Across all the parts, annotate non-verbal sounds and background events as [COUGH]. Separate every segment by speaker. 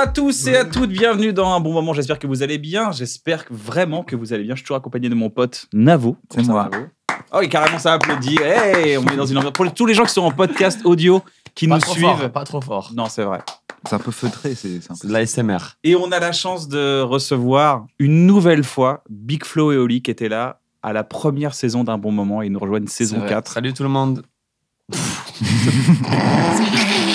Speaker 1: à tous et à toutes, bienvenue dans un bon moment, j'espère que vous allez bien, j'espère vraiment que vous allez bien, je suis toujours accompagné de mon pote Navo. C'est moi. Oh, et carrément, ça applaudit. Hey, on est dans une ambiance. Pour tous les gens qui sont en podcast audio, qui nous suivent. pas trop fort. Non, c'est vrai. C'est un peu feutré, c'est un peu... de l'ASMR. Et on a la chance de recevoir une nouvelle fois Big Flo et Oli qui étaient là à la première saison d'un bon moment. Ils nous rejoignent saison 4. Salut tout le monde. [LAUGHS]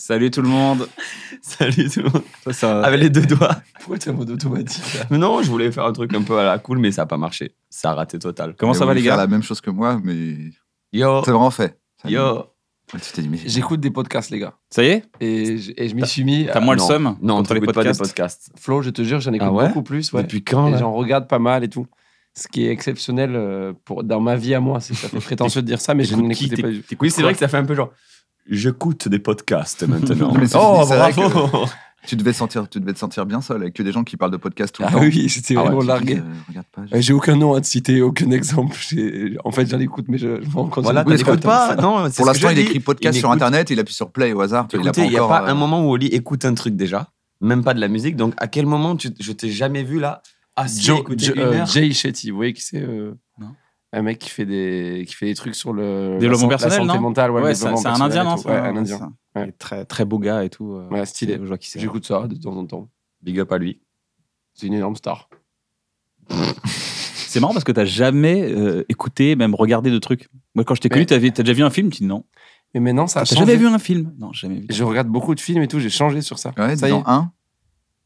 Speaker 1: Salut tout le monde. [LAUGHS] Salut tout le monde. Avec les deux doigts.
Speaker 2: [LAUGHS] Pourquoi tu as mode automatique
Speaker 3: Non, je voulais faire un truc un peu à la cool, mais ça n'a pas marché. Ça a raté total. Comment ça
Speaker 2: va les gars la même chose que moi, mais. Yo. C'est vraiment fait. Yo. J'écoute
Speaker 4: des podcasts, les gars. Ça y est Et je, m'y suis mis. T'as moins le euh, somme Non, t'écoutes pas des podcasts. Flo, je te jure, j'en écoute ah beaucoup plus. Depuis quand J'en regarde pas mal et tout. Ce qui est exceptionnel euh, pour, dans ma vie à moi. Ça fait [LAUGHS] prétentieux de dire ça, mais je n'écoutais pas du tout. Oui, c'est vrai que ça fait un peu genre
Speaker 3: j'écoute des podcasts maintenant. [LAUGHS] oh, bravo
Speaker 2: tu devais, sentir, tu devais te sentir bien seul avec que des gens qui parlent de podcasts tout le ah temps. Ah oui, c'était ah vraiment largué. Euh,
Speaker 4: j'ai aucun nom à te citer, aucun exemple. En fait, j'en écoute, mais je, ne rends compte. Voilà, pas. Non, Pour l'instant, il écrit podcast sur Internet,
Speaker 2: il
Speaker 3: appuie sur play au hasard. Il n'y a pas, euh, un moment où Oli écoute un truc déjà, même pas de la musique. Donc, à quel moment tu, je t'ai jamais vu là
Speaker 1: euh,
Speaker 3: Jay
Speaker 4: Shetty, vous voyez qui c'est Non un mec qui fait des qui fait des trucs sur le développement personnel, santé non mentale, ouais, c'est un Indien, non un Indien.
Speaker 1: très très beau gars et tout. Euh, ouais, stylé. qui J'écoute ça de temps en temps. Big up à lui. C'est une énorme star. c'est marrant parce que t'as jamais euh, écouté, même regardé de trucs. Moi, quand je t'ai connu, t'as déjà vu un film Tu dis non. Mais maintenant, ça a changé. T'as jamais vu un film Non, jamais vu.
Speaker 4: Je regarde beaucoup
Speaker 1: de films et tout. J'ai changé sur ça.
Speaker 2: Ouais, ça y est. un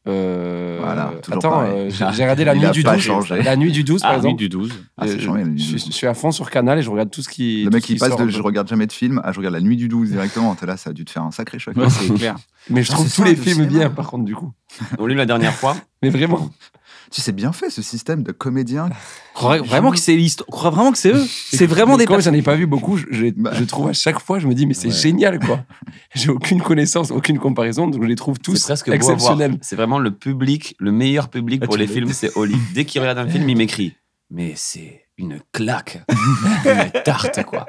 Speaker 1: voilà,
Speaker 4: attends, euh, j'ai [LAUGHS] regardé la nuit, du 12, ah, ah, euh, la nuit du 12. par exemple. du je, la
Speaker 2: nuit du 12. Je, suis à fond sur Canal et je regarde tout ce qui. Le mec, qui passe de je regarde jamais de film à je regarde la nuit du 12 directement. Là, ça a dû te faire un sacré choc. c'est [LAUGHS] clair. Mais je ah, trouve tous les films bien, par contre, du coup. On l'a la dernière fois. [LAUGHS] Mais vraiment. Tu sais, bien fait ce système de comédiens. [LAUGHS] Crois vraiment que c'est crois
Speaker 4: vraiment que c'est eux. [LAUGHS] C'est vraiment des. Comme j'en ai pas vu beaucoup, bah. je, trouve à chaque fois, je me dis mais c'est génial quoi. [LAUGHS] J'ai aucune connaissance, aucune comparaison, donc je les trouve tous exceptionnels.
Speaker 3: C'est vraiment le public, le meilleur public ah, pour les films, c'est Oli. Dès qu'il regarde un film, il m'écrit. Mais c'est une claque,
Speaker 5: une
Speaker 1: tarte, quoi.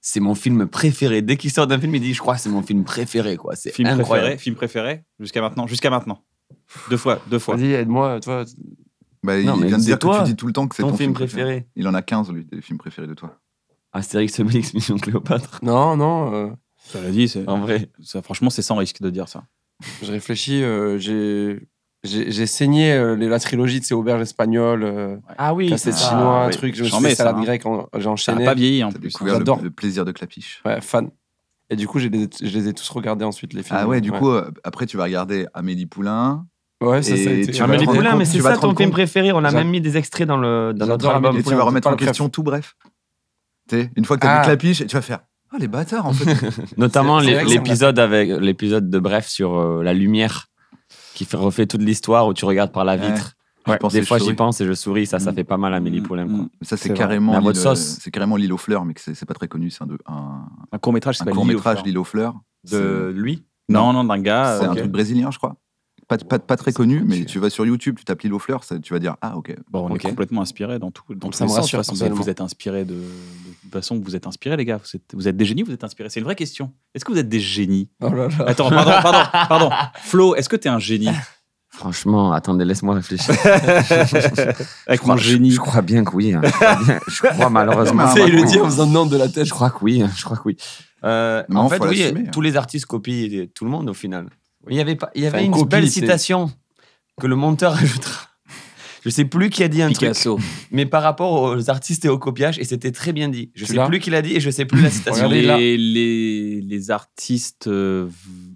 Speaker 1: C'est mon film préféré. Dès qu'il sort d'un film, il dit, je crois, c'est mon film préféré, quoi. C'est incroyable. Préféré, film préféré, jusqu'à maintenant, jusqu'à maintenant. Deux fois, deux fois. Vas-y, aide-moi, toi.
Speaker 2: Bah, il vient de dire que tu dis tout le temps que c'est ton, ton, film préféré. Il en a 15, lui, des films préférés de toi. Astérix, Obélix, Mission Cléopâtre. Non, non. Euh, ça l'a dit, c'est.
Speaker 1: En vrai. Ça, franchement, c'est sans risque de dire ça.
Speaker 4: Je réfléchis, euh, j'ai. J'ai saigné euh, la trilogie de ces auberges espagnoles. ah oui, c'est chinois, ah un truc. Je sais, salade hein. grecque,
Speaker 2: j'ai enchaîné. Ça pas vieilli en plus. J'adore. Le, plaisir de clapiche. Ouais, fan. Et du coup, je les, ai tous regardés ensuite, les films. Ah ouais, du coup, après, tu vas regarder Amélie Poulain, Ouais, ça, ça Tu mais c'est ça ton film préféré. On a même mis
Speaker 3: des extraits dans, le, dans notre album. tu vas remettre en question tout,
Speaker 2: bref. Une fois que as ah. mis Clapiche tu vas faire. Ah, les bâtards, en fait. [LAUGHS] [LAUGHS] Notamment l'épisode
Speaker 3: avec l'épisode de Bref sur euh, la lumière qui fait, refait toute l'histoire où tu regardes
Speaker 2: par la vitre. Ouais. Des fois, j'y pense et je souris. Ça, ça mm. fait pas mal à Amélie Poulain. Mm. Mm. Ça, c'est carrément, euh, c'est carrément L'île aux fleurs, mais c'est pas très connu. C'est un, court métrage. Un court métrage, L'île fleurs. De lui Non, non, d'un gars. C'est un truc brésilien, je crois. Pas, pas, pas, très connu, mais tu vas sur YouTube, tu tapes l'eau Fleur, tu vas dire Ah, ok. Bon, on est complètement inspiré dans tout. donc ça me rassure. vous êtes
Speaker 1: inspiré de, de, toute façon, vous êtes inspiré, les gars. Vous êtes, vous êtes des génies, vous êtes inspiré. C'est une vraie question. Est-ce que vous êtes des génies oh Attends, pardon, pardon, pardon. Flo, est-ce que tu es un génie [LAUGHS] Franchement, attendez,
Speaker 3: laisse-moi réfléchir. Avec [LAUGHS] je crois, génie. Je, crois bien que oui. Hein. Je, crois [LAUGHS] malheureusement. il le dit en faisant de la tête. Je crois que oui. Hein, je crois que oui. Euh, en fait, oui, hein. tous les artistes copient tout le monde au final. Il y avait, il y avait une belle citation que le monteur [LAUGHS] ajoutera. Je ne sais plus qui a dit un Picasso. truc. Mais par rapport aux artistes et au copiage, et c'était très bien dit. Je ne sais plus qui l'a dit et je sais plus la citation.
Speaker 1: Les, artistes, euh,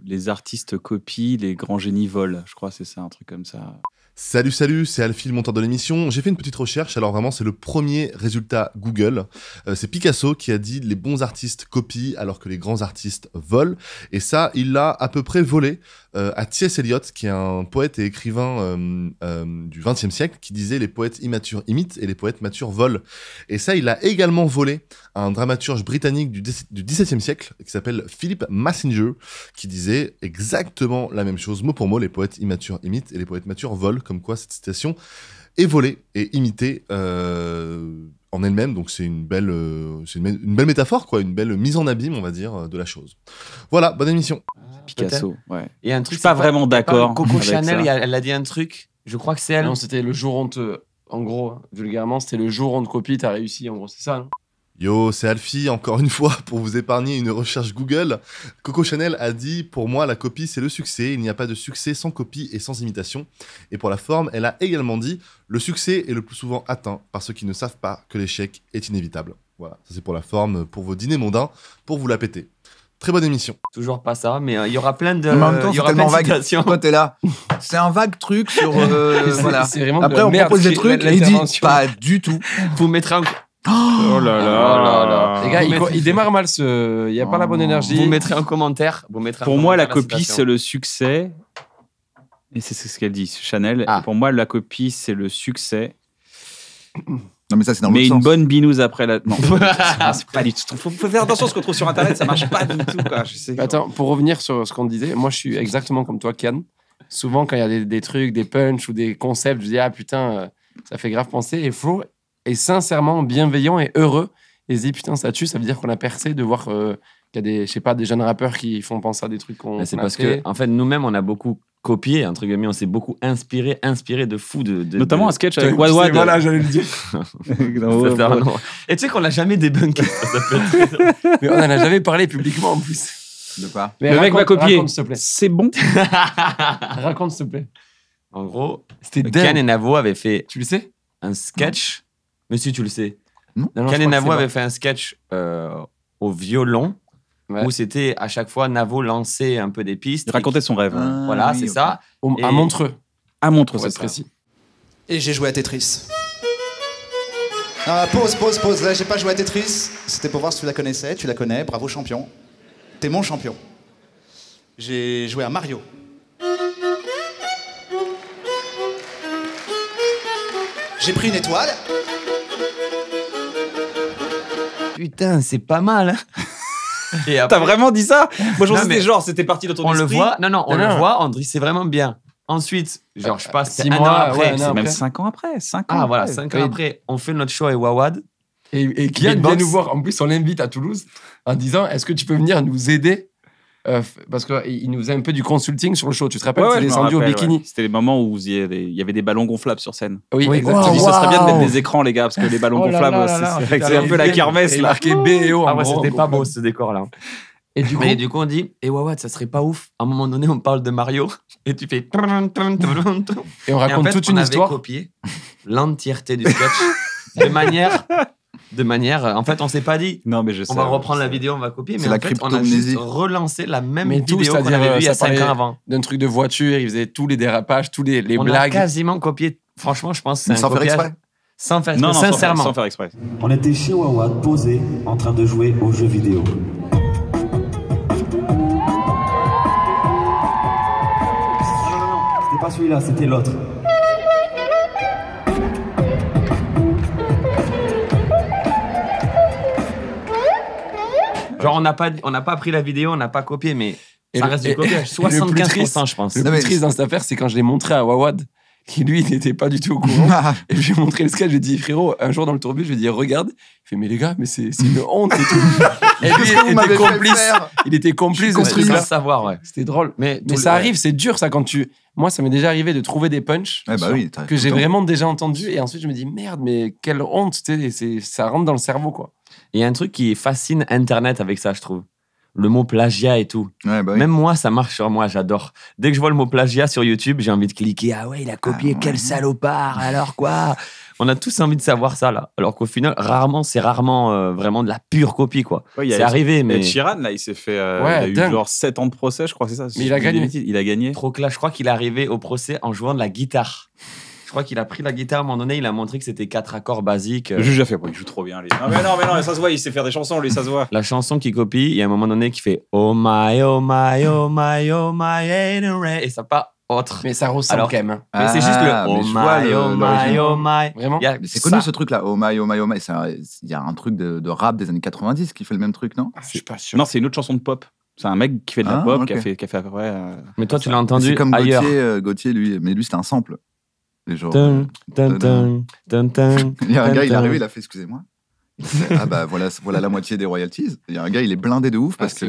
Speaker 1: les artistes copient, les grands génies volent. Je crois c'est ça, un truc comme ça.
Speaker 5: Salut, salut, c'est Alfie, le monteur de l'émission. J'ai fait une petite recherche, alors vraiment, c'est le premier résultat Google. Euh, c'est Picasso qui a dit les bons artistes copient alors que les grands artistes volent. Et ça, il l'a à peu près volé euh, à T.S. Eliot, qui est un poète et écrivain euh, euh, du XXe siècle, qui disait les poètes immatures imitent et les poètes matures volent. Et ça, il a également volé un dramaturge britannique du, XVIIe siècle, qui s'appelle Philip Massinger, qui disait exactement la même chose, mot pour mot, les poètes immatures imitent et les poètes matures volent, comme quoi cette citation est volée et imitée en elle-même. Donc c'est une belle, une, belle métaphore, quoi, une belle mise en abîme, on va dire, de la chose. Voilà, bonne émission. Picasso, ouais. Et un truc, je suis pas, vraiment d'accord. Coco Chanel,
Speaker 4: elle a dit un truc.
Speaker 5: Je crois que c'est elle. Non, c'était le jour honteux. En gros, hein, vulgairement, c'était le jour on te copie, t'as réussi. En gros, c'est ça. Hein. Yo, c'est Alfie, encore une fois, pour vous épargner une recherche Google. Coco Chanel a dit Pour moi, la copie, c'est le succès. Il n'y a pas de succès sans copie et sans imitation. Et pour la forme, elle a également dit Le succès est le plus souvent atteint par ceux qui ne savent pas que l'échec est inévitable. Voilà, ça c'est pour la forme, pour vos dîners mondains, pour vous la péter. Très bonne émission. Toujours
Speaker 3: pas ça, mais euh, il y aura plein de. Mais en même temps, il y aura plein de vague. Toi,
Speaker 5: là.
Speaker 2: C'est un vague truc sur.
Speaker 3: Euh, [LAUGHS] voilà. Vraiment Après, on propose des trucs et il dit
Speaker 2: pas
Speaker 4: du tout. [LAUGHS] Vous mettrez un. Oh là là, oh là là. Les gars, il, démarre mal ce. Il y a pas la bonne oh. énergie. Vous mettrez un commentaire. Vous mettrez Pour moi, la copie, c'est
Speaker 1: le succès. Et c'est ce qu'elle dit, Chanel. Ah. Pour moi, la copie, c'est le succès mais une bonne binouse après là Non, [LAUGHS] ah, c'est pas tout. Faut, faire attention à ce qu'on trouve sur Internet, ça marche pas du tout. Quoi. Attends,
Speaker 4: pour revenir sur ce qu'on disait, moi, je suis exactement comme toi, Kian. Souvent, quand il y a des, trucs, des punchs ou des concepts, je dis, ah putain, euh, ça fait grave penser. Et Flo est sincèrement bienveillant et heureux. Et se dit, putain, ça tue, ça veut dire qu'on a percé de voir. Euh, qu'il y a des, je sais pas, des jeunes rappeurs qui font penser à des trucs qu'on. c'est parce que, en fait, nous-mêmes, on a beaucoup copié, entre guillemets, on s'est beaucoup inspiré,
Speaker 3: inspiré de fou. De, de Notamment un sketch avec Wadwad. -Wad. Voilà, j'allais le dire. [LAUGHS] Et tu sais qu'on l'a jamais débunké. Mais on n'en a jamais parlé publiquement en plus. De quoi Mais Le mec m'a copié.
Speaker 4: C'est bon. [LAUGHS] raconte, s'il te plaît.
Speaker 3: En gros, c'était Ken et Navo avaient fait. Tu le sais Un sketch. Monsieur, tu le sais. Non. Ken et Navo avaient fait un sketch euh, au violon où c'était à chaque fois Navo
Speaker 1: lançait un peu des pistes. raconter racontait son rêve. Ah, voilà, c'est ça. à Montreux. À Montreux, c'est précis.
Speaker 2: Et j'ai joué à Tetris. Ah, pause, pause, pause. Là, j'ai pas joué à Tetris. C'était pour voir si tu la connaissais. Tu la connais. Bravo, champion. T'es mon champion. J'ai joué à Mario. J'ai pris une étoile.
Speaker 3: Putain, c'est pas mal. Hein. T'as vraiment dit ça Moi, je pensais que c'était
Speaker 1: genre, c'était parti de ton on le voit. Non, non, on le voit.
Speaker 3: Andri, c'est vraiment bien. Ensuite, genre, je euh, passe six mois,
Speaker 1: après. C'est même cinq 5 ans après. 5 ah, ans Ah, voilà, cinq ans après,
Speaker 4: on fait notre show à Wawad. Et, et Kylian vient nous voir. En plus, on l'invite à Toulouse en disant Est-ce que tu peux venir nous aider euh, parce qu'il nous faisait un peu du consulting sur le show. Tu te rappelles, ouais, ouais, descendu au bikini.
Speaker 1: C'était les moments où il y, avait des ballons gonflables sur scène. Oui, exactement exactement. Wow, wow. Ça serait bien de mettre des écrans, les gars, parce que les ballons oh gonflables, c'est un peu la kermesse, là. B et O. Ah c'était pas beau, ce décor-là. Et du, coup, on dit, et eh
Speaker 3: ça serait pas ouf. À un moment donné, on parle de Mario, [LAUGHS] et tu fais. Et on raconte et en fait, toute on une avait copié l'entièreté du sketch [LAUGHS] de manière de manière.
Speaker 4: Euh, en fait, on s'est pas dit. Non, mais je sais. On va reprendre
Speaker 3: la vidéo, on va copier. Mais en la fait, on a juste relancé la même vidéo qu'on avait vue euh, il y a 5 ans avant.
Speaker 4: D'un truc de voiture, il faisait tous les dérapages, tous les, les blagues. On a quasiment
Speaker 3: copié. Franchement, je pense. sans faire exprès. Sans faire, non, non, sincèrement. Sans faire, exprès. On était chez Wawa, posé, en train de jouer aux jeux vidéo. Non, non, non, c'était pas celui-là, c'était l'autre. Genre, on n'a pas, pas pris la vidéo, on n'a pas copié, mais
Speaker 4: ça reste du copiage. [LAUGHS] 75%, je pense. Le plus triste dans cette affaire, c'est quand je l'ai montré à Wawad qui lui, n'était pas du tout au courant. Ah. et je lui ai montré le sketch, je lui ai dit, frérot, un jour dans le tourbillon, je lui ai dit, regarde. Il fait, mais les gars, mais c'est une honte et tout. [LAUGHS] et il était, complice, il était complice de ce savoir, ouais. C'était drôle. Mais, ça arrive, c'est dur, ça, quand tu. Moi, ça m'est déjà arrivé de trouver des punchs eh bah que j'ai vraiment déjà entendus. Et ensuite, je me dis, merde, mais quelle honte, ça rentre dans le cerveau,
Speaker 3: quoi il y a un truc qui fascine Internet avec ça, je trouve. Le mot plagiat et tout. Bah Même moi, ça marche sur moi, j'adore. Dès que je vois le mot plagiat sur YouTube, j'ai envie de cliquer. Ah ouais, il a copié, ah quel salopard, alors quoi On a tous envie de savoir ça, là. Alors qu'au final, rarement, c'est rarement euh, vraiment de la pure copie, quoi. c'est arrivé, mais. Chiran,
Speaker 1: là, il s'est fait. Euh, il a eu genre 7 ans de procès, je crois, c'est ça. Mais il a gagné. Il a gagné. Trop là, je crois qu'il est arrivé au procès en jouant de la guitare.
Speaker 3: Je crois qu'il a pris la guitare à un moment donné, il a montré que c'était quatre accords basiques. Le juge euh. a fait, oh, il
Speaker 1: joue trop bien. Lui. Ah, non, mais
Speaker 3: non, mais non, ça se voit, il sait faire des chansons, lui, ça se voit. La chanson qu'il copie, il y a un moment donné qui fait Oh my, oh my, oh my, oh my, et ça part autre. Mais ça ressemble quand même. Hein. Mais c'est juste ah, oh le Oh my, oh my, oh my. Vraiment C'est connu
Speaker 2: ce truc-là, Oh my, oh my, oh my. Il y a un truc de, de, rap des années 90 qui fait le même truc, non ah, Je suis pas sûr. Non, c'est une autre chanson de pop. C'est un mec qui fait de la pop, qui, a fait, qui a fait à peu près. mais toi, tu l'as entendu. C'est comme Gauthier, euh, Gauthier, lui, mais lui, c'était un sample. Les gens. Euh,
Speaker 3: il y a un gars, il est arrivé, il a
Speaker 2: fait excusez-moi. ah bah voilà, voilà la moitié des royalties. Il y a un gars, il est blindé de ouf ah, parce que.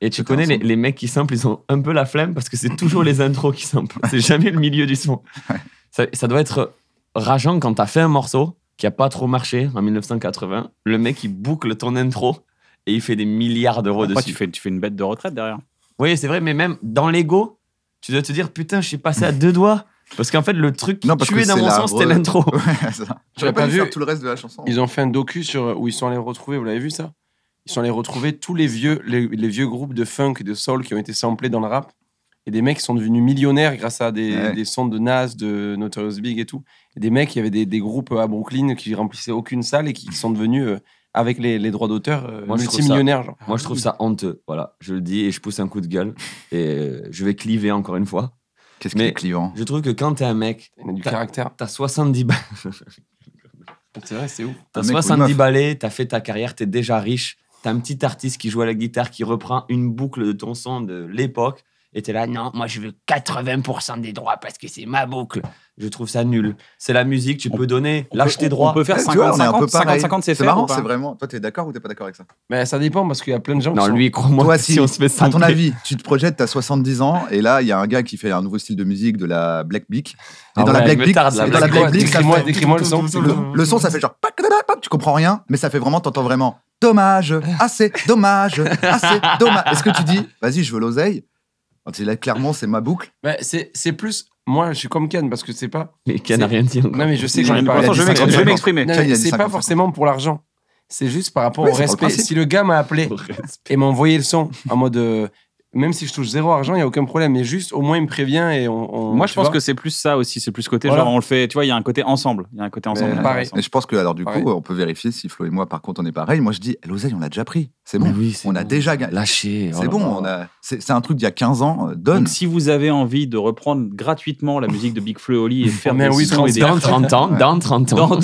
Speaker 2: Et tu connais les, mecs qui samplent, ils ont un peu la flemme parce que
Speaker 3: c'est toujours les intros qui sont. C'est jamais le milieu du son. [LAUGHS] Ça, doit être rageant quand t'as fait un morceau qui a pas trop marché en 1980. Le mec, il boucle ton intro et il fait des milliards d'euros dessus. Tu fais, tu fais une bête de retraite derrière. Oui, c'est vrai, mais même dans l'ego, tu dois te dire putain, je suis passé à deux doigts parce qu'en fait, le truc
Speaker 2: qui tuait dans mon sens, c'était l'intro. [LAUGHS] J'aurais pas vu. tout le reste de la chanson. Ils
Speaker 4: ont fait un docu sur où ils sont allés retrouver. Vous l'avez vu ça Ils sont allés retrouver tous les vieux, les, vieux groupes de funk et de soul qui ont été samplés dans le rap. Et des mecs qui sont devenus millionnaires grâce à des, sons de Nas, de Notorious Big et tout. des mecs, il y avait des, des groupes euh, à Brooklyn qui remplissaient aucune salle et qui sont devenus, euh, avec les, les droits d'auteur, euh, multimillionnaires. Moi,
Speaker 3: je trouve ça honteux. Voilà, je le dis et je pousse un coup de gueule. Et je vais cliver encore une fois. Qu'est-ce qui est Je trouve
Speaker 4: que quand t'es un mec,
Speaker 3: caractère. T'as 70 balles.
Speaker 4: c'est vrai, c'est T'as 70
Speaker 3: balais, t'as fait ta carrière, t'es déjà riche. T'as un petit artiste qui joue à la guitare, qui reprend une boucle de ton son de l'époque. Et t'es là, non, moi je veux 80% des droits parce que c'est ma boucle. Je trouve ça nul. C'est la musique, tu peux donner, lâche tes droits. On peut faire 50-50, c'est C'est marrant, c'est
Speaker 2: vraiment. Toi, t'es d'accord ou t'es pas d'accord avec ça
Speaker 4: Mais ça dépend parce qu'il y a plein de gens. qui sont... lui, moi si, on se met 50. À ton avis,
Speaker 2: tu te projettes, t'as 70 ans et là, il y a un gars qui fait un nouveau style de musique, de la Black Beak. Et ah dans la Black Beak, décris-moi le son. Le son, ça fait genre. Tu comprends rien, mais ça fait vraiment, t'entends vraiment. Dommage, assez, dommage, assez, dommage. Est-ce que tu dis, vas-y, je veux l'oseille Là, clairement, c'est ma boucle. Bah, c'est plus. Moi, je suis comme Ken parce que c'est pas.
Speaker 5: Mais Ken n'a rien dit. Non, mais je sais que je vais m'exprimer. C'est pas
Speaker 4: forcément pour l'argent. C'est juste par
Speaker 1: rapport au respect. Si le
Speaker 4: gars m'a appelé et m'a envoyé le son en mode euh, même si je touche zéro argent, il n'y a aucun problème. Mais juste, au moins, il me prévient et on. Moi, je pense que
Speaker 1: c'est plus ça aussi. C'est plus ce côté, genre, on le fait, tu vois, il y a un côté ensemble. Il y a un côté ensemble. pareil. Et je pense
Speaker 2: que, alors, du coup, on peut vérifier si Flo et moi, par contre, on est pareil. Moi, je dis, l'oseille, on l'a déjà pris. C'est bon. on a déjà gagné. Lâché. Oh c'est bon. On a... C'est un truc d'il y a 15 ans. Euh, donne. Donc, si vous avez envie de reprendre gratuitement la musique de Big Flo Oli et faire
Speaker 1: des oui, dans, 30 ans. Dans 30 ans. Dans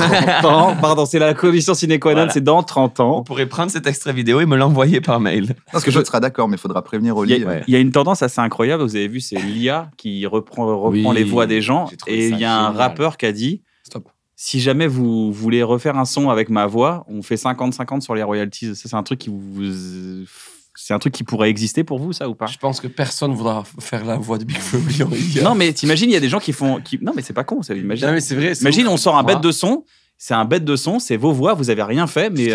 Speaker 1: ans. [LAUGHS] Pardon, c'est la condition sine qua non, c'est dans
Speaker 2: 30 ans. On pourrait prendre cet
Speaker 1: extrait vidéo et me l'envoyer par mail. Parce que je
Speaker 2: serai d'accord, mais il faudra prévenir Oli il
Speaker 1: y a une tendance assez incroyable. Vous avez vu, c'est l'IA qui reprend, les voix des gens. Et il y a un rappeur qui a dit Si jamais vous voulez refaire un son avec ma voix, on fait 50-50 sur les royalties. c'est un truc qui vous. C'est un truc qui pourrait exister pour vous, ça ou pas Je pense que personne voudra faire la voix de Big Flo. non, mais t'imagines, il y a des gens qui font. Non, mais c'est pas con, ça. Imagine, imagine on sort un bête de son. C'est un bête de son, c'est vos voix, vous avez rien fait, mais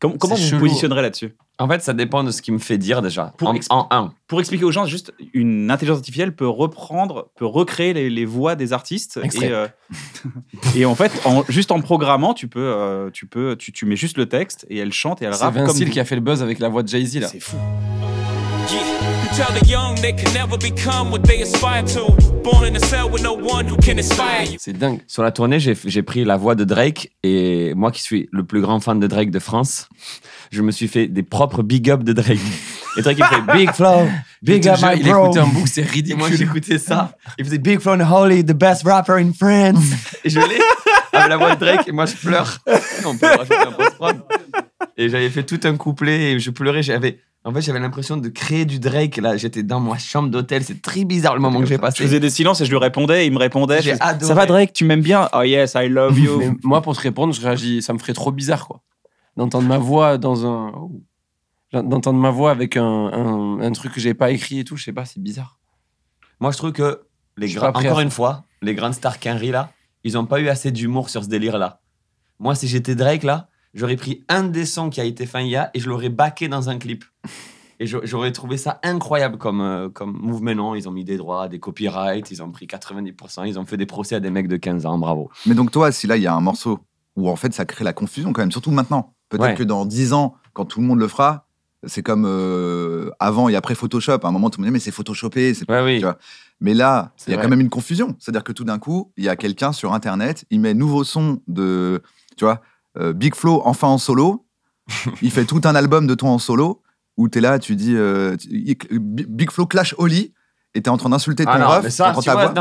Speaker 1: Comment, comment vous vous là-dessus En fait, ça dépend de ce qui me fait dire déjà. en, un. Pour expliquer aux gens, juste une intelligence artificielle peut reprendre, peut recréer les, voix des artistes. Et, euh, [LAUGHS] en fait, juste en programmant, tu peux, euh, tu peux, tu, mets juste le texte et elle chante et elle comme. qui a fait le buzz avec la voix de Jay-Z là. C'est fou
Speaker 3: the young they can never become what they aspire to. Born in a cell with no one who can inspire you. C'est dingue. Sur la tournée, j'ai pris la voix de Drake et moi qui suis le plus grand fan de Drake de France, je me suis fait des propres big up de Drake. [LAUGHS] Et Drake il fait Big Flow, Big Up my bro. Il écoutait un bouc, c'est ridicule. Moi j'écoutais ça. Il faisait Big Flow and Holy, the best rapper in France. Et je l'ai.
Speaker 4: [LAUGHS] à la voix de Drake et moi je pleure.
Speaker 3: Et j'avais fait tout un couplet et je pleurais. J'avais, en fait, j'avais l'impression de créer du Drake. Là, j'étais
Speaker 1: dans ma chambre d'hôtel. C'est très bizarre le moment que j'ai passé. Je faisais des silences et je lui répondais. il me répondait. Ça va, Drake Tu m'aimes bien Oh yes, I love you. moi, pour te répondre, je réagis. Ça me ferait trop bizarre, quoi. D'entendre
Speaker 4: ma voix dans un. D'entendre ma voix avec un, un, truc que j'ai pas écrit et tout. Je sais pas, c'est bizarre. Moi, je trouve que les grands... encore une
Speaker 3: fois, les grandes stars rient là, ils n'ont pas eu assez d'humour sur ce délire-là. Moi, si j'étais Drake, là, j'aurais pris un des sons qui a été fin IA et je l'aurais baqué dans un clip. Et j'aurais trouvé ça incroyable comme, euh, comme mouvement. Non, ils ont mis des droits, des copyrights, ils ont pris 90%, ils ont fait des procès à des mecs de
Speaker 2: 15 ans, bravo. Mais donc toi, si là, il y a un morceau où en fait ça crée la confusion quand même, surtout maintenant. Peut-être que dans 10 ans, quand tout le monde le fera, c'est comme euh, avant et après Photoshop. À un moment, tout le monde dit mais c'est Photoshopé. c'est Mais là, il y a quand même une confusion. C'est-à-dire que tout d'un coup, il y a quelqu'un sur Internet, il met nouveau son de, tu vois, euh, Big Flow enfin en solo. [LAUGHS] il fait tout un album de toi en solo où tu es là, tu dis euh, Big Flow clash Oli et es en train d'insulter ah ton ref, ça, tu ta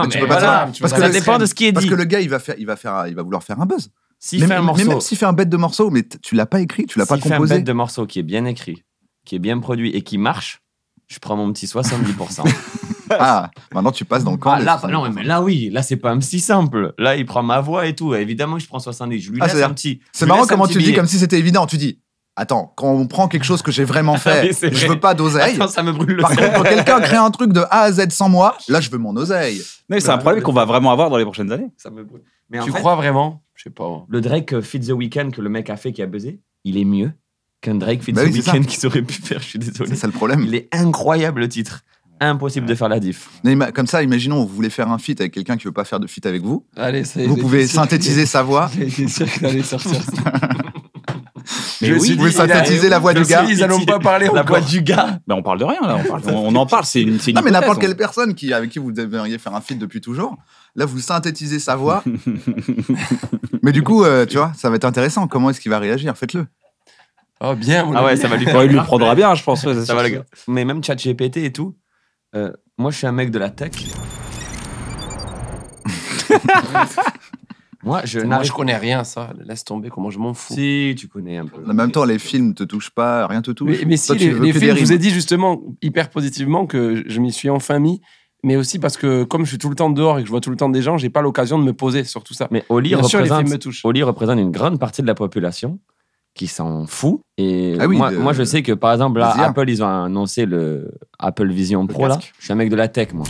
Speaker 2: parce que ça dépend de ce qui est dit. parce que le gars, il va faire, il va faire, il va vouloir faire un buzz. S'il fait un même s'il fait un bête de morceau, mais tu l'as pas écrit, tu l'as pas s'il fait un bête
Speaker 3: de morceau qui est bien écrit, qui est bien produit et qui marche, je prends mon petit 70%. [LAUGHS] ah, maintenant tu passes dans le camp. Ah, là, bah, non, mais là oui, là c'est pas un si simple. Là il prend ma voix et tout. Évidemment je prends 70, je lui ah, laisse un petit. C'est marrant comment tu dis comme si
Speaker 2: c'était évident. Tu dis, Attends, quand on prend quelque chose que j'ai vraiment ah, fait, je veux pas d'oseille. ça me brûle Par contre, quand quelqu'un [LAUGHS] crée un truc de A à Z sans moi, là, je veux mon oseille. Mais c'est un bah, problème qu'on
Speaker 1: va vraiment avoir dans les prochaines années. Ça
Speaker 3: Mais tu crois vraiment Je sais pas. Le Drake euh, Fit the Weekend que le mec a fait qui a buzzé, il est mieux
Speaker 2: qu'un Drake fait bah week qu'ils auraient pu faire. Je suis désolé. C'est ça le problème. Il est incroyable le titre. Impossible de faire la diff. comme ça, imaginons, vous voulez faire un feat avec quelqu'un qui veut pas faire de feat avec vous. Allez, vous pouvez synthétiser sa voix. [LAUGHS] sûr que sortir [LAUGHS] Mais je oui, vous pouvez synthétiser la voix du gars. Ils n'allons pas parler la voix du gars.
Speaker 1: Ben on parle de rien là. On, [LAUGHS] en parle. C'est
Speaker 2: une, Non mais n'importe quelle hein. personne qui avec qui vous devriez faire un feat depuis toujours. Là vous synthétisez sa voix. mais du coup, euh, tu vois, ça va être intéressant. Comment est-ce qu'il va réagir Faites-le.
Speaker 3: Oh, bien. ah ouais, ça va lui prendra bien, je pense. Mais même ChatGPT et tout. Euh, moi, je suis un mec de la tech.
Speaker 4: [LAUGHS] Moi, je ne connais rien, ça. Laisse tomber, comment je m'en fous. Si, tu connais un peu. En même temps, les
Speaker 2: films te touchent pas, rien te touche. Mais, si, les, films, je vous ai
Speaker 4: dit justement, hyper positivement, que je m'y suis enfin mis. Mais aussi parce que, comme je suis tout le temps dehors et que je vois tout le temps des gens, j'ai pas l'occasion de me poser sur tout ça. Mais Oli, Bien représente, sûr, les films me touchent.
Speaker 3: Oli représente une grande partie de la population qui s'en fout. Et ah moi, je sais que par exemple, là, Apple, ils ont annoncé le Apple Vision Pro. Là. Je suis un mec de la tech, moi.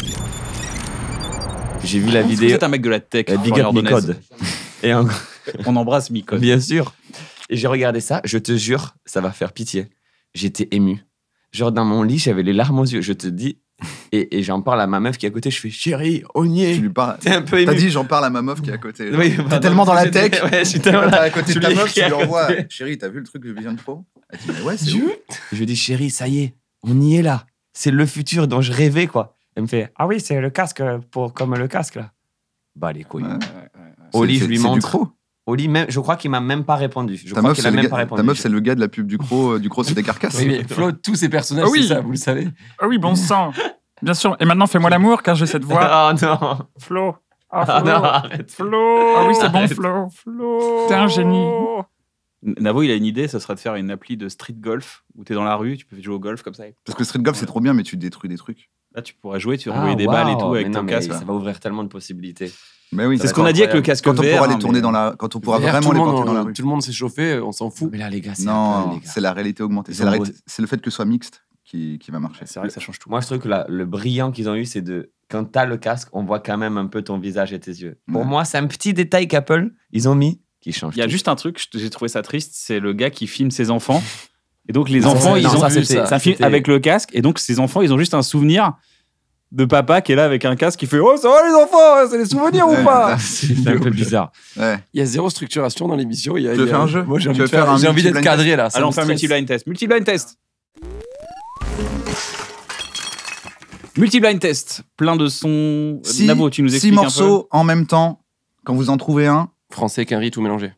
Speaker 3: J'ai vu la vidéo. Vous un mec de la tech. Euh, big up Micode. [LAUGHS] Et [LAUGHS] On embrasse Micode. Bien sûr. Et j'ai regardé ça, je te jure, ça va faire pitié. J'étais ému. Genre, dans mon lit, j'avais les larmes aux yeux. Je te dis, et, j'en parle à ma meuf qui est à côté, je fais chérie, on y est. Tu lui parles. T'as dit, j'en
Speaker 2: parle à ma meuf qui est à côté. Oui, T'es tellement dans la tech. ouais, je suis tellement à côté de ta meuf, tu lui envoies chérie, t'as vu le truc que je viens de trop Elle dit, ouais, c'est où
Speaker 3: Je lui dis, chérie, ça y est, on y est là. C'est le futur dont je rêvais, quoi. Elle me fait, ah oui, c'est le casque, pour, comme le casque, là. Bah, les couilles. Ouais, Oli, je lui montre. Oli, même, je crois qu'il m'a même pas répondu. Je ta crois meuf, a même pas répondu. Ta meuf, c'est
Speaker 2: le gars de la pub du Croc, euh, du Croc, c'était Carcasse. Oui, mais Flo, tous ces personnages, ah oui. c'est ça, vous le savez.
Speaker 1: Ah oui, bon sang. [LAUGHS] Bien sûr. Et maintenant, fais-moi l'amour, car j'ai cette voix. oh non. Flo. Ah, ah non, arrête. Flo. Ah oui, c'est bon, Flo. Flo. T'es un génie. Navo, il a une idée, ça serait de faire une appli de street golf où t'es dans la rue, tu peux jouer au golf comme ça.
Speaker 2: Parce que street golf, c'est trop bien, mais tu détruis des trucs.
Speaker 1: Là, ah, tu pourrais jouer, tu
Speaker 2: envoyer des balles et tout avec ton casque. Ça
Speaker 1: va ouvrir tellement de possibilités.
Speaker 2: Mais oui, c'est ce qu'on a dit
Speaker 4: avec
Speaker 3: le casque quand on pourra tourner hein, dans la, quand on pourra vraiment les porter dans la euh, rue.
Speaker 2: Tout le monde s'est chauffé, on s'en fout. Mais là, les gars, c'est non, la réalité augmentée. c'est le fait que ce soit mixte qui, va marcher. C'est vrai que ça change
Speaker 3: tout. Moi, je trouve que la, le brillant qu'ils ont eu, c'est de quand tu as le casque, on voit quand même un peu ton visage et tes yeux. Pour moi,
Speaker 2: c'est un
Speaker 1: petit détail qu'Apple, ils ont mis qui change. Il y a juste un truc, j'ai trouvé ça triste, c'est le gars qui filme ses enfants. [LAUGHS] Et donc, les enfants, ils ont ça, vu ça. avec le casque. Et donc, ses enfants, ils ont juste un souvenir de papa qui est là avec un casque qui fait Oh, ça va les enfants, c'est les souvenirs ou pas [LAUGHS]
Speaker 5: C'est
Speaker 4: un peu bizarre. Il y a zéro structuration dans l'émission. Tu veux faire un euh, jeu Moi, j'ai envie, d'être cadré là.
Speaker 1: Allons faire multi-blind test. Multi-blind test Multi-blind test, plein de sons.
Speaker 4: tu nous six morceaux
Speaker 2: en même temps, quand vous en trouvez un.
Speaker 4: Français, qu'un tout mélangé.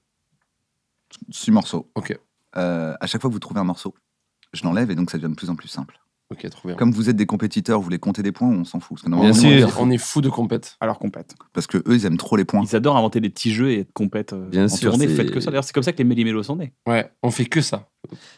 Speaker 2: Six morceaux. Ok. Euh, à chaque fois que vous trouvez un morceau, je l'enlève et donc ça devient de plus en plus simple. Ok, Comme vous êtes des compétiteurs, vous voulez compter des points on s'en fout Bien sûr, on est fou de compète. Alors compète. Parce que eux, ils aiment trop les points. Ils adorent
Speaker 1: inventer des petits jeux et être compète. Euh, bien en On est fait que ça. D'ailleurs, c'est comme ça que les Mélos sont nés. Ouais, on fait que ça.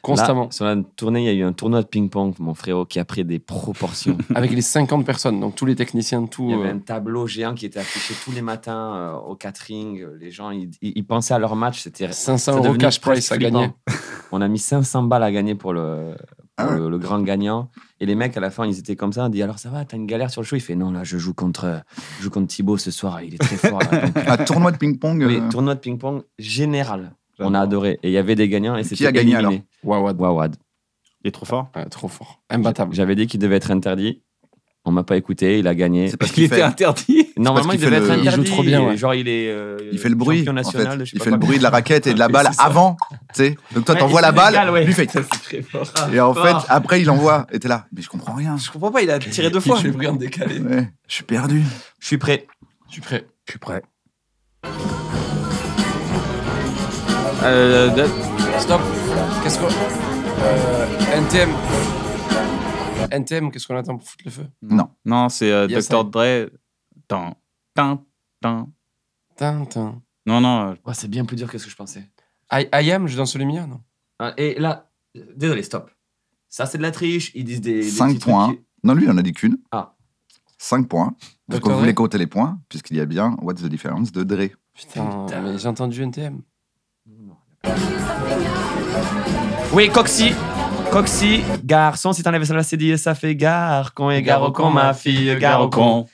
Speaker 1: Constamment.
Speaker 3: sur la tournée, il y a eu un tournoi de ping-pong, mon frérot, qui a pris des proportions. [LAUGHS] Avec
Speaker 4: les 50 personnes, donc tous les techniciens, tout. Il y avait euh, un
Speaker 3: tableau géant qui était affiché tous les matins euh, au catering. Les gens, ils, pensaient à leur match. C'était 500 euros cash price à gagner. On a mis 500 balles à gagner pour le, grand gagnant. Et les mecs, à la fin, ils étaient comme ça. On dit Alors ça va, t'as une galère sur le show Il fait Non, là, je joue contre, je joue contre Thibaut ce soir. Il est très fort. [LAUGHS] Un tournoi de ping-pong mais euh, tournoi de ping-pong général. On a adoré. Et il y avait des gagnants et Qui a gagné alors Wawad. Il est trop fort Trop fort. Imbattable. J'avais dit qu'il devait être interdit. On m'a pas écouté, il a gagné. C'est parce [LAUGHS] qu'il était interdit. Normalement, il, devait interdit. joue trop bien. Genre, il est.
Speaker 2: Euh, il fait le bruit. il fait le bruit de la raquette et de la ah, balle avant. Tu Donc toi, t'envoies la balle. Lui fait. Et en fait, après, il envoie. Et t'es là. Mais je comprends rien. Je comprends pas. Il a tiré deux fois. Je Je suis perdu. Je suis prêt. Je suis prêt. Je suis prêt.
Speaker 4: Euh, stop. Qu'est-ce qu'on. Euh, NTM. NTM, qu'est-ce qu'on attend pour foutre le feu Non.
Speaker 1: Non, c'est euh, Dr. Dre. Tin, tin, tin. Non, non, euh, c'est bien plus dur que ce que je pensais. I, am, je danse le lumière, non ah, Et
Speaker 4: là, désolé, stop. Ça, c'est de la triche. Ils disent des. 5 points.
Speaker 2: Non, lui, il en a dit qu'une. Ah. 5 points. Parce qu'on voulait compter les points, puisqu'il y a bien What's the Difference de Dre. Putain.
Speaker 4: mais j'ai entendu NTM.
Speaker 3: Oui, Coxy. Coxy, garçon, si t'enlèves ça, c'est dit, ça fait Garcon et gare au con, ma fille, gare au con.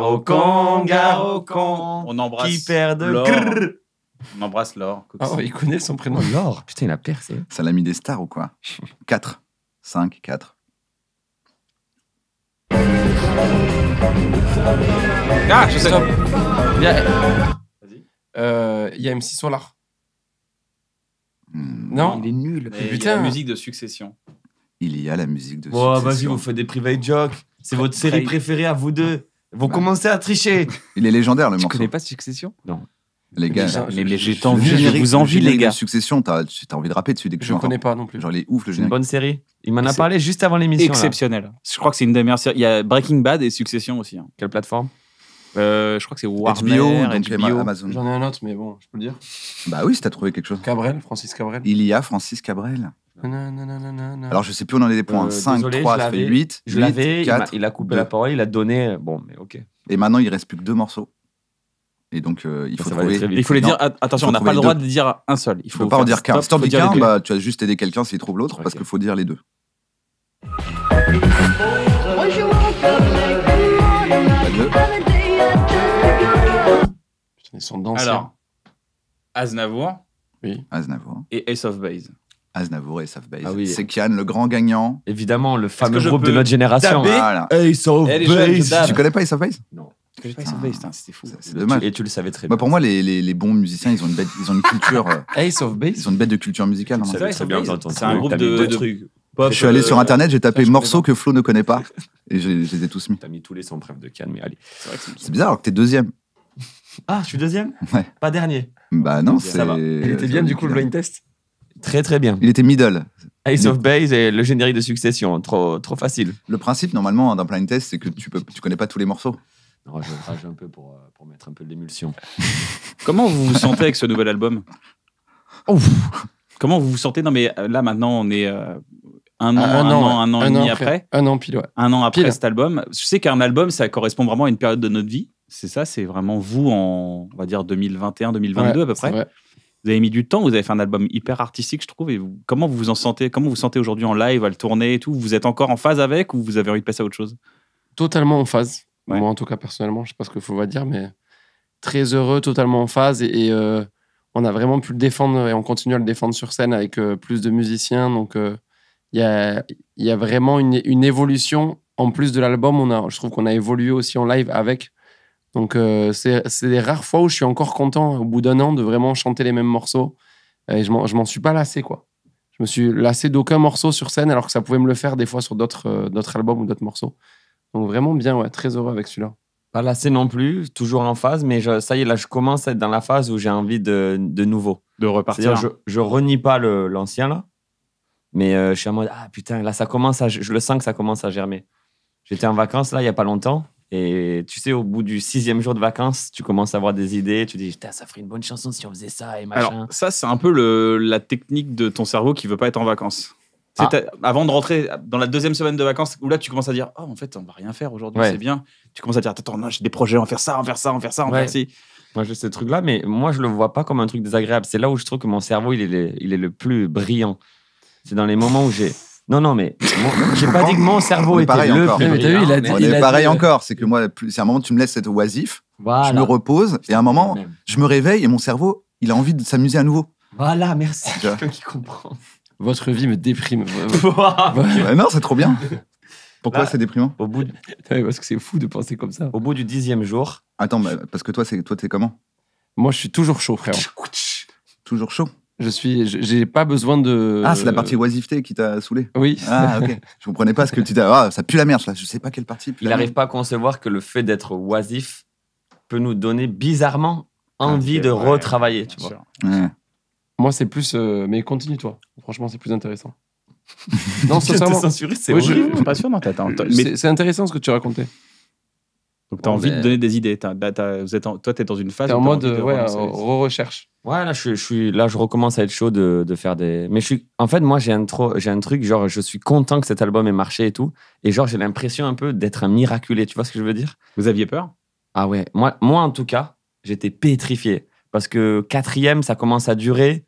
Speaker 1: au con, au con. On embrasse. Qui perd de. On embrasse Laure. Oh, il
Speaker 2: connaît son prénom, oh, Laure. Putain, il a percé. Ça l'a mis des stars ou quoi 4, 5, 4.
Speaker 1: Ah, je sais. Vas-y.
Speaker 4: Euh, il y a M6 Solar. Non Il est nul. Il y a la musique
Speaker 1: de Succession.
Speaker 2: Il y a la musique de Succession. Vas-y, vous faites
Speaker 1: des private jokes.
Speaker 4: C'est
Speaker 2: votre série préférée à vous deux. Vous bah. commencez à tricher. Il est légendaire, le morceau. Tu connais pas Succession Non. Les gars, Mais j'ai envie, je vous envie, les gars. Succession, t'as as envie de rapper dessus dès que je connais pas non plus. Genre les ouf, le générique. Une
Speaker 1: bonne série. Il m'en a parlé juste avant l'émission. Exceptionnel. Je crois que c'est une des meilleures séries. Il y a Breaking Bad et Succession aussi. Hein. Quelle plateforme euh, je crois que c'est Warner, HBO, Amazon.
Speaker 4: J'en ai un autre, mais bon, je peux le dire.
Speaker 2: Bah oui, si t'as trouvé quelque chose. Cabrel, Francis Cabrel. Il y a Francis Cabrel. Alors, je sais plus, on en est des points. 5, euh, 3, ça fait 8. Je l'avais, il, il, a coupé la parole, il a donné. Bon, mais ok. Et maintenant, il reste plus que deux morceaux. Et donc, euh, il, faut trouver... il faut les dire. attention, on n'a pas le droit de
Speaker 1: dire un seul. Il faut, faut pas en dire qu'un. Si t'en bah, tu
Speaker 2: as juste aidé quelqu'un s'il trouve l'autre, parce qu'il faut dire les deux. deux. Ils sont dansés. Alors,
Speaker 1: Aznavour.
Speaker 2: Oui. Aznavour. Et Ace of Base. Aznavour, et Ace of Base. Ah oui. C'est Kian, le grand gagnant. Évidemment, le fameux groupe de notre génération. Voilà. Ace of Base. Tu connais pas Ace of Base Non. Ace of Base, hein. c'était fou. C'est dommage. Et tu le savais très bien. Pour moi, les, bons musiciens, ils ont une, bête, ils ont une culture. Euh, Ace of Base Ils ont une bête de culture musicale. C'est un groupe de trucs je suis allé sur internet, j'ai tapé morceaux que Flo ne connaît pas [LAUGHS] et je, les ai tous mis. T'as mis tous les 100 de Cannes, mais allez. C'est bizarre alors que t'es deuxième. Ah, je suis deuxième Ouais. Pas dernier. Bah non, c'est. Il était bien du coup le blind test Très très bien. Il était
Speaker 3: middle. Ace of Base et le générique de Succession, trop, trop facile.
Speaker 2: Le principe normalement d'un blind test, c'est que tu peux, tu connais pas tous les morceaux. Non, je rage un peu pour, euh, pour mettre un peu de l'émulsion.
Speaker 1: [LAUGHS] Comment vous vous sentez avec ce nouvel album Comment vous vous sentez Non mais euh, là maintenant on est euh, un an, ah, un, an, et demi après, Un an pile, Un an après cet album. Je sais qu'un album, ça correspond vraiment à une période de notre vie. C'est ça, c'est vraiment vous en, on va dire, 2021, 2022 à peu près. Vous avez mis du temps, vous avez fait un album hyper artistique, je trouve. comment vous vous en sentez Comment vous sentez aujourd'hui en live, à le tourner et tout Vous êtes encore en phase avec ou vous avez envie de passer à autre chose Totalement en phase. Moi, en tout cas, personnellement, je sais pas ce que faut va dire, mais très heureux, totalement
Speaker 4: en phase. Et, euh, on a vraiment pu le défendre et on continue à le défendre sur scène avec euh, plus de musiciens. Donc. Euh, il y a, vraiment une, évolution. En plus de l'album, on a, je trouve qu'on a évolué aussi en live avec. Donc, euh, c'est des rares fois où je suis encore content, au bout d'un an, de vraiment chanter les mêmes morceaux. Et je m'en suis pas lassé, quoi. Je me suis lassé d'aucun morceau sur scène, alors que ça pouvait me le faire des fois sur d'autres euh, albums ou d'autres morceaux. Donc, vraiment bien, ouais, très heureux avec celui-là.
Speaker 3: Pas lassé non plus, toujours en phase, mais ça y est, là, je commence à être dans la phase où j'ai envie de, nouveau. De repartir. Je, je renie pas l'ancien, là mais euh, je suis en mode, ah putain, là, ça commence je le sens que ça commence à germer. J'étais en vacances, là, il n'y a pas longtemps. Et tu sais, au bout du sixième jour de vacances, tu commences à avoir des idées. Tu dis, putain, ça ferait une bonne chanson si on faisait ça et machin. Alors,
Speaker 1: ça, c'est un peu le, la technique de ton cerveau qui veut pas être en vacances. Ah. Avant de rentrer dans la deuxième semaine de vacances, où là tu commences à dire, oh en fait on va rien faire aujourd'hui, c'est bien. Tu commences à dire, attends, j'ai des projets, on va faire ça, on va faire ça, on va faire ça, on va faire ci. Moi j'ai ce truc-là,
Speaker 3: mais moi je le vois pas comme un truc désagréable. C'est là où je trouve que mon cerveau il est il est le plus brillant. C'est dans les moments où j'ai. Non, non, mais j'ai pas dit que mon cerveau est était pareil pareil encore,
Speaker 2: c'est que moi, c'est un moment, tu me laisses être oisif, je me repose, et à un moment, je me réveille et mon cerveau, il a envie de s'amuser à nouveau. Voilà, merci. [LAUGHS]
Speaker 3: qui comprend.
Speaker 2: Votre vie me déprime. [LAUGHS] non, c'est trop bien. [LAUGHS] Pourquoi c'est déprimant Au bout, Parce que c'est fou de penser comme ça. au bout du dixième jour, Attends, parce que toi, c'est toi, t'es comment Moi, je suis toujours chaud, frère. Toujours chaud. Je suis, j'ai pas besoin de. Ah, c'est la partie oisiveté qui t'a saoulé. Oui. Ah, ok. [LAUGHS] Je comprenais pas ce que tu disais. Ah, ça pue la merde. Là. Je sais pas quelle partie. Il n'arrive
Speaker 3: pas à concevoir que le fait d'être oisif peut nous donner bizarrement envie de retravailler. Tu vois.
Speaker 4: Moi, c'est plus. Euh, mais continue toi. Franchement, c'est plus intéressant. [LAUGHS] non, sincèrement. censuré, c'est oui, Pas sûr dans ta Mais c'est
Speaker 1: intéressant ce que tu racontais. Donc, tu as envie de donner des idées. vous êtes toi, tu es dans une phase. de en mode, ouais,
Speaker 3: recherche Ouais, là je, suis, là, je recommence à être chaud de, faire des. Mais je en fait, moi, j'ai un, truc, genre, je suis content que cet album ait marché et tout. Et genre, j'ai l'impression un peu d'être un miraculé, tu vois ce que je veux dire Vous aviez peur Ah ouais, moi, moi, en tout cas, j'étais pétrifié. Parce que quatrième, ça commence à durer.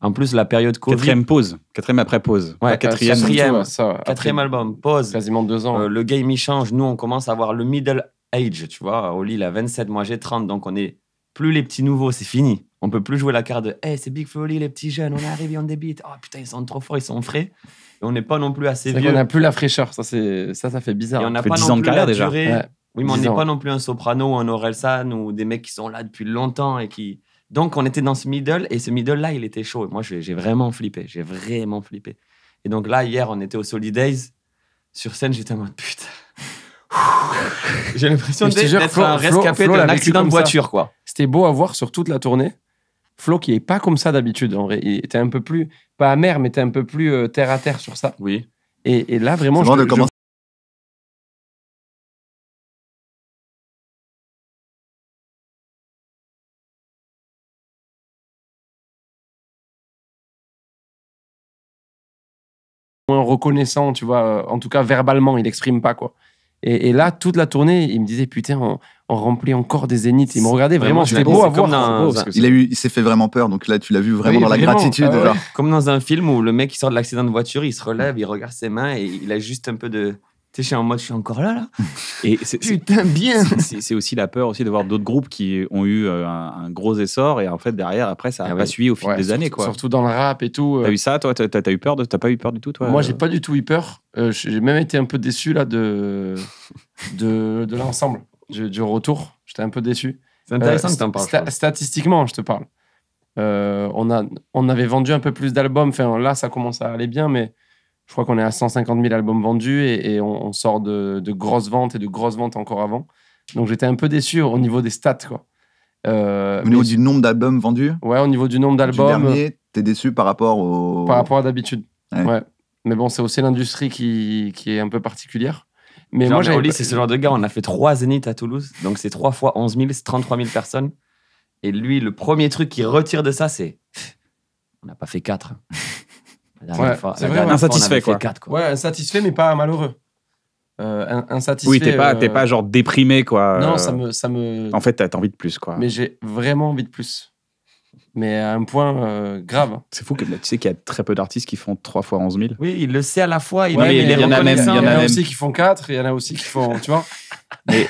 Speaker 3: En plus, la période Covid. Quatrième pause. Quatrième
Speaker 1: après pause. Ouais, quatrième. Quatrième, quatrième
Speaker 3: album, pause. Quasiment deux ans. Euh, le game, il change. Nous, on commence à avoir le middle age, tu vois. Oli, il a 27, moi, j'ai 30. Donc, on est plus les petits nouveaux, c'est fini. On peut plus jouer la carte de Hey, eh, c'est Big Folly, les petits jeunes, on arrive en on débite. Oh putain, ils sont trop forts, ils sont frais. Et on n'est pas non plus assez vieux. On n'a
Speaker 4: plus la fraîcheur, ça, ça, ça fait bizarre. on n'a pas non plus de carrière déjà. Oui, mais on n'est pas
Speaker 3: non plus un soprano ou un Orelsan ou des mecs qui sont là depuis longtemps et qui. Donc, on était dans ce middle et ce middle-là, il était chaud. Moi, j'ai vraiment flippé. J'ai vraiment flippé. Et donc là, hier, on était au Solid Days. Sur scène, j'étais en mode putain. [LAUGHS]
Speaker 4: j'ai l'impression d'être un rescapé d'un accident de voiture, quoi. C'était beau à voir sur toute la tournée. Flo qui est pas comme ça d'habitude en vrai. Il était un peu plus, pas amer, mais était un peu plus
Speaker 5: euh, terre à terre sur ça. Oui. Et, là vraiment, je, de commencer. moins reconnaissant, tu vois, euh, en tout cas verbalement, il n'exprime pas quoi. Et, là,
Speaker 4: toute la tournée, il me disait putain, en remplit encore des zéniths. Il me regardait vraiment, c'était beau à voir. Il, a
Speaker 2: eu, il s'est fait vraiment peur, donc là, tu l'as vu ah vraiment dans la gratitude. Ah comme dans un film où le mec il sort de
Speaker 3: l'accident de voiture, il se relève, il regarde ses mains et il a juste un peu de. Tu sais, je suis en mode, je suis encore là, là.
Speaker 1: [LAUGHS] Et Putain, bien C'est aussi la peur aussi de voir d'autres groupes qui ont eu euh, un, gros essor et en fait, derrière, après, ça a ah pas suivi au fil des années, quoi. Surtout dans le rap et tout. T'as euh. eu ça, toi T'as as eu peur de... T'as pas eu peur du tout, toi Moi, j'ai pas
Speaker 4: du tout eu peur. Euh, j'ai même été un peu déçu, là, de, de l'ensemble du, retour. J'étais un peu déçu. C'est intéressant euh, que en parles,
Speaker 1: statistiquement,
Speaker 4: je te parle. Euh, on, a, on avait vendu un peu plus d'albums. Enfin, là, ça commence à aller bien, mais je crois qu'on est à 150 000 albums vendus et, on, sort de, grosses ventes et de grosses ventes encore avant. Donc j'étais un peu déçu au niveau des stats. Quoi. Euh, au niveau du
Speaker 2: nombre d'albums vendus Ouais, au niveau du nombre
Speaker 4: d'albums. tu dernier,
Speaker 2: t'es déçu par rapport au. Par rapport
Speaker 4: à d'habitude. ouais. Mais bon, c'est aussi l'industrie qui, qui, est un peu particulière. Mais moi, j'ai c'est ce genre
Speaker 3: de gars. On a fait trois zéniths à Toulouse. Donc, c'est trois fois 11 000, c'est 33 000 personnes. Et lui, le premier truc qu'il retire de ça, c'est on n'a pas fait quatre. Hein. La
Speaker 5: dernière insatisfait, quoi.
Speaker 4: Ouais, insatisfait, mais pas malheureux. Euh, insatisfait. Oui, t'es pas, euh, pas genre déprimé, quoi. Non, ça me. Ça me... En fait, t'as envie de plus, quoi. Mais j'ai vraiment envie de
Speaker 1: plus mais à un point euh, grave. Hein. C'est fou que tu sais qu'il y a très peu d'artistes qui font 3 fois 11 000. Oui,
Speaker 4: il le sait à la fois. Il, y, en a même. Il y en a aussi qui font 4, il y en a aussi qui font. Tu vois [LAUGHS] Mais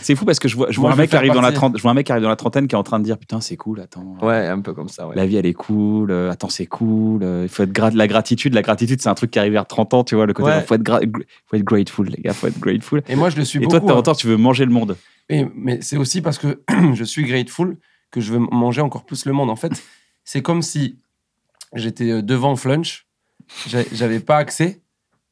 Speaker 1: c'est fou parce que je vois, je vois, un mec qui arrive dans la mec qui arrive dans la trentaine qui est en train de dire Putain, c'est cool, attends. Ouais, un peu comme ça. Ouais. La vie, elle est cool, euh, attends, c'est cool. Euh, il faut être grat la gratitude. La gratitude, c'est un truc qui arrive vers 30 ans, tu vois. Le côté, faut, être grateful, les gars, faut être grateful. Et moi, je le suis beaucoup. Et toi, hein. tu veux manger le monde.
Speaker 4: mais c'est aussi parce que [CLEARS THROAT] je suis grateful que je veux manger encore plus le monde. En fait, [LAUGHS] c'est comme si j'étais euh, devant Flunch, j'avais pas accès,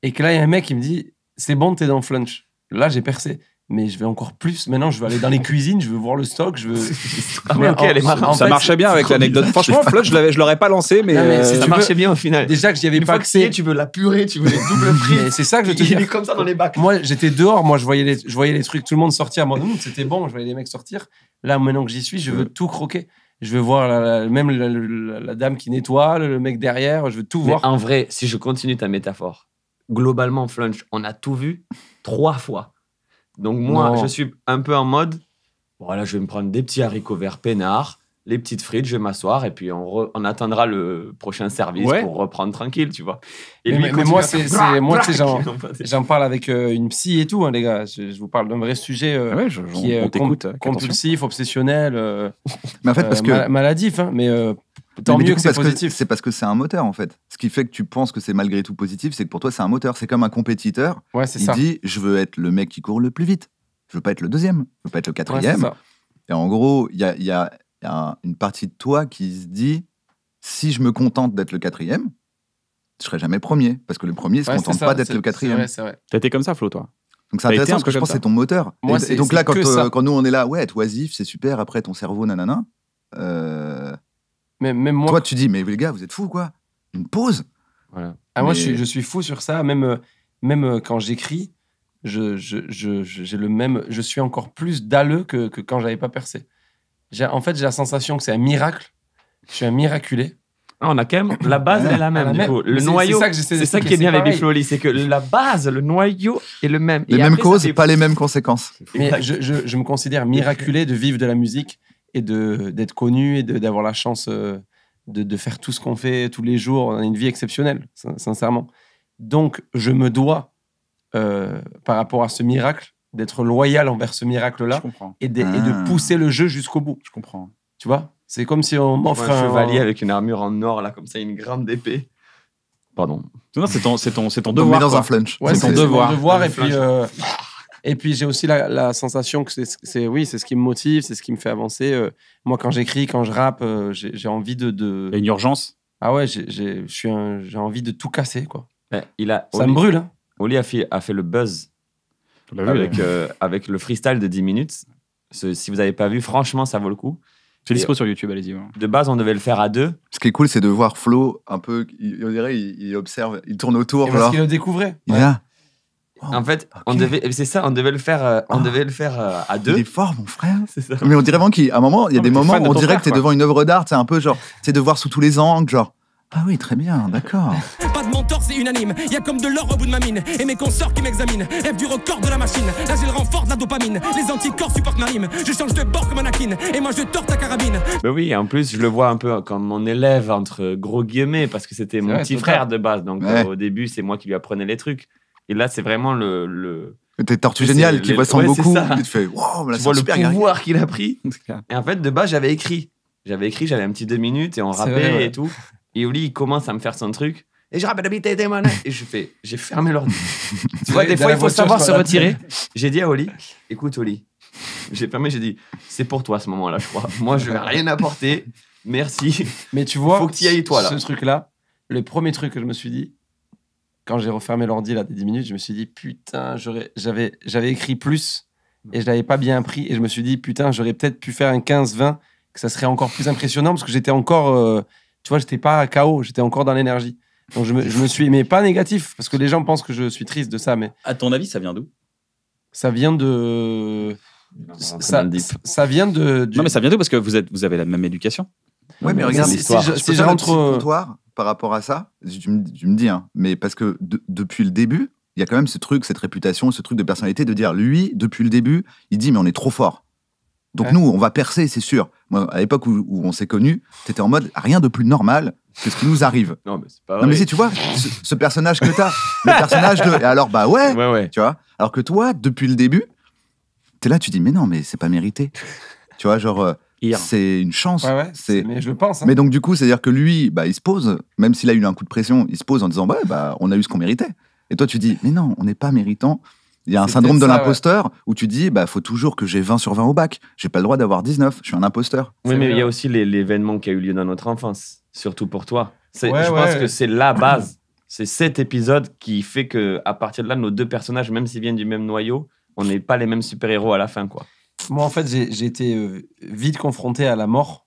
Speaker 4: et que là, il y a un mec qui me dit C'est bon, t'es dans Flunch. Là, j'ai percé mais je vais encore plus. Maintenant, je veux aller dans les cuisines, je veux voir le stock, je veux. [LAUGHS] Ça marchait bien avec l'anecdote. Franchement, Flunch,
Speaker 1: je ne l'aurais pas lancé, mais, euh, ça marchait bien au
Speaker 4: final. Déjà que j'y avais pas accès. tu veux la purée, tu veux les doubles prix. c'est ça que je te dis. comme ça dans les bacs. Moi, j'étais dehors, moi, je voyais les, je voyais les trucs, tout le monde sortir. Moi, c'était bon, je voyais les mecs sortir. Là, maintenant que j'y suis, je veux tout croquer. Je veux voir même la, dame qui nettoie, le, mec derrière, je veux tout voir. En vrai, si
Speaker 3: je continue ta métaphore, globalement, Flunch, on a tout vu trois fois. Donc moi, je suis un peu en mode, voilà, je vais me prendre des petits haricots verts peinards, les petites frites, je vais m'asseoir et puis on, attendra le prochain service pour reprendre tranquille, tu vois.
Speaker 4: mais, moi, c'est, moi, [LAUGHS] j'en, parle avec euh, une psy et tout, hein, les gars. Je, vous parle d'un vrai sujet euh, qui est euh, compulsif, obsessionnel,
Speaker 2: maladif, mais Tant mieux que c'est positif. C'est parce que c'est un moteur en fait. Ce qui fait que tu penses que c'est malgré tout positif, c'est que pour toi c'est un moteur. C'est comme un compétiteur. Ouais, c'est ça. dit je veux être le mec qui court le plus vite. Je veux pas être le deuxième. Je veux pas être le quatrième. et en gros, il y a, une partie de toi qui se dit si je me contente d'être le quatrième, je serai jamais premier parce que le premier ne se contente pas d'être le quatrième. T'as été comme ça, Flo, toi. Donc c'est intéressant parce que je pense que c'est ton moteur. donc là, quand, nous on est là, ouais, être oisif, c'est super. Après ton cerveau, nanana. Euh, même, moi. Toi, tu dis, mais les gars, vous êtes fous, quoi. Une pause Voilà.
Speaker 4: Ah, moi, je suis, fou sur ça. Même, même euh, quand j'écris, je, j'ai le même, je suis encore plus dalleux que, que quand j'avais pas percé. En fait, j'ai la sensation que c'est un miracle. Je suis un miraculé. Ah, on a quand même la base est la ah, même. Du coup. Le noyau,
Speaker 3: c'est ça, qui est bien avec Bifloli, c'est que la base, le noyau est le même. Les mêmes causes, pas les mêmes
Speaker 2: conséquences. je,
Speaker 4: je, me considère miraculé de vivre de la musique et d'être connu et d'avoir la chance euh, de, de faire tout ce qu'on fait tous les jours. On a une vie exceptionnelle, sincèrement. Donc, je me dois, euh, par rapport à ce miracle, d'être loyal envers ce miracle-là et, de, ah.
Speaker 1: pousser le jeu jusqu'au bout. Je comprends.
Speaker 4: Tu vois C'est comme si
Speaker 3: on m'offre un chevalier avec une armure en or, là, comme ça, une grande épée.
Speaker 4: Pardon.
Speaker 1: c'est ton, ton, devoir. On dans un flunch. c'est ton devoir. et
Speaker 4: puis, et puis j'ai aussi la, sensation que c'est oui, c'est ce qui me motive, c'est ce qui me fait avancer. Euh, moi, quand j'écris, quand je rappe, euh, j'ai envie de, Il y a une urgence. Ah ouais, j'ai envie de tout casser quoi. Ben, il a ça me brûle. Hein. Oli a fait, a fait le buzz avec, hein. euh,
Speaker 3: avec le freestyle de 10 minutes. si vous n'avez pas vu, franchement, ça vaut le coup. C'est dispo sur YouTube,
Speaker 2: allez-y. Hein. De base, on devait le faire à deux. Ce qui est cool, c'est de voir Flo un peu, on dirait, il, observe, il tourne autour. Et parce qu'il le découvrait. a en fait, on devait, c'est ça, on devait le faire,
Speaker 3: euh, on devait le faire euh, à deux. Il est fort, mon frère. [LAUGHS] C'est ça. Mais on dirait vraiment qu'à un
Speaker 2: moment, il y a des moments où on dirait que t'es devant une œuvre d'art, c'est un peu genre, c'est de voir sous tous les angles, genre. Ah oui, très bien, [LAUGHS] d'accord. Pas
Speaker 4: de mentor, c'est unanime. Y a comme de l'or au bout de ma mine. Et mes consorts qui m'examinent. Rêve du record de la machine. Là, j'ai le renfort de la dopamine. Les anticorps supportent ma rime. Je change de bord comme Anakin. Et moi, je torte ta carabine.
Speaker 1: Bah
Speaker 3: oui, en plus, je le vois un peu comme mon élève, entre gros guillemets, parce que c'était mon petit frère de base. Donc, euh, au début, c'est moi qui lui apprenais les trucs. Et là, c'est vraiment le. le T'es Tortue Géniale qui voit sans beaucoup. tu fais, vois le pouvoir qu'il a pris. Et en fait, de base, j'avais écrit. J'avais écrit, j'avais un petit deux minutes et on rappelait et tout. Et Oli, il commence à me faire son truc. Et je rappelle habiter des monnaies. Et je fais, j'ai fermé l'ordi. [LAUGHS] tu vois, des fois, il faut savoir se retirer. [LAUGHS] J'ai dit à Oli, écoute, Oli, j'ai fermé, j'ai dit, c'est pour toi ce moment-là, je crois. Moi, je vais [LAUGHS] rien apporter.
Speaker 4: Merci. Mais tu vois, faut que tu ailles, toi, là. Ce truc-là, le premier truc que je me suis dit, quand j'ai refermé l'ordi là des 10 minutes, je me suis dit putain, j'avais j'avais écrit plus et je l'avais pas bien appris. » et je me suis dit putain, j'aurais peut-être pu faire un 15 20 que ça serait encore plus impressionnant parce que j'étais encore euh, tu vois, j'étais pas à KO, j'étais encore dans l'énergie. Donc je me, je me, suis mais pas négatif parce que les gens pensent que je suis triste de ça mais à ton avis, ça vient d'où Ça vient
Speaker 2: de
Speaker 1: ça, ça vient de Non mais ça vient d'où parce que vous êtes vous avez la même éducation.
Speaker 2: Oui, mais regarde, si, je, rentre par rapport à ça tu me, dis, hein, mais parce que depuis le début, il y a quand même ce truc, cette réputation, ce truc de personnalité de dire lui, depuis le début, il dit mais on est trop fort. Donc nous, on va percer, c'est sûr. Moi, à l'époque où, on s'est connus, t'étais en mode rien de plus normal que ce qui nous arrive. [LAUGHS] Non, mais c'est pas vrai. Non, mais si tu vois, ce, personnage que t'as, le [LAUGHS] personnage de. Et alors, bah ouais, tu vois. Alors que toi, depuis le début, t'es là, tu dis mais non, mais c'est pas mérité. [LAUGHS] tu vois, genre, euh, c'est une chance. c'est... Mais je pense. Hein. Mais donc, du coup, c'est-à-dire que lui, bah, il se pose, même s'il a eu un coup de pression, il se pose en disant bah, on a eu ce qu'on méritait. Et toi, tu dis mais non, on n'est pas méritant. Il y a un syndrome de l'imposteur où tu dis bah faut toujours que j'ai 20 sur 20 au bac. J'ai pas le droit d'avoir 19. Je suis un imposteur. Oui, mais
Speaker 3: il y a aussi l'événement qui a eu lieu dans notre enfance, surtout pour toi. je pense que c'est la base. C'est cet épisode qui fait que à partir de là, nos deux personnages, même s'ils viennent du même noyau, on n'est pas les mêmes super-héros à la fin, quoi.
Speaker 4: Moi, en fait, j'ai été euh, vite confronté à la mort.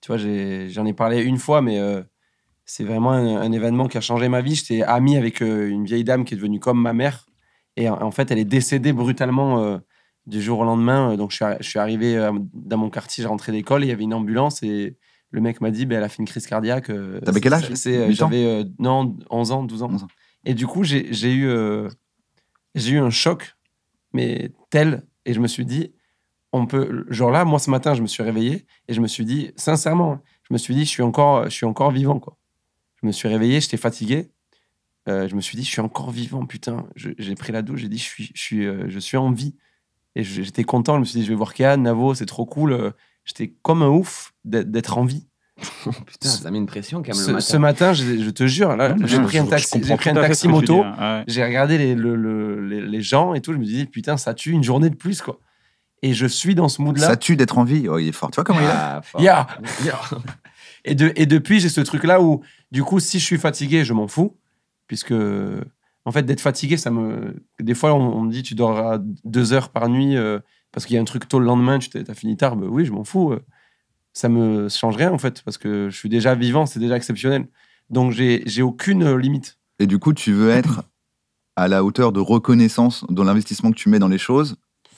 Speaker 4: Tu vois, j'en ai, parlé une fois, mais euh, c'est vraiment un, événement qui a changé ma vie. J'étais ami avec euh, une vieille dame qui est devenue comme ma mère. Et en, fait, elle est décédée brutalement du jour au lendemain. Donc, je suis, arrivé dans mon quartier, j'ai rentré d'école, il y avait une ambulance et le mec m'a dit bah, elle a fait une crise cardiaque. T'avais quel âge J'avais non, 11 ans, 12 ans. Et du coup, j'ai eu, j'ai eu un choc, mais tel. Et je me suis dit, on peut. Genre là, moi, ce matin, je me suis réveillé et je me suis dit, sincèrement, hein, je me suis dit, je suis encore, je suis encore vivant, quoi. Je me suis réveillé, j'étais fatigué. Euh, je me suis dit, je suis encore vivant, putain. J'ai pris la douche, j'ai dit, je suis, je suis, euh, je suis en vie. Et j'étais content, je me suis dit, je vais voir Kéan, Navo, c'est trop cool. Euh, j'étais comme un ouf d'être en vie. [LAUGHS] Putain, ça met une pression quand même. Ce, matin. ce matin, je, te jure, là, j'ai pris, un taxi, moto, hein. j'ai regardé les, les, les, gens et tout, je me suis putain, ça tue une journée de plus, quoi et je suis dans ce mood-là. Ça tue
Speaker 2: d'être en vie. Oh, il est fort. Tu vois comment il est ah,
Speaker 4: [LAUGHS] et, et depuis, j'ai ce truc-là où, du coup, si je suis fatigué, je m'en fous. Puisque, en fait, d'être fatigué, ça me. Des fois, on, me dit, tu dors à deux heures par nuit euh, parce qu'il y a un truc tôt le lendemain, tu as fini tard. Ben, oui, je m'en fous. Euh. Ça me change rien, en fait, parce que je suis déjà vivant, c'est déjà exceptionnel. Donc, j'ai aucune limite.
Speaker 2: Et du coup, tu veux être à la hauteur de reconnaissance dans l'investissement que tu mets dans les choses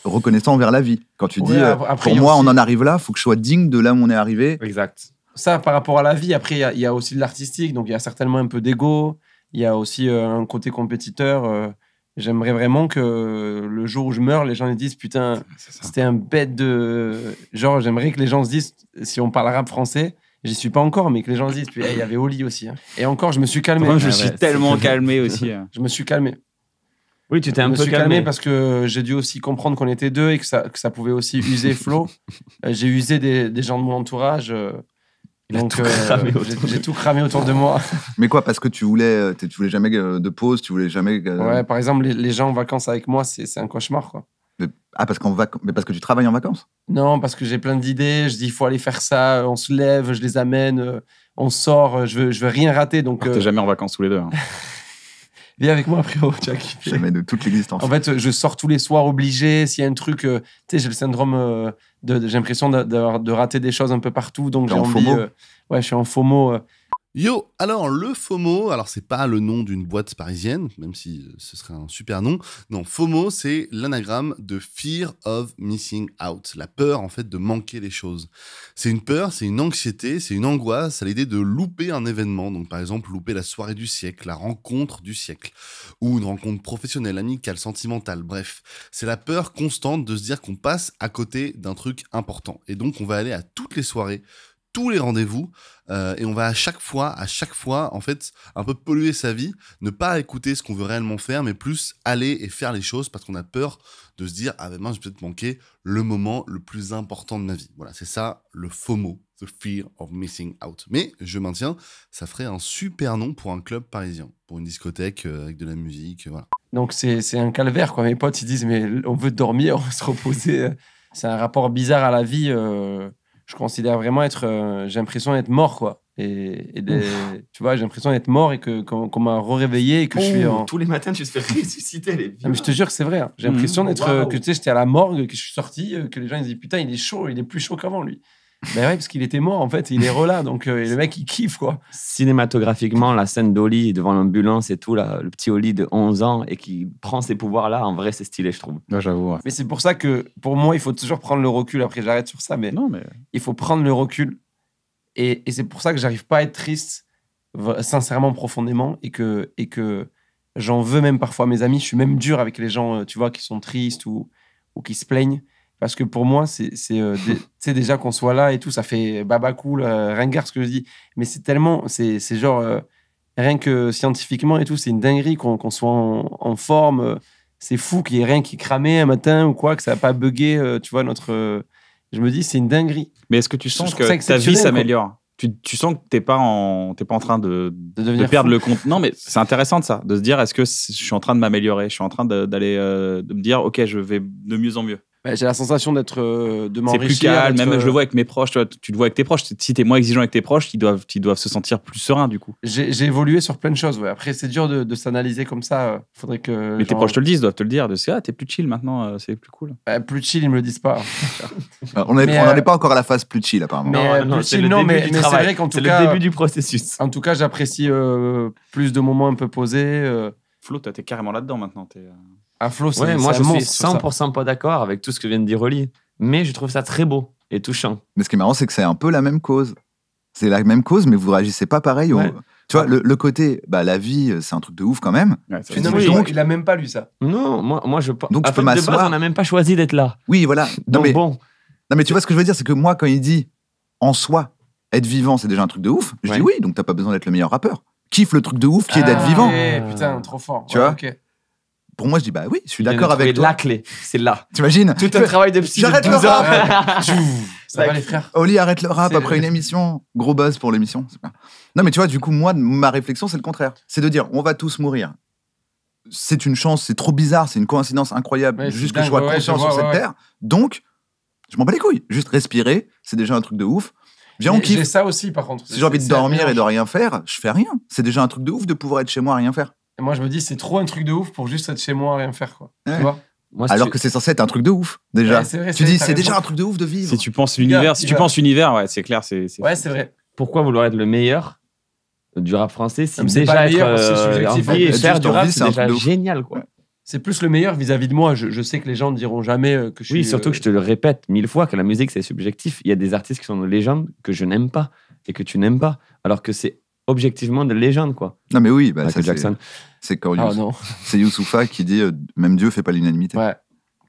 Speaker 2: reconnaissant envers la vie. Quand tu dis, euh, pour moi, on en arrive là, faut que je sois digne de là où on est arrivé. Exact.
Speaker 4: Ça, par rapport à la vie, après, il y, a aussi de l'artistique, donc il y a certainement un peu d'ego, il y a aussi euh, un côté compétiteur. Euh, j'aimerais vraiment que le jour où je meurs, les gens me disent Putain, c'était un bête de. Genre, j'aimerais que les gens se disent Si on parle arabe français, j'y suis pas encore, mais que les gens se disent Puis il y avait Oli aussi. Hein. Et encore, je me suis calmé. je ah suis tellement calmé aussi. Hein. je me suis calmé. Oui, tu t'es un peu suis calmé. parce que j'ai dû aussi comprendre qu'on était deux et que ça, que ça pouvait aussi user Flo. [LAUGHS] Euh, j'ai usé des, gens de mon entourage. Euh,
Speaker 2: donc, euh, j'ai tout cramé autour de moi. [LAUGHS] Mais quoi Parce que tu voulais, tu voulais jamais de pause, tu voulais jamais. Ouais, par exemple, les, gens en vacances avec moi, c'est un cauchemar, ah, parce, mais parce que tu travailles en vacances
Speaker 4: Non, parce que j'ai plein d'idées. Je dis, il faut aller faire ça. On se lève, je les amène, on sort. Je veux, je veux rien rater. Donc, ah, t'es jamais en vacances tous les deux. Hein. [LAUGHS] viens avec moi, frérot, tu as kiffé. Jamais
Speaker 2: de toute l'existence. En
Speaker 4: fait, je sors tous les soirs obligé. S'il y a un truc, euh, tu sais, j'ai le syndrome euh, de, j'ai l'impression de, de, rater des choses un peu partout, donc j'ai envie. Euh,
Speaker 5: ouais, je suis en FOMO. Yo, alors le FOMO, alors c'est pas le nom d'une boîte parisienne, même si euh, ce serait un super nom. Non, FOMO, c'est l'anagramme de Fear of Missing Out, la peur en fait de manquer les choses. C'est une peur, c'est une anxiété, c'est une angoisse à l'idée de louper un événement, donc par exemple louper la soirée du siècle, la rencontre du siècle, ou une rencontre professionnelle, amicale, sentimentale, bref. C'est la peur constante de se dire qu'on passe à côté d'un truc important. Et donc on va aller à toutes les soirées tous les rendez-vous euh, et on va à chaque fois, à chaque fois, en fait, un peu polluer sa vie, ne pas écouter ce qu'on veut réellement faire, mais plus aller et faire les choses parce qu'on a peur de se dire ah ben je vais peut-être manquer le moment le plus important de ma vie. Voilà, c'est ça le FOMO, the fear of missing out. Mais je maintiens, ça ferait un super nom pour un club parisien, pour une discothèque euh, avec de la musique, voilà.
Speaker 4: Donc c'est un calvaire quoi. Mes potes ils disent mais on veut dormir, [LAUGHS] on veut se reposer. C'est un rapport bizarre à la vie. Euh, je considère vraiment être. Euh, j'ai l'impression d'être mort, quoi. Et, tu vois, j'ai l'impression d'être mort et que qu'on m'a réveillé et que je suis oh, en... Tous
Speaker 3: les matins, tu te fais ressusciter, les ah, mais je te jure que c'est
Speaker 4: vrai. Hein. J'ai mmh. l'impression oh, d'être. Euh, que tu sais, j'étais à la morgue, que je suis sorti, euh, que les gens ils disent putain, il est chaud, il est plus chaud qu'avant, lui. Ben ouais, parce qu'il était mort en fait, il est relâ, donc euh, le mec il kiffe quoi.
Speaker 3: Cinématographiquement, la scène d'Oli devant l'ambulance et tout, là, le petit Oli de 11 ans et qui prend ses pouvoirs-là, en vrai c'est stylé je trouve. j'avoue.
Speaker 4: Mais c'est pour ça que pour moi il faut toujours prendre le recul, après j'arrête sur ça, mais, non, mais... il faut prendre le recul. Et, et c'est pour ça que j'arrive pas à être triste sincèrement, profondément, et que, et que j'en veux même parfois à mes amis, je suis même dur avec les gens, euh, tu vois, qui sont tristes ou, ou qui se plaignent. Parce que pour moi, c'est euh, [LAUGHS] déjà qu'on soit là et tout, ça fait baba cool, euh, ringard ce que je dis. Mais c'est tellement, c'est genre, euh, rien que scientifiquement et tout, c'est une dinguerie qu'on soit en, forme. Euh, c'est fou qu'il n'y ait rien qui cramait un matin ou quoi, que ça n'a pas bugué, tu vois, notre. je me dis, c'est une dinguerie.
Speaker 1: Mais est-ce que tu sens que, ta vie s'améliore tu, sens que t'es pas pas en train de, de, perdre le compte. Non, mais c'est intéressant de ça, de se dire est-ce que je suis en train de m'améliorer, je suis en train d'aller de me dire ok je vais de mieux en mieux.
Speaker 4: Bah, j'ai la sensation d'être euh, de C'est plus calme. Même je le euh, vois
Speaker 1: avec mes proches. Tu, vois, tu le vois avec tes proches. Si t'es moins exigeant avec tes proches, ils doivent, ils doivent se sentir plus sereins du coup.
Speaker 4: J'ai évolué sur plein de choses. Ouais. Après, c'est dur de, de s'analyser comme ça. Euh, faudrait que. Mais tes proches te le
Speaker 1: disent, doivent te le dire. De ah, t'es plus chill maintenant, euh, c'est plus cool.
Speaker 4: Bah, plus chill, ils me le disent pas. [LAUGHS]
Speaker 2: Bah, on n'en est pas encore à la phase plus chill apparemment.
Speaker 4: Mais, non, plus chill, non, mais, c'est vrai le début du processus. En tout cas, j'apprécie plus de moments un peu posés. Flo, t'es carrément là-dedans maintenant.
Speaker 3: Un Moi, je suis 100% pas d'accord avec tout ce que vient de dire Oli, mais je trouve ça très beau et touchant.
Speaker 2: Mais ce qui est marrant, c'est que c'est un peu la même cause. C'est la même cause, mais vous réagissez pas pareil. Tu vois, ah. le, côté, bah, la vie, c'est un truc de ouf quand même.
Speaker 4: il a même pas lu ça.
Speaker 2: Non, moi, moi je. Donc, je m'asseoir. On
Speaker 4: n'a même pas choisi
Speaker 2: d'être là. Oui, voilà. [LAUGHS] Non, mais, bon. Non, mais tu vois ce que je veux dire, c'est que moi, quand il dit en soi, être vivant, c'est déjà un truc de ouf, je dis oui, donc t'as pas besoin d'être le meilleur rappeur. Kiffe le truc de ouf qui est ah. d'être vivant. Putain, trop fort. Tu vois pour moi, je dis bah oui, je suis d'accord avec toi. La clé, c'est là. [LAUGHS] imagines Tout un travail de psy. J'arrête le rap.
Speaker 5: [LAUGHS] [LAUGHS]
Speaker 2: Ça va Oli arrête le rap après une émission. Gros buzz pour l'émission. Non mais tu vois, du coup, moi, ma réflexion, c'est le contraire. C'est de dire, on va tous mourir. C'est une chance, c'est trop bizarre, c'est une coïncidence incroyable, juste que je sois ouais, conscient sur cette terre. Donc, je m'en bats les couilles. Juste respirer, c'est déjà un truc de ouf.
Speaker 4: Viens, on kiffe. J'ai ça
Speaker 2: aussi, par contre. Si j'ai envie de dormir et de rien faire, je fais rien. C'est déjà un truc de ouf de pouvoir être chez moi à rien faire moi, je me dis, c'est trop un truc de ouf pour juste être chez moi à rien faire, quoi. Tu vois moi, Alors que c'est censé être un truc de ouf, déjà. tu dis, c'est déjà un truc de ouf de vivre. Si
Speaker 4: tu penses l'univers, si tu penses
Speaker 1: l'univers, ouais, c'est clair, c'est. Ouais,
Speaker 3: c'est vrai. Pourquoi vouloir être le meilleur du rap français si ah, déjà être euh, et du rap, c'est déjà
Speaker 4: génial, quoi. C'est plus le meilleur vis-à-vis de moi. Je, sais que les gens ne diront jamais
Speaker 3: euh, que je suis. Oui, surtout euh, que je te le répète mille fois que la musique, c'est subjectif. Il y a des artistes qui sont nos légendes que je n'aime pas et que tu n'aimes pas. Alors que c'est objectivement de légende, quoi.
Speaker 2: Non, mais oui, bah, c'est Jackson. C'est Corliss ah, [LAUGHS] c'est Youssoufa qui dit euh, même Dieu fait pas l'unanimité. Ouais,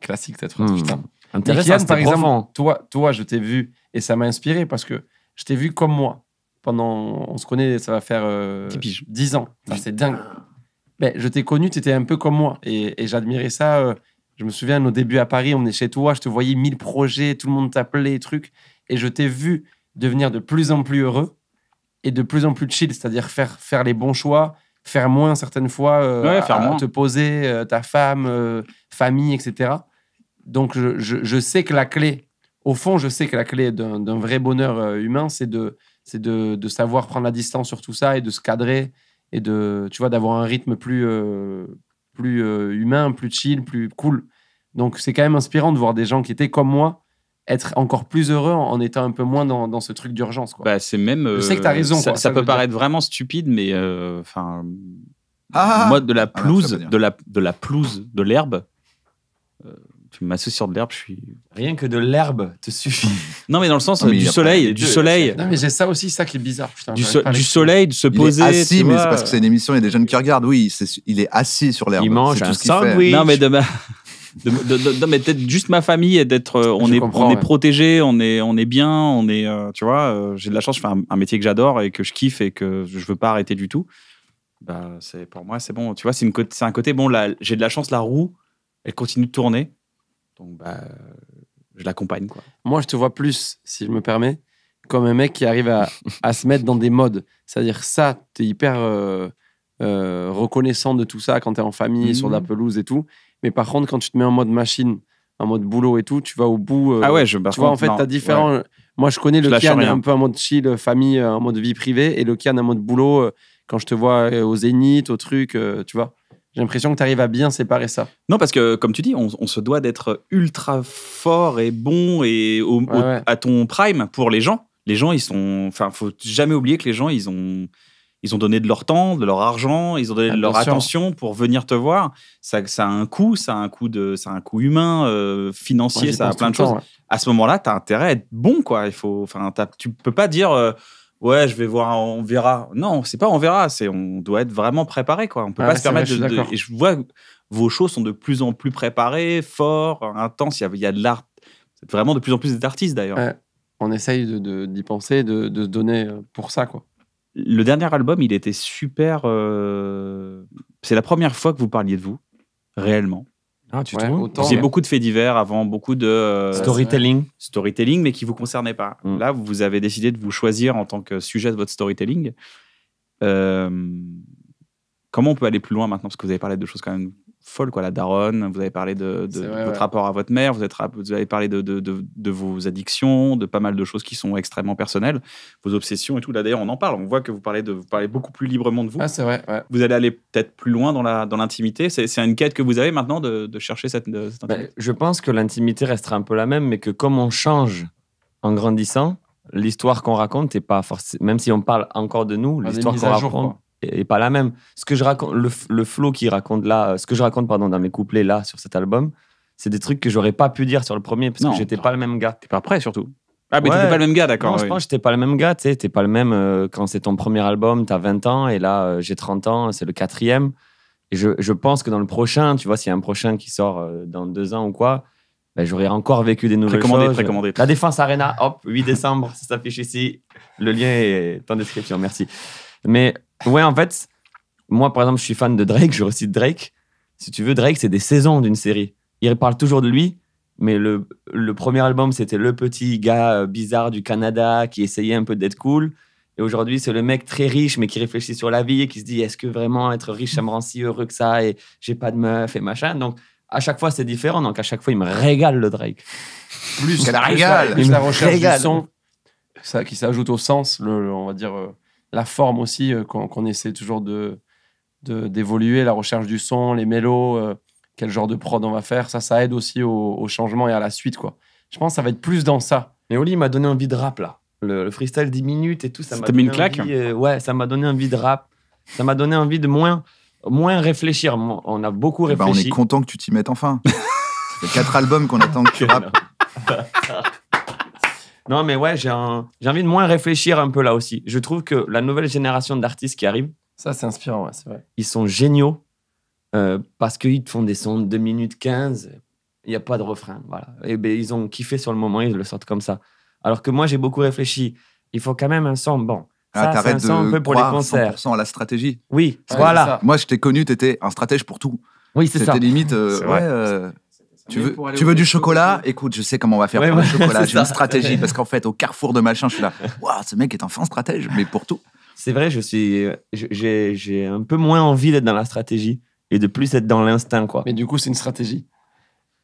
Speaker 2: classique cette phrase. Hmm. Intéressant. par exemple,
Speaker 4: toi, toi, je t'ai vu et ça m'a inspiré parce que je t'ai vu comme moi pendant, on se connaît, ça va faire 10 euh, ans. c'est dingue. mais je t'ai connu, tu étais un peu comme moi et, j'admirais ça. Euh, je me souviens, nos débuts à Paris, on est chez toi, je te voyais mille projets, tout le monde t'appelait, trucs. Et je t'ai vu devenir de plus en plus heureux et de plus en plus de chill, c'est-à-dire faire, faire les bons choix, faire moins certaines fois, euh, te poser, euh, ta femme, euh, famille, etc. Donc je, sais que la clé, au fond, je sais que la clé d'un vrai bonheur humain, c'est de, de, de savoir prendre la distance sur tout ça et de se cadrer et de, tu vois, d'avoir un rythme plus, plus humain, plus chill, plus cool. Donc c'est quand même inspirant de voir des gens qui étaient comme moi, être encore plus heureux en, étant un peu moins dans, dans ce truc d'urgence.
Speaker 1: Quoi. Bah, c'est même. Je sais que tu as euh, raison. Ça, peut paraître vraiment stupide, mais euh, enfin. Ah, ah, ah. moi, de la pelouse, de la de la pelouse, de l'herbe. Euh, tu m'associes sur de l'herbe, je suis. Rien que de l'herbe te suffit. [LAUGHS] non, mais dans le sens du soleil, du soleil. Non, mais j'ai ça aussi, ça qui est bizarre. Putain,
Speaker 4: du, soleil,
Speaker 2: de se poser. Il est assis, mais c'est parce que c'est une émission, il y a des jeunes qui regardent. Oui, il est assis sur l'herbe. Il mange un sandwich. Non, mais demain. Non, d'être juste
Speaker 1: ma famille et d'être euh, on, est, on est protégé on est on est bien on est euh, tu vois euh, j'ai de la chance je fais un, métier que j'adore et que je kiffe et que je veux pas arrêter du tout bah c'est pour moi c'est bon tu vois c'est une c'est un côté bon là j'ai de la chance la roue elle continue de tourner donc bah je l'accompagne quoi moi je te vois plus si je me permets comme un mec qui arrive
Speaker 4: à, à se mettre dans des modes c'est-à-dire ça tu es hyper reconnaissant de tout ça quand tu es en famille sur la mhm. pelouse et tout mais par contre, quand tu te mets en mode machine, en mode boulot et tout, tu vas au bout. Euh, ah ouais, je, parfois tu vois, en fait, tu as différents. Euh, moi, je connais le Kian un peu en mode chill, euh, famille, en mode vie privée, et le Kian en mode boulot, quand je te vois au zénith, au truc,
Speaker 1: tu vois. J'ai l'impression que tu arrives à bien séparer ça. Non, parce que, comme tu dis, on, se doit d'être ultra fort et bon et à ton prime pour les gens. Les gens, ils sont. Enfin, faut jamais oublier que les gens, ils ont ils ont donné de leur temps, de leur argent, ils ont donné ah, de leur attention pour venir te voir. Ça, ça, a un coût, ça a un coût, de, ça un coût humain, euh, financier, ça a plein de choses. À ce moment-là, tu as intérêt à être bon, quoi. Il faut, enfin, tu peux pas dire. Euh, ouais, je vais voir, on verra. Non, c'est pas on verra, c'est on doit être vraiment préparé quoi. On peut ah, pas se permettre de, je Et je vois vos shows sont de plus en plus préparés, forts, intenses. Il y a, de l'art, vraiment de plus en plus d'artistes d'ailleurs. on essaye d'y penser, de, se donner euh, pour ça quoi le dernier album, il était super. Euh, c'est la première fois que vous parliez de vous, réellement.
Speaker 3: Ah, tu trouves J'ai beaucoup
Speaker 1: de faits divers avant, beaucoup de. Euh, storytelling. Storytelling, mais qui ne vous concernait pas. Mm. Là, vous avez décidé de vous choisir en tant que sujet de votre storytelling. Euh, comment on peut aller plus loin maintenant Parce que vous avez parlé de choses quand même folle, quoi, la daronne. Vous avez parlé de, votre rapport à votre mère, vous, êtes, vous avez parlé de, de, vos addictions, de pas mal de choses qui sont extrêmement personnelles, vos obsessions et tout. Là, d'ailleurs, on en parle. On voit que vous parlez, de, vous parlez beaucoup plus librement de vous. Ah, c'est vrai. Vous allez aller peut-être plus loin dans, la, dans l'intimité. C'est, une quête que vous avez maintenant de, chercher cette, ben, intimité. je pense que l'intimité restera un peu la même, mais que comme on change en grandissant, l'histoire qu'on raconte n'est
Speaker 3: pas forcément. Même si on parle encore de nous, l'histoire qu'on raconte et pas la même. Ce que je raconte, le, flow qui raconte là, euh, ce que je raconte pardon dans mes couplets là sur cet album, c'est des trucs que j'aurais pas pu dire sur le premier parce que j'étais pas le même gars. T'es pas prêt surtout. Ah, mais t'étais pas le même gars, d'accord. je pense que j'étais pas le même gars, tu T'es pas le même euh, quand c'est ton premier album, t'as 20 ans, et là, euh, j'ai 30 ans, c'est le quatrième. Et je, pense que dans le prochain, tu vois, s'il y a un prochain qui sort dans deux ans ou quoi, ben, j'aurais encore vécu des nouvelles précommandé, choses. Précommandé. La Défense Arena, hop, 8 décembre, ça s'affiche ici. Le lien est en description, merci. Mais Ouais, en fait, moi, par exemple, je suis fan de Drake, je recite Drake. Si tu veux, Drake, c'est des saisons d'une série. Il parle toujours de lui, mais le, le premier album, c'était le petit gars euh, bizarre du Canada qui essayait un peu d'être cool. Et aujourd'hui, c'est le mec très riche, mais qui réfléchit sur la vie et qui se dit est-ce que vraiment être riche, ça me rend si heureux que ça Et j'ai pas de meuf et machin. Donc, à chaque fois, c'est différent. Donc, à chaque fois, il me régale le Drake.
Speaker 4: Plus, il la régale. Il me la recherche régale. Du son. Ça, qui s'ajoute au sens, le, on va dire. Euh, la forme aussi euh, qu'on essaie toujours de d'évoluer, la recherche du son, les mélos, euh, quel genre de prod on va faire, ça, ça aide aussi au, changement et à la suite, quoi. Je pense que ça va être plus dans ça. Mais Oli m'a donné envie de rap, là. Le, freestyle 10
Speaker 3: minutes et tout, ça m'a donné une claque hein. euh, Ouais, ça m'a donné envie de rap. Ça m'a donné envie de moins, moins réfléchir. On a beaucoup réfléchi. Eh ben, on est
Speaker 2: content que tu t'y mettes enfin. les [LAUGHS] quatre albums qu'on attend que tu [LAUGHS] rappes.
Speaker 3: Non, mais ouais, j'ai envie de moins réfléchir un peu là aussi. Je trouve que la nouvelle génération d'artistes qui arrivent. Ça, c'est inspirant, ouais, c'est vrai. Ils sont géniaux euh, parce qu'ils te font des sons de 2 minutes 15. Il n'y a pas de refrain. Voilà. Et eh ben, ils ont kiffé sur le moment, ils le sortent comme ça. Alors que moi, j'ai beaucoup réfléchi. Il faut quand même un son bon. Ah, t'arrêtes de un peu pour les concerts.
Speaker 2: 100% à la stratégie. Oui, voilà. Moi, je t'ai connu, t'étais un stratège pour tout. Oui, c'est ça. C'était limite, euh, euh, tu veux, du chocolat Écoute, je sais comment on va faire pour le [LAUGHS] chocolat. J'ai une stratégie parce qu'en fait, au carrefour de machin, je suis là. Waouh, ce mec est enfin stratège, mais pour tout. C'est vrai, je suis, j'ai un peu moins envie d'être dans la
Speaker 3: stratégie et de plus être dans l'instinct, quoi. Mais du coup, c'est une stratégie.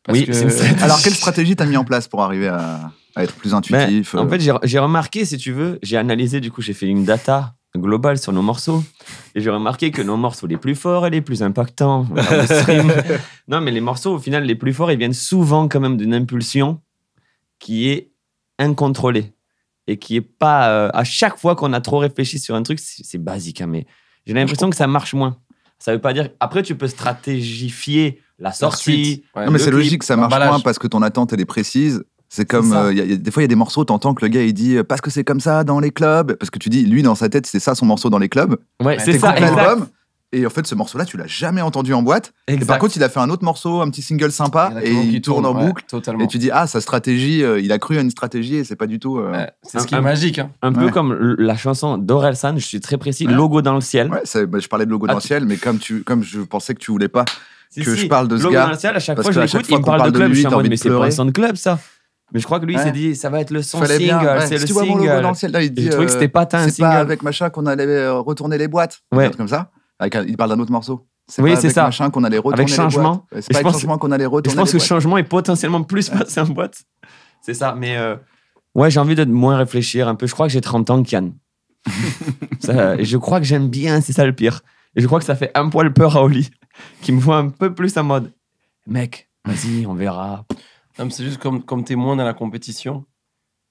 Speaker 3: oui. [LAUGHS] Alors, quelle
Speaker 2: stratégie t'as mis en place pour arriver à, être plus ben, intuitif euh En fait,
Speaker 3: j'ai remarqué, si tu veux, j'ai analysé. Du coup, j'ai fait une data global sur nos morceaux. Et j'ai remarqué que nos morceaux les plus forts et les plus impactants, [LAUGHS] non, mais les morceaux, au final, les plus forts, ils viennent souvent quand même d'une impulsion qui est incontrôlée et qui est pas. Euh, à chaque fois qu'on a trop réfléchi sur un truc, c'est basique, hein, mais j'ai l'impression que ça marche moins. Ça veut pas dire. Après, tu peux stratégifier la sortie. Non, mais c'est logique, ça marche moins
Speaker 2: parce que ton attente, elle est précise c'est comme, euh, y a, des fois, il y a des morceaux, t'entends que le gars, il dit euh, « parce que c'est comme ça dans les clubs ». Parce que tu dis, lui, dans sa tête, c'est ça son morceau dans les clubs. Ouais, c'est ça, l'album, et en fait, ce morceau-là, tu l'as jamais entendu en boîte. Et par contre, il a fait un autre morceau, un petit single sympa, et il tourne, en boucle. Et tu dis, ah, sa stratégie, euh, il a cru à une stratégie, et c'est pas du tout. c'est ce qui est magique. Hein. Un peu comme la chanson d'Orelsan, je suis très précis, Logo dans le ciel. Ouais, bah, je parlais de Logo dans le ah, ciel, mais comme, tu, comme je pensais que tu voulais pas. que je parle de ce Logo Dans le ciel, à chaque fois, je l'écoute, il me parle, de, club. mais c'est pas de club, ça. Mais je crois que lui, il s'est dit, ça va être le son single, c'est le tu vois single. il c'était pas un avec machin qu'on allait euh, retourner les boîtes. Ouais. Comme ça. Avec il parle d'un autre morceau. Oui, c'est ça. Machin qu'on allait retourner. Avec changement. C'est pas changement qu'on allait retourner. Je pense que changement est
Speaker 3: potentiellement plus passé en boîte. C'est ça. Mais euh, ouais, j'ai envie de moins réfléchir un peu. Je crois que j'ai 30 ans, Kian. [LAUGHS] ça, je crois que j'aime bien, c'est ça le pire. Et je crois que ça fait un poil peur à
Speaker 4: Oli, qui me voit un peu plus en mode mec, vas-y, on verra c'est juste comme, comme moins dans la compétition,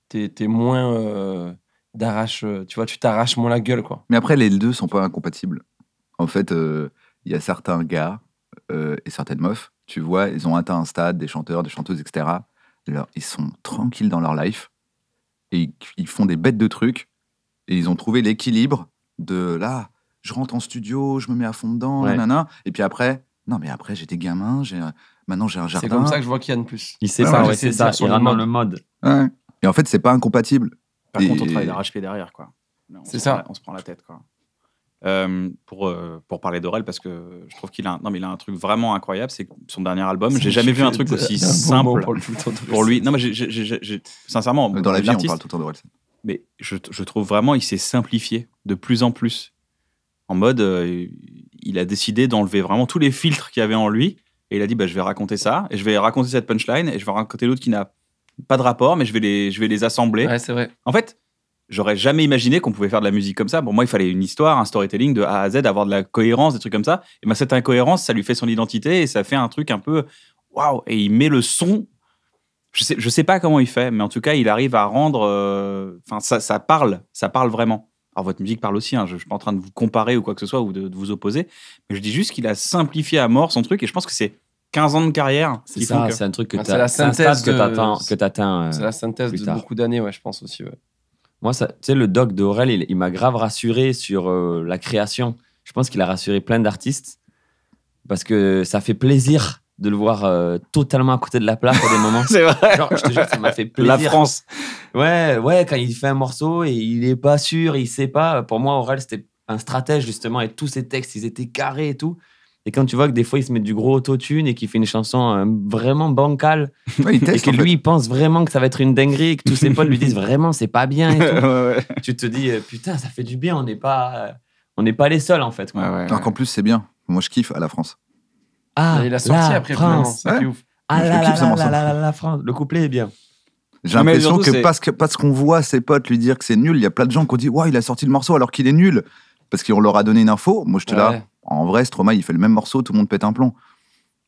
Speaker 4: T'es moins euh, d'arrache. Euh, tu vois, tu t'arraches moins la gueule, quoi.
Speaker 2: Mais après, les deux sont pas incompatibles. En fait, euh, il y a certains gars et certaines meufs, tu vois, ils ont atteint un stade, des chanteurs, des chanteuses, etc. Alors, ils sont tranquilles dans leur life et ils font des bêtes de trucs et ils ont trouvé l'équilibre de là, je rentre en studio, je me mets à fond dedans, Et puis après, non, mais après, j'étais gamin, j'ai Maintenant, j'ai un jardin. C'est comme ça que je vois qu'il y a de plus. Il sait ça, c'est ça. Il vraiment le mode. Et en fait, c'est pas incompatible. Par contre, on travaille d'arrache derrière, quoi.
Speaker 4: C'est ça. on se prend la tête, quoi.
Speaker 1: Euh, pour, euh, pour parler d'Aurel parce que je trouve qu'il a, un, a un truc vraiment incroyable, c'est son dernier album. J'ai jamais vu un truc aussi simple pour, lui. Non, mais sincèrement. Euh, dans la vie, on parle tout le temps d'Aurel. Mais je, je, trouve vraiment il s'est simplifié de plus en plus. En mode, il a décidé d'enlever vraiment tous les filtres qu'il y avait en lui et il a dit, bah, je vais raconter ça, et je vais raconter cette punchline, et je vais raconter l'autre qui n'a pas de rapport, mais je vais les, je vais les assembler. Ouais, c'est vrai. En fait, j'aurais jamais imaginé qu'on pouvait faire de la musique comme ça. Bon, moi, il fallait une histoire, un storytelling de A à Z, avoir de la cohérence, des trucs comme ça. Et ben, cette incohérence, ça lui fait son identité et ça fait un truc un peu waouh. Et il met le son. Je sais, je sais pas comment il fait, mais en tout cas, il arrive à rendre. Euh, enfin, ça, ça parle, ça parle vraiment. Alors, votre musique parle aussi, hein, je ne suis pas en train de vous comparer ou quoi que ce soit, ou de, vous opposer, mais je dis juste qu'il a simplifié à mort son truc, et je pense que c'est 15 ans de carrière. C'est ça, c'est un truc que ah, tu as. Euh, c'est la synthèse que
Speaker 3: c'est la synthèse de beaucoup
Speaker 4: d'années, ouais, je pense aussi.
Speaker 3: Moi, tu sais, le doc d'Aurel, il, il m'a grave rassuré sur euh, la création. Je pense qu'il a rassuré plein d'artistes parce que ça fait plaisir de le voir euh, totalement à côté de la plaque à des moments. [LAUGHS] c'est vrai. Genre, je te jure, ça m'a fait [LAUGHS] plaisir. La France. Ouais, ouais, quand il fait un morceau et il est pas sûr, il sait pas. Pour moi, Aurel, c'était un stratège, justement, et tous ses textes, ils étaient carrés et tout. Et quand tu vois que des fois, il se met du gros autotune et qu'il fait une chanson euh, vraiment bancale, [LAUGHS] et que lui, il pense vraiment que ça va être une dinguerie, et que tous ses potes lui disent vraiment, c'est pas bien. Et tout. Tu te dis, euh, putain, ça fait du bien, on n'est pas, on n'est pas les seuls, en fait. Quoi. Alors plus, c'est bien. Moi, je kiffe à la France. Ah, il a sorti la après France. Ah là là, là, la France. Le couplet est bien.
Speaker 2: J'ai l'impression que parce, que parce qu'on voit ses potes lui dire que c'est nul, il y a plein de gens qui ont dit ouais il a sorti le morceau alors qu'il est nul. Parce qu'on leur a donné une info. Moi, j'étais là. En vrai, Stromae, il fait le même morceau, tout le monde pète un plomb.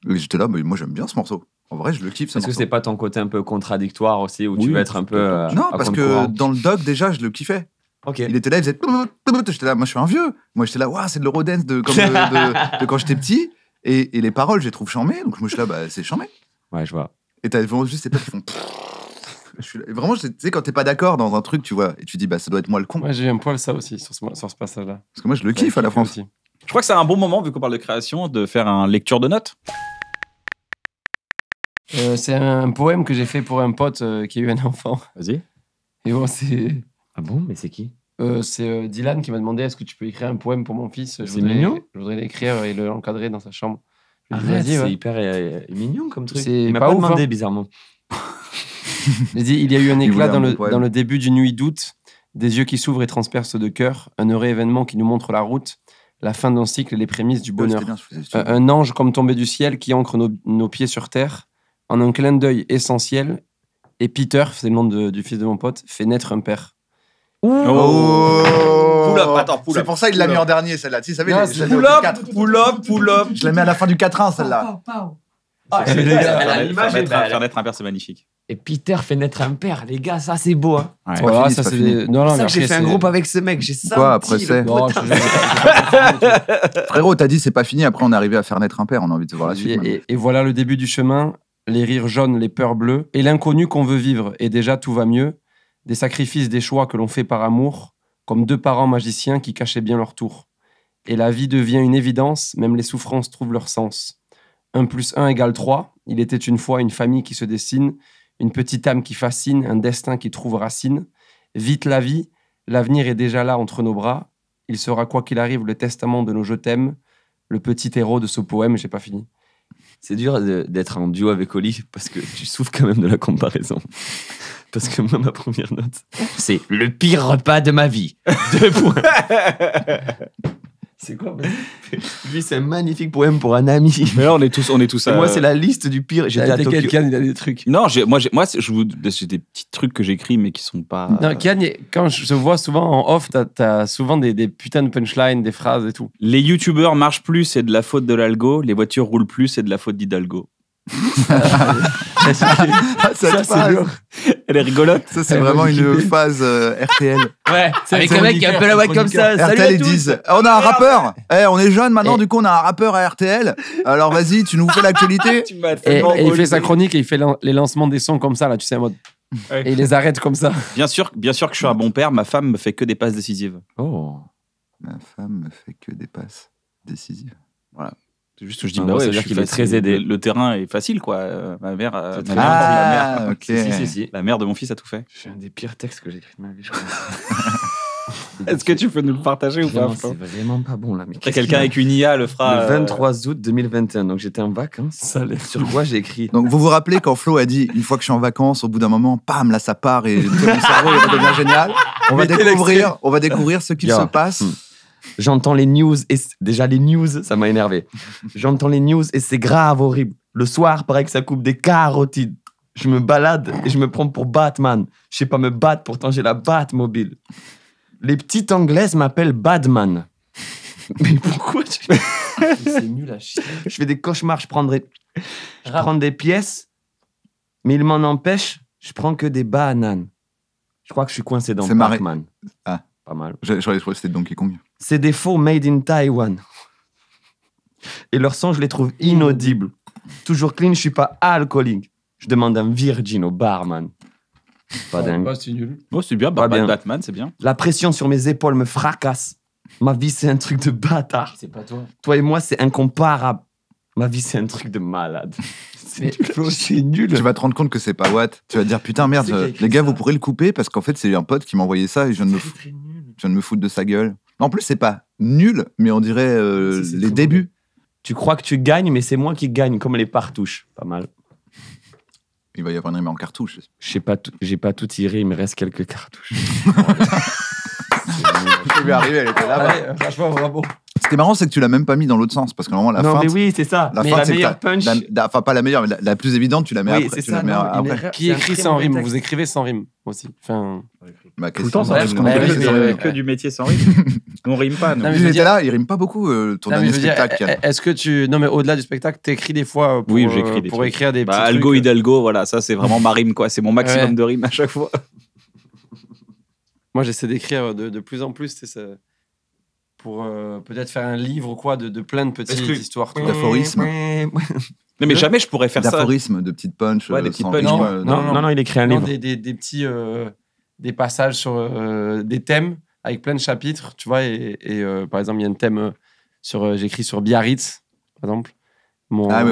Speaker 2: j'étais là, mais moi, j'aime bien ce morceau. En vrai, je le kiffe. Est-ce que c'est
Speaker 3: pas ton côté un peu contradictoire aussi, où tu veux être un peu. Euh, non, parce que
Speaker 2: dans le doc, déjà, je le kiffais. Okay. Il était là, il faisait. J'étais là, moi, je suis un vieux. Moi, j'étais là, waouh, c'est de l'eurodance de, de quand j'étais petit. Et, les paroles, je les trouve charmées. Donc je me suis là, bah, c'est charmé. Ouais, je vois. Et t'as vraiment juste ces potes qui font. Je vraiment, tu sais, quand t'es pas d'accord dans un truc, tu vois, et tu dis, bah, ça doit être moi le con. Ouais, j'ai
Speaker 1: un poil ça aussi sur ce,
Speaker 2: passage-là. Parce que moi, je le kiffe à la France. Aussi.
Speaker 1: Je crois que c'est un bon moment, vu qu'on parle de création, de faire une lecture de notes.
Speaker 4: Euh, c'est un poème que j'ai fait pour un pote euh, qui a eu un enfant. Vas-y. Et bon, c'est. Ah bon, mais c'est qui euh, c'est euh, Dylan qui m'a demandé est-ce que tu peux écrire un poème pour mon fils C'est mignon. je voudrais l'écrire et l'encadrer dans sa chambre. c'est hyper euh, mignon comme truc. Il m'a pas, hein. demandé, bizarrement. Il dit, il y a eu un [LAUGHS] éclat dans le, début d'une nuit d'août, des yeux qui s'ouvrent et transpercent de cœur, un heureux événement qui nous montre la route, la fin d'un cycle et les prémices du bonheur. un ange comme tombé du ciel qui ancre nos, pieds sur terre, en un clin d'œil essentiel. Et Peter, c'est le nom du fils de mon pote, fait naître un père.
Speaker 5: Oh.
Speaker 4: Pull attends, pull C'est pour ça qu'il l'a mis en
Speaker 2: dernier, celle-là. Tu sais, vous Pull Je la mets à la fin du 4-1, celle-là.
Speaker 1: Ah, l'image, Faire naître un père, c'est magnifique.
Speaker 3: Et Peter fait naître un père, les gars, ça c'est beau. Hein. Ouais. c'est que j'ai fait un groupe avec
Speaker 2: ce mec, j'ai ça. Quoi, après, c'est- [LAUGHS] Frérot, t'as dit c'est pas fini, après on est arrivé à faire naître un père, on a envie de voir la suite. et voilà le début du chemin, les rires jaunes, les peurs bleues, et
Speaker 4: l'inconnu qu'on veut vivre. Et déjà, tout va mieux des sacrifices, des choix que l'on fait par amour, comme deux parents magiciens qui cachaient bien leur tour. Et la vie devient une évidence, même les souffrances trouvent leur sens. 1 plus 1 égale 3, il était une fois une famille qui se dessine, une petite âme qui fascine, un destin qui trouve racine. Vite la vie, l'avenir est déjà là entre nos bras, il sera quoi qu'il arrive le testament de nos je t'aime, le petit héros de ce poème, j'ai pas fini. C'est dur d'être en duo avec Oli parce que tu
Speaker 3: souffres quand même de la comparaison. Parce que moi, ma première note, c'est [LAUGHS] le pire repas de ma vie. Deux points. C'est quoi Lui, c'est un magnifique poème
Speaker 4: pour un ami. Mais là, on est tous, on est tous. À... Moi, c'est la liste du pire. J'ai à a des
Speaker 1: trucs. Non, moi, moi, je vous, j'ai des petits trucs que j'écris, mais qui sont pas. Non,
Speaker 4: Kian, quand je vois souvent en off,
Speaker 1: t'as as souvent des, des, putains de punchlines, des phrases et tout. Les youtubeurs marchent plus, c'est de la faute de l'algo. Les voitures roulent plus, c'est de la faute d'Hidalgo.
Speaker 5: [LAUGHS] ça
Speaker 2: dur Elle est rigolote. Ça, c'est vraiment une phase euh, RTL. Ouais, avec un mec qui appelle la voix comme ça. Salut à On a un rappeur eh, On est jeune maintenant, du coup, on a un rappeur à RTL. Alors vas-y, tu nous fais l'actualité. [LAUGHS] Et, il fait sa chronique
Speaker 4: et il fait les lancements des sons comme ça, là, tu sais, en mode. Et il les arrête comme
Speaker 1: ça. Bien sûr, bien sûr que je suis un bon père, ma femme me fait que des passes
Speaker 2: décisives. Oh. Ma femme me fait que des passes décisives. Voilà juste que je dis, ah bah cest à qu'il va très aidé.
Speaker 1: Le terrain est facile, quoi. Euh, ma mère, euh, ah, ok. Si, si, si, la mère de mon fils a tout fait. C'est un des pires textes que j'ai écrit de ma vie, [LAUGHS]
Speaker 2: Est-ce que tu peux nous le partager ou pas C'est
Speaker 1: vraiment pas bon là.
Speaker 3: Quelqu'un avec une IA le fera. Le 23
Speaker 2: euh, août 2021, donc j'étais en vacances. sur quoi j'ai écrit Donc vous vous rappelez quand Flo a dit une fois que je suis en vacances, au bout d'un moment, pam, là ça part et mon cerveau il devenir génial. On va découvrir, on va découvrir ce qu'il se passe hmm. J'entends les news et déjà les news, ça m'a énervé.
Speaker 3: J'entends les news et c'est grave, horrible. Le soir, pareil que ça coupe des carotides. Je me balade et je me prends pour Batman. Je sais pas me battre, pourtant j'ai la mobile. Les petites anglaises m'appellent Batman. Mais pourquoi tu... [LAUGHS] C'est nul à chier. Je fais des cauchemars, je prendrai je prends des pièces, mais il m'en empêche, je prends que des bananes. Je crois que je suis coincé dans Batman.
Speaker 2: Ah. Pas mal. Je crois que c'était Donkey Kong.
Speaker 3: C'est des faux made in Taiwan. Et leur son, je les trouve inaudibles. Toujours clean, je suis pas alcoolique. Je demande un virgin au barman. Pas dingue. Bah, c'est nul. c'est bah, bien, Batman, c'est bien. La pression sur mes épaules me fracasse. Ma vie, c'est un truc de bâtard. C'est pas toi. Toi et moi, c'est incomparable.
Speaker 2: Ma vie, c'est un truc de malade. [LAUGHS] C'est nul. nul. Tu vas te rendre compte que c'est pas what Tu vas dire putain, merde, euh, les gars, vous pourrez le couper parce qu'en fait, c'est un pote qui m'a envoyé ça et je ne me de me foutre de sa gueule. En plus, c'est pas nul, mais on dirait euh, les débuts. Tu crois que tu gagnes, mais c'est moi qui gagne, comme les partouches. Pas mal. Il va y avoir une rime en cartouche. J'ai pas, j'ai pas tout tiré, il me reste quelques cartouches. [LAUGHS] lui elle était là. Ce qui est marrant, c'est que tu l'as même pas mis dans l'autre sens, parce que moment, la non, mais oui, c'est ça. La, meilleure punch. Enfin, pas la meilleure, mais la, plus évidente, tu la mets après. Qui écrit sans rime Vous
Speaker 4: écrivez sans rime aussi. Enfin. Ma Tout le temps sans rime. que du métier sans rime.
Speaker 1: [LAUGHS] on rime pas. il là, il rime pas beaucoup euh, ton dernier spectacle. Eh, est-ce que tu. Non, mais au-delà du spectacle, tu t'écris des fois euh, pour, oui, euh, des pour écrire des. Bah, Algo, Hidalgo, voilà, ça c'est vraiment ma rime, quoi. C'est mon maximum de rimes à
Speaker 4: chaque fois. Moi, j'essaie d'écrire de, plus en plus, Pour peut-être faire un livre quoi, de, de plein de petites histoires. D'aphorismes. [LAUGHS]
Speaker 2: Non, mais jamais je pourrais faire ça. D'aphorismes, de petites punches. Non, non, non, il écrit un livre.
Speaker 4: Des petits des passages sur euh, des thèmes avec plein de chapitres, tu vois. Et, euh, par exemple, il y a un thème euh, sur, j'écris sur Biarritz, par exemple.
Speaker 5: ah,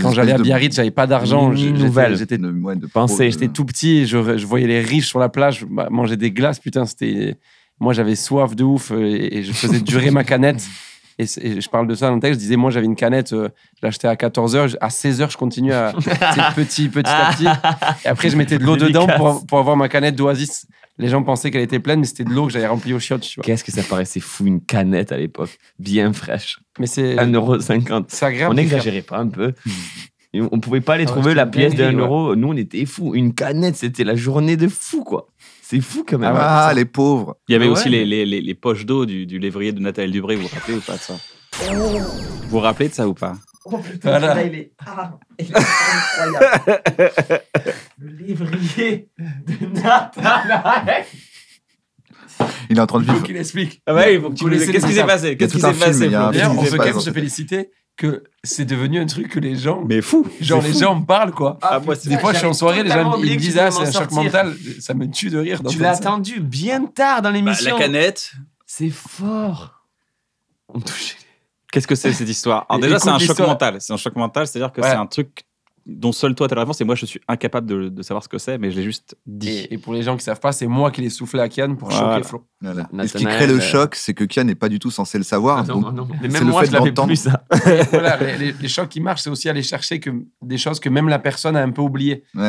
Speaker 5: quand j'allais à Biarritz, j'avais pas d'argent. J'étais de, de
Speaker 4: j'étais tout petit, je, voyais les riches sur la plage bah, manger des glaces, putain, c'était. Moi, j'avais soif de ouf et je faisais durer ma canette. [LAUGHS] Et, je parle de ça dans le texte. Je disais, moi, j'avais une canette, euh, je l'achetais à 14h. À 16h, je continue à. [LAUGHS] petit, petit à petit. Et après, je mettais de l'eau dedans pour, pour, avoir ma canette d'Oasis. Les gens pensaient qu'elle était pleine, mais c'était de l'eau que j'avais remplie au chiottes. Qu'est-ce que ça
Speaker 3: paraissait fou, une canette
Speaker 4: à l'époque, bien fraîche. Mais c'est. 1,50€.
Speaker 3: On n'exagérait pas un peu. [LAUGHS] Et on pouvait pas aller trouver la pièce d'un euro. Nous, on était fous.
Speaker 1: Une canette, c'était la journée de fou, quoi. C'est fou quand même. Ah, hein. les pauvres. Il y avait ah aussi les, les, poches d'eau du, du, lévrier de Nathalie Dubré. Vous vous rappelez ou pas de ça Vous vous rappelez de ça ou
Speaker 2: pas Oh putain, voilà. là, il
Speaker 3: est, incroyable. le lévrier de Nathalie
Speaker 2: Il est en train de vivre.
Speaker 1: Il faut qu'il explique. Ah il faut que tu Qu'est-ce qui s'est passé Qu'est-ce qui s'est passé on se, se
Speaker 4: féliciter que c'est devenu un truc que les gens. Mais fou Genre, les gens me parlent, quoi. Ah, des fois, je suis en soirée, les gens
Speaker 3: ils me disent Ah, c'est un choc mental.
Speaker 4: Ça me tue de rire.
Speaker 3: Tu l'as attendu bien tard dans bah, l'émission. la canette.
Speaker 1: C'est fort. On touchait. Qu'est-ce que c'est cette histoire Alors, déjà, c'est un, choc mental. C'est un choc mental, c'est-à-dire que c'est un truc dont seul toi t'as la réponse et moi je suis incapable de, savoir ce que c'est, mais je l'ai juste dit. Et, pour les gens qui savent pas, c'est moi qui l'ai soufflé à Kian pour
Speaker 4: choquer Flo. Et ce qui crée le euh, choc,
Speaker 2: c'est que Kian n'est pas du tout censé le savoir. non, non, même moi, je l'avais plus
Speaker 4: [LAUGHS] [LAUGHS] les, les, chocs qui marchent, c'est aussi aller chercher que des choses que même la personne a un peu oubliées. Oh,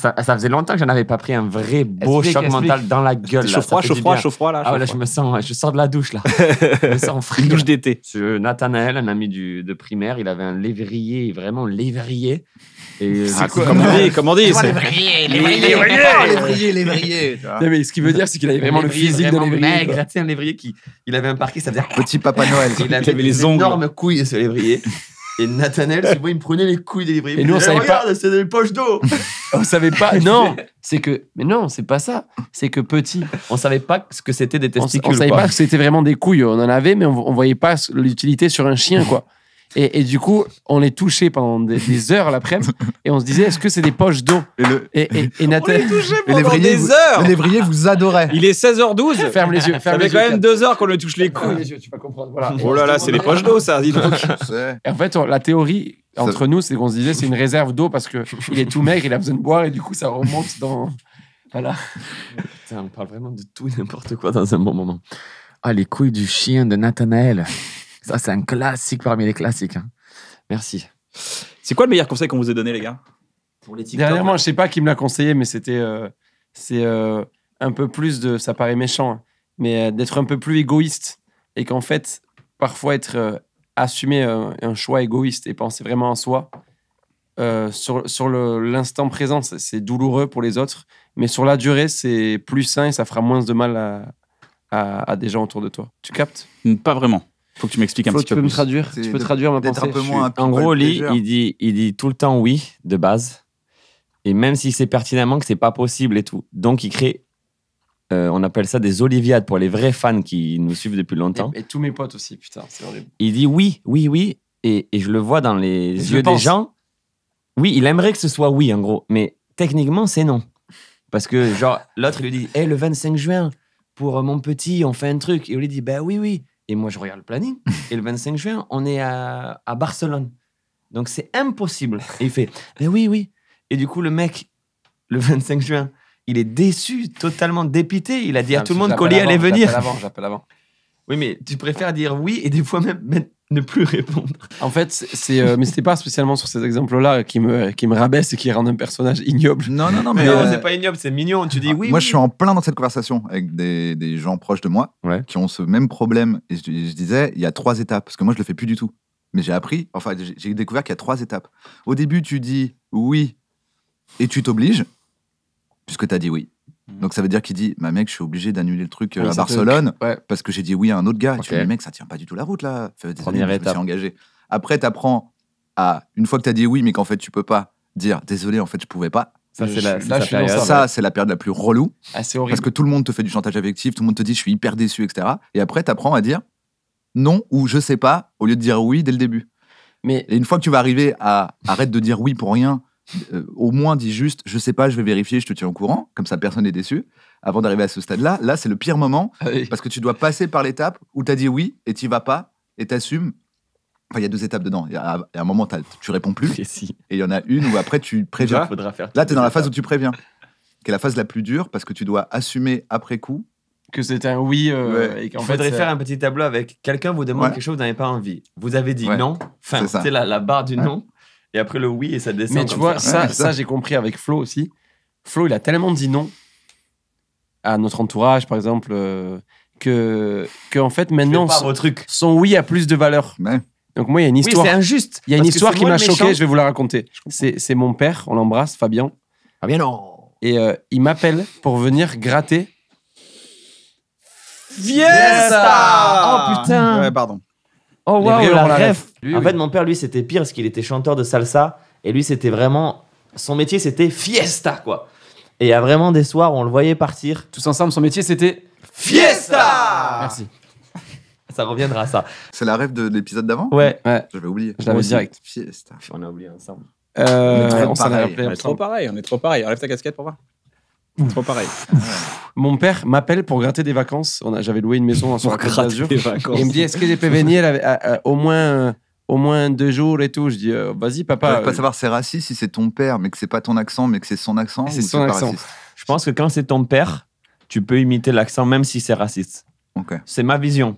Speaker 4: ça, faisait longtemps que je n'avais pas pris un vrai beau choc mental dans la gueule. Chaud froid, chaud froid, chaud froid là. Ah là, je me
Speaker 3: sens, je sors de la douche là. [LAUGHS] je me sens frais. Une douche d'été. Nathanaël, un ami de primaire, il avait un lévrier, vraiment lévrier. Et euh, dit, c'est Les lévrier, lévrier,
Speaker 5: lévrier, mais ce
Speaker 3: qui veut dire, c'est qu'il avait vraiment le physique d'un lévrier. C'est un lévrier qui, il avait un parquet, ça veut dire petit Papa Noël. [LAUGHS] Il avait les ongles. Énorme couille ce lévrier. Et Nathanel, tu vois, il me prenait les couilles des lévriers. Et nous, on savait pas. Regarde, c'est des poches d'eau. on savait pas. Non,
Speaker 4: [LAUGHS] c'est que. Mais non, c'est pas ça. C'est que petit. On savait pas ce que c'était des testicules. On, savait pas que c'était vraiment des couilles. On en avait, mais on, voyait pas l'utilité sur un chien, quoi. Et, du coup, on les touchait pendant des, heures l'après-midi et on se disait, est-ce que c'est des poches d'eau Et, le...
Speaker 2: On les touchait pendant des heures Le lévrier vous adorait. Il est 16h12. Ferme les yeux. ça fait quand même
Speaker 4: deux heures qu'on le touche les couilles. tu vas comprendre. Oh là là, c'est des poches d'eau, ça, dis donc. en fait, la théorie entre nous, c'est qu'on se disait, c'est une réserve d'eau parce qu'il est tout maigre, il a besoin de boire et du coup, ça remonte dans. Voilà. on parle vraiment de
Speaker 3: tout et n'importe quoi dans un bon moment. Ah, les couilles du chien de Nathanaël. Ça, c'est un classique parmi les classiques. Hein.
Speaker 1: Merci. C'est quoi le meilleur conseil qu'on vous ait donné, les gars Pour les Dernièrement,
Speaker 4: je je sais pas qui me l'a conseillé, mais c'était. Euh, c'est euh, un peu plus de. Ça paraît méchant, hein, mais euh, d'être un peu plus égoïste. Et qu'en fait, parfois, être. assumer un choix égoïste et penser vraiment en soi. sur sur l'instant présent, c'est douloureux pour les autres, mais sur la durée, c'est plus sain et ça fera moins de mal à des gens autour de toi. Tu captes Pas vraiment. Faut que tu m'expliques un petit peu. Tu peux plus. me traduire Tu peux traduire ma pensée. Un peu moins En gros, Oli, il
Speaker 3: dit, il dit tout le temps oui de base, et même si c'est pertinemment que c'est pas possible et tout, donc il crée. Euh, on appelle ça des oliviades pour les vrais fans qui nous suivent depuis longtemps.
Speaker 4: Et, tous mes potes aussi, putain, c'est horrible.
Speaker 3: Il dit oui, oui, oui, et, et je le vois dans les yeux des gens. Oui, il aimerait que ce soit oui, en gros, mais techniquement, c'est non. Parce que, genre, l'autre, il lui dit, hé, eh, le 25 juin, pour mon petit, on fait un truc. Et Oli lui dit, ben bah, oui, oui. Et moi, je regarde le planning. [LAUGHS] et le 25 juin, on est à, Barcelone. Donc, c'est impossible. [LAUGHS] Et il fait, mais oui, oui. Et du coup, le mec, le 25 juin, il est déçu, totalement dépité. Il a dit à tout le monde qu'Oli allait venir. J'appelle avant, j'appelle avant. Oui, mais tu préfères dire oui et des fois même ne plus répondre.
Speaker 4: En fait, c'est, euh, mais c'était pas spécialement sur ces exemples-là qui me, qui me rabaisse et qui rendent un personnage ignoble. Non, non, non, mais, euh, euh, c'est
Speaker 2: pas ignoble, c'est mignon. Tu dis ah, oui. Moi, je suis en plein dans cette conversation avec des, gens proches de moi qui ont ce même problème. Et je, disais, il y a trois étapes, parce que moi, je le fais plus du tout. Mais j'ai appris, enfin, j'ai découvert qu'il y a trois étapes. Au début, tu dis oui et tu t'obliges, puisque tu as dit oui. Mhm. Donc ça veut dire qu'il dit, Ma bah, mec, je suis obligé d'annuler le truc euh, à Barcelone parce que j'ai dit oui à un autre gars. Et tu dis, mec, ça tient pas du tout la route là. Désolé, Première je étape. Me suis engagé. Après, apprends à une fois que t'as dit oui, mais qu'en fait tu peux pas dire, désolé, en fait je pouvais pas. Ça, c'est la, période. la plus relou. horrible. Parce que tout le monde te fait du chantage affectif, tout le monde te dit je suis hyper déçu, etc. Et après, tu apprends à dire non ou je sais pas au lieu de dire oui dès le début. Mais et une fois que tu vas arriver à arrête de dire oui pour rien euh, au moins dit juste je sais pas, je vais vérifier, je te tiens au courant, comme ça personne n'est déçu. Avant d'arriver à ce stade-là, là, c'est le pire moment ah parce que tu dois passer par l'étape où tu as dit oui et tu vas pas et t'assumes. Enfin, il y a deux étapes dedans. Il y, a un moment, tu réponds plus. Et, il y en a une où après, tu [LAUGHS] préviens. faire là, tu es dans la phase où tu préviens, qui est la phase la plus dure parce que tu dois assumer après coup que c'est un oui. Euh, il faudrait faire un
Speaker 3: petit tableau avec quelqu'un vous demande quelque chose, vous n'avez pas
Speaker 2: envie. Vous avez dit non. Enfin, c'est
Speaker 3: la, barre du non et après le oui et ça descend. Mais tu vois, ça, ça, j'ai
Speaker 4: compris avec Flo aussi. Flo, il a tellement dit non à notre entourage, par exemple, qu'en euh, que, que en fait maintenant son, oui a plus de valeur. Donc moi, il y a une histoire. Oui, c'est injuste. Il y a une histoire qui m'a choqué. Je vais vous la raconter. C'est mon père. On l'embrasse, Fabien. Fabien, ah, non. Et euh, il m'appelle pour venir gratter
Speaker 1: Fiesta. Oh putain. Ouais, pardon. Oh la, en fait,
Speaker 4: mon père, lui, c'était
Speaker 3: pire parce qu'il était chanteur de salsa. Et lui, c'était vraiment. Son métier, c'était fiesta, quoi.
Speaker 4: Et il y a vraiment des soirs où on le voyait partir. Tous ensemble, son métier, c'était
Speaker 2: fiesta Merci. Ça reviendra, ça. C'est la rêve de l'épisode d'avant Ouais. Je J'avais oublié. Je l'avais direct.
Speaker 1: Fiesta. On a oublié ensemble. Euh, on, est trop on, est trop pareil, on est trop pareil. Enlève ta casquette pour voir.
Speaker 4: C'est pareil. Mon père m'appelle pour gratter des vacances. On a, j'avais loué une maison en la Côte Il me dit est-ce que j'ai peux venir au moins au moins deux jours et
Speaker 2: tout. Je dis euh, vas-y papa. Je pas savoir c'est raciste si c'est ton père, mais que c'est pas ton accent, mais que c'est son accent. C'est son accent. Je pense que quand c'est ton père, tu peux imiter l'accent même si c'est raciste.
Speaker 4: C'est ma vision.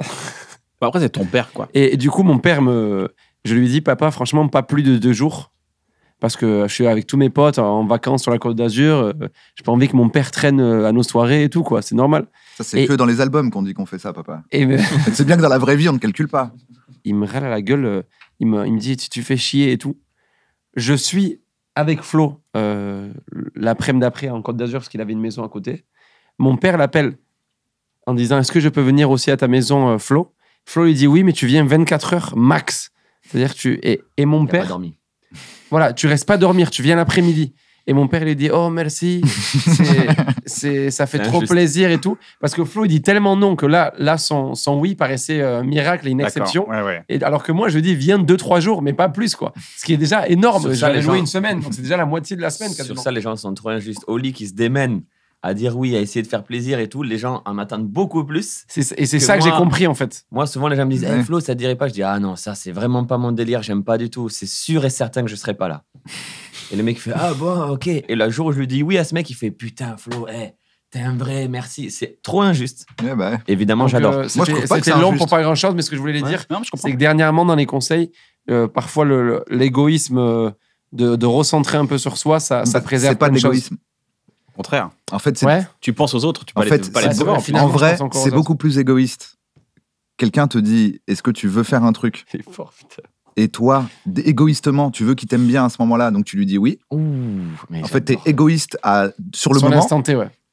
Speaker 4: Bah, après c'est ton père quoi. et, du coup mon père me, je lui dis papa franchement pas plus de deux jours parce que je suis avec tous mes potes en vacances sur la Côte d'Azur. Euh, j'ai pas envie que mon père traîne euh, à nos soirées et tout, quoi. C'est normal. Ça, c'est que dans les albums qu'on dit qu'on fait ça, papa. Ben [LAUGHS] c'est bien que dans la vraie vie, on ne calcule pas. Il me râle à la gueule. Euh, il me, il me dit, tu, tu fais chier et tout. Je suis avec Flo l'après-midi d'après en Côte d'Azur parce qu'il avait une maison à côté. Mon père l'appelle en disant Est-ce que je peux venir aussi à ta maison, Flo Flo lui dit Oui, mais tu viens 24 heures max. C'est-à-dire tu et, et mon père. dormi. Voilà, tu restes pas dormir, tu viens l'après-midi. Et mon père, lui dit Oh, merci, c'est, [LAUGHS] ça fait trop plaisir et tout. Parce que Flo, il dit tellement non que là, là son, oui paraissait un euh, miracle et une exception. Et, alors que moi, je dis Viens deux, trois jours, mais pas plus, quoi. Ce qui est déjà énorme. J'avais joué une
Speaker 3: semaine, donc c'est déjà la moitié de la semaine. Sur ça, les gens sont trop injustes. Oli qui se démène à dire oui, à essayer de faire plaisir et tout, les gens en attendent beaucoup plus. Et c'est ça que j'ai compris en fait. Moi, souvent, les gens me disent hey, eh, Flo, ça te dirait pas Je dis Ah non, ça, c'est vraiment pas mon délire, j'aime pas du tout. C'est sûr et certain que je serai pas là. et le mec fait Ah bon, ok. Et le jour où je lui dis oui à ce mec, il fait Putain, Flo, hey, eh, T'es un vrai merci. C'est trop injuste.
Speaker 4: Eh ben Évidemment, j'adore. Euh, c'était long pour pas grand chose, mais ce que je voulais dire, c'est que dernièrement, dans les conseils, euh, parfois l'égoïsme euh, de, recentrer un peu sur soi, ça, ça bah, préserve. pas de l'égoïsme
Speaker 1: contraire. En fait, tu penses aux autres, tu
Speaker 4: en fait, pas les En, vrai, c'est beaucoup
Speaker 2: plus égoïste. Quelqu'un te dit est-ce que tu veux faire un truc Et toi, égoïstement, tu veux qu'il t'aime bien à ce moment-là, donc tu lui dis oui. en fait, es égoïste sur le moment.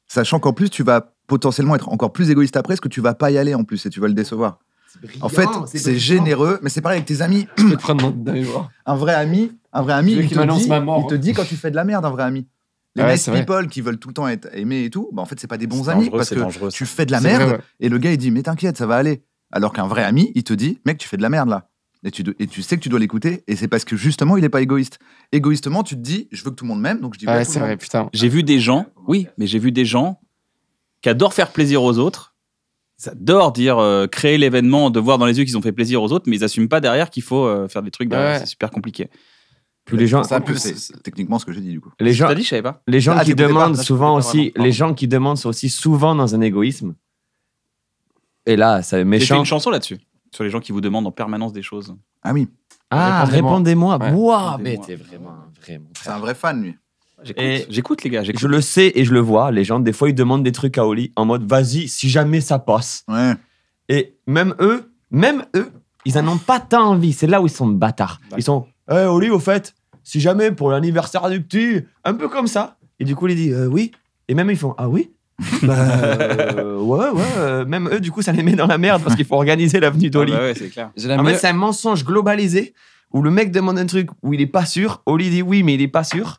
Speaker 2: Sachant qu'en plus, tu vas potentiellement être encore plus égoïste après, parce que tu vas pas y aller en plus et tu vas le décevoir.
Speaker 5: en fait, c'est
Speaker 2: généreux, mais c'est pareil avec tes amis. un vrai ami, un vrai ami, te, il te dit quand tu fais de la merde, un vrai ami. Les ouais, people qui veulent tout le temps être aimés et tout, bah en fait, c'est pas des bons amis parce que tu fais de la merde et le gars il dit mais t'inquiète, ça va aller. Alors qu'un vrai ami, il te dit mec, tu fais de la merde là. Et tu, et tu sais que tu dois l'écouter et c'est parce que justement, il n'est pas égoïste. Égoïstement, tu te dis je veux que tout le monde m'aime, donc je dis putain.
Speaker 1: J'ai vu des gens, oui, mais j'ai vu des gens qui adorent faire plaisir aux autres. Ils adorent dire euh, créer l'événement, de voir dans les yeux qu'ils ont fait plaisir aux autres, mais ils n'assument pas derrière qu'il faut euh, faire des trucs C'est super compliqué. Plus les gens. Ça, c'est
Speaker 2: techniquement ce que j'ai dit du coup. Les gens, dit, je savais pas. Les gens ah, qui demandent souvent aussi, les
Speaker 3: gens qui demandent sont aussi souvent dans un égoïsme. Et là,
Speaker 1: ça est méchant. J'ai une chanson là-dessus sur les gens qui vous demandent en permanence des choses.
Speaker 2: Ah oui. Ah répondez-moi. mais t'es vraiment, vraiment. C'est un vrai fan lui.
Speaker 1: J'écoute les gars. Je le
Speaker 3: sais et je le vois. Les gens des fois ils demandent des trucs à Oli en mode vas-y si jamais ça passe. Ouais. Et même eux, même eux, ils en ont pas tant envie. C'est là où ils sont bâtards. Ils sont « Eh Oli, au fait, si jamais pour l'anniversaire du petit, un peu comme ça. Et du coup, il dit euh, oui. Et même ils font ah oui. [LAUGHS] bah, euh, ouais, ouais. Euh, même eux, du coup, ça les met dans la merde parce qu'il faut organiser l'avenue d'Oli. Ouais ah bah ouais, c'est clair. c'est un mensonge globalisé où le mec demande
Speaker 4: un truc où il est pas sûr. Oli dit oui, mais il est pas sûr.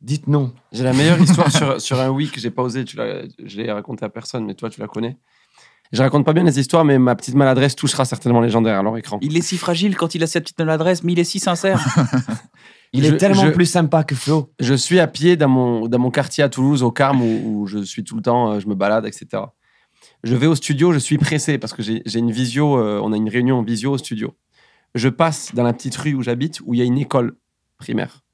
Speaker 4: Dites non. J'ai la meilleure histoire sur, un oui que j'ai pas osé. Tu je l'ai raconté à personne, mais toi, tu la connais. Je raconte pas bien les histoires, mais ma petite maladresse touchera certainement les à derrière leur écran. Il est si fragile quand il a cette petite maladresse, mais il est si sincère. [LAUGHS] Il est tellement plus
Speaker 3: sympa que Flo.
Speaker 4: Je suis à pied dans mon, dans mon quartier à Toulouse, au Carme, où, je suis tout le temps, euh, je me balade, etc. Je vais au studio, je suis pressé parce que j'ai une visio, euh, on a une réunion en visio au studio. Je passe dans la petite rue où j'habite, où il y a une école primaire.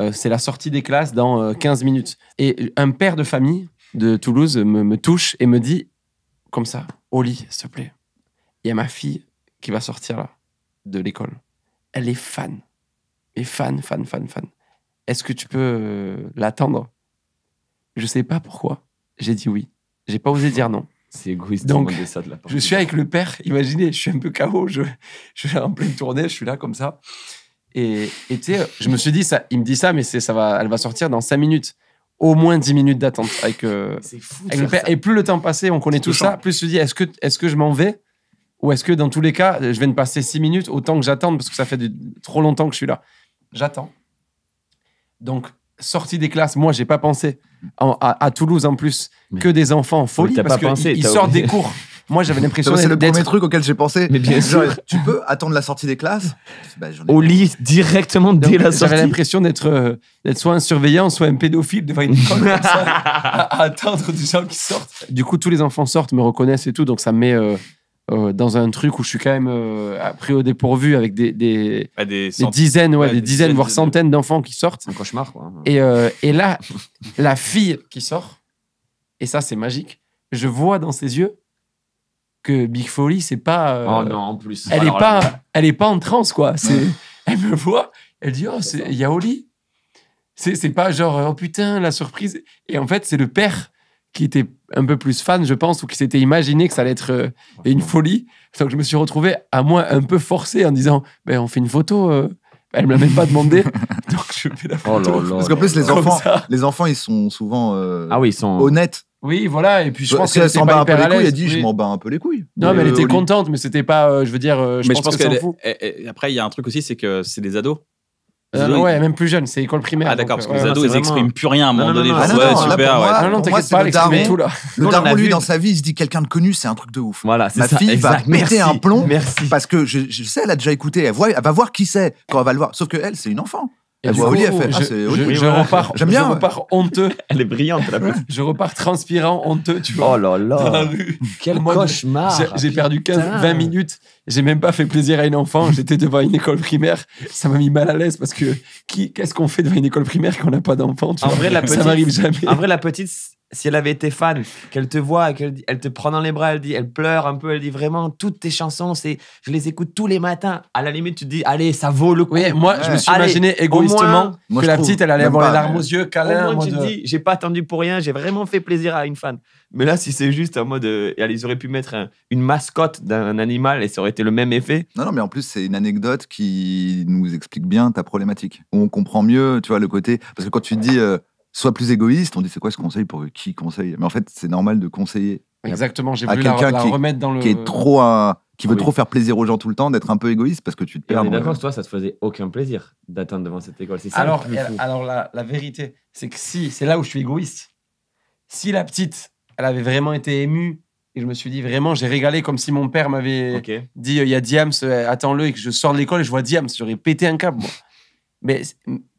Speaker 4: Euh, c'est la sortie des classes dans 15 minutes. Et un père de famille de Toulouse me, me touche et me dit comme ça, au lit, s'il te plaît. Il y a ma fille qui va sortir là, de l'école. Elle est fan. Et fan, fan, fan, fan. Est-ce que tu peux euh, l'attendre Je sais pas pourquoi. J'ai dit oui. J'ai pas osé dire non. C'est égoïste Donc, Je suis avec le père, imaginez, je suis un peu KO, je, suis en pleine tournée, je suis là comme ça. Et tu sais, je me suis dit, ça, il me dit ça, mais ça va, elle va sortir dans cinq minutes au moins 10 minutes d'attente avec, euh, Et plus le temps passait, on connaît tout ça, plus je me dis est-ce que, est que je m'en vais Ou est-ce que dans tous les cas, je vais me passer 6 minutes autant que j'attende parce que ça fait trop longtemps que je suis là J'attends. Donc, sortie des classes, moi, je n'ai pas pensé à, Toulouse en plus que des enfants en folie. Parce pas pensé, ils sortent des cours. [LAUGHS]
Speaker 2: Moi, j'avais l'impression C'est le premier truc auquel
Speaker 4: j'ai pensé. Mais bien
Speaker 2: Tu peux attendre la sortie des classes bah,
Speaker 4: Au lit, directement dès la sortie. J'avais l'impression euh, d'être soit un surveillant, soit un pédophile devant une école à, attendre des gens qui sortent. Du coup, tous les enfants sortent, me reconnaissent et tout. Donc, ça me met. Euh, euh, dans un truc où je suis quand même pris au dépourvu avec des, des, dizaines, ouais, des, dizaines, voire centaines d'enfants qui sortent. Un cauchemar, quoi. Hein. Et, et là, la fille qui sort, et ça, c'est magique, je vois dans ses yeux que Big Folly, c'est pas. Euh, oh non, en
Speaker 3: plus. Elle n'est pas,
Speaker 4: elle est pas en transe, quoi. C'est, [LAUGHS] elle me voit, elle dit Oh, c'est Yaoli. C'est pas genre Oh putain, la surprise. Et en fait, c'est le père qui était un peu plus fan, je pense, ou qui s'était imaginé que ça allait être euh, une folie. Donc, je me suis retrouvé, à moi, un peu forcé en disant ben On fait une photo. Euh.
Speaker 2: Elle me l'a même pas demandé. [LAUGHS] donc, je fais la
Speaker 5: oh photo. Parce qu'en plus, les enfants, les
Speaker 2: enfants, ils sont souvent ah oui, ils sont... honnêtes oui, voilà. Et puis je bah, pense qu'elle s'en bat un peu les couilles. Elle dit Je m'en bats un peu les couilles.
Speaker 4: Non, mais, elle euh, était contente, mais c'était pas. Euh, je veux dire, euh, je mais pense, je pense
Speaker 1: que Après, il y a un truc aussi, c'est que c'est des ados. ouais,
Speaker 2: même plus jeunes, c'est école primaire. Ah, d'accord, parce que les ados, ils vraiment... expriment plus rien à un moment donné. Ouais, super, ouais. Non, non, t'inquiète pas, Le daron, lui, dans sa vie, il se dit Quelqu'un de connu, c'est un truc de ouf. Voilà, c'est Ma fille va péter un plomb. Parce que je sais, elle a déjà écouté. Elle va voir qui c'est quand elle va le voir. Sauf que elle, c'est une enfant. Et je, repars, J'aime bien, je hein.
Speaker 4: repars honteux. [LAUGHS] Elle est brillante, la petite Je repars transpirant, honteux, tu vois. Oh là là.
Speaker 2: Quel cauchemar.
Speaker 5: J'ai
Speaker 4: perdu 15, 20 minutes. J'ai même pas fait plaisir à une enfant. J'étais devant une école primaire. Ça m'a mis mal à l'aise parce que qu'est-ce qu'on fait devant une école primaire quand on n'a pas d'enfant En vrai, la ça m'arrive jamais. En
Speaker 3: vrai, la petite, si elle avait été fan, qu'elle te voit, qu'elle elle te prend dans les bras, elle dit, elle pleure un peu, elle dit vraiment toutes tes chansons, c'est, je les écoute tous les matins. À la limite, tu te dis, allez, ça vaut le coup. moi, je me suis imaginé égoïstement que la petite, elle allait avoir les larmes aux yeux, câlin. Au moins, tu te dis, j'ai pas attendu
Speaker 2: pour rien, j'ai vraiment fait plaisir à une fan.
Speaker 3: Mais là, si c'est juste un mode, euh, ils auraient pu mettre une mascotte d'un animal et ça aurait été le même effet.
Speaker 2: Non, non, mais en plus, c'est une anecdote qui nous explique bien ta problématique. On comprend mieux, tu vois, le côté, parce que quand tu dis, euh, soit plus égoïste. On dit c'est quoi ce conseil pour qui conseille Mais en fait, c'est normal de conseiller. Exactement, j'ai voulu quelqu'un qui, remettre dans le. Qui trop qui veut trop faire plaisir aux gens tout le temps, d'être un peu égoïste parce que tu te perds. Mais d'accord, toi, ça te faisait
Speaker 3: aucun plaisir d'atteindre
Speaker 2: devant cette école. alors,
Speaker 3: alors
Speaker 4: la, vérité, c'est que si, c'est là où je suis égoïste. Si la petite, elle avait vraiment été émue et je me suis dit vraiment, j'ai régalé comme si mon père m'avait dit euh, il y a Diams, euh, attends-le et que je sors de l'école et je vois Diams, j'aurais pété un câble. Mais,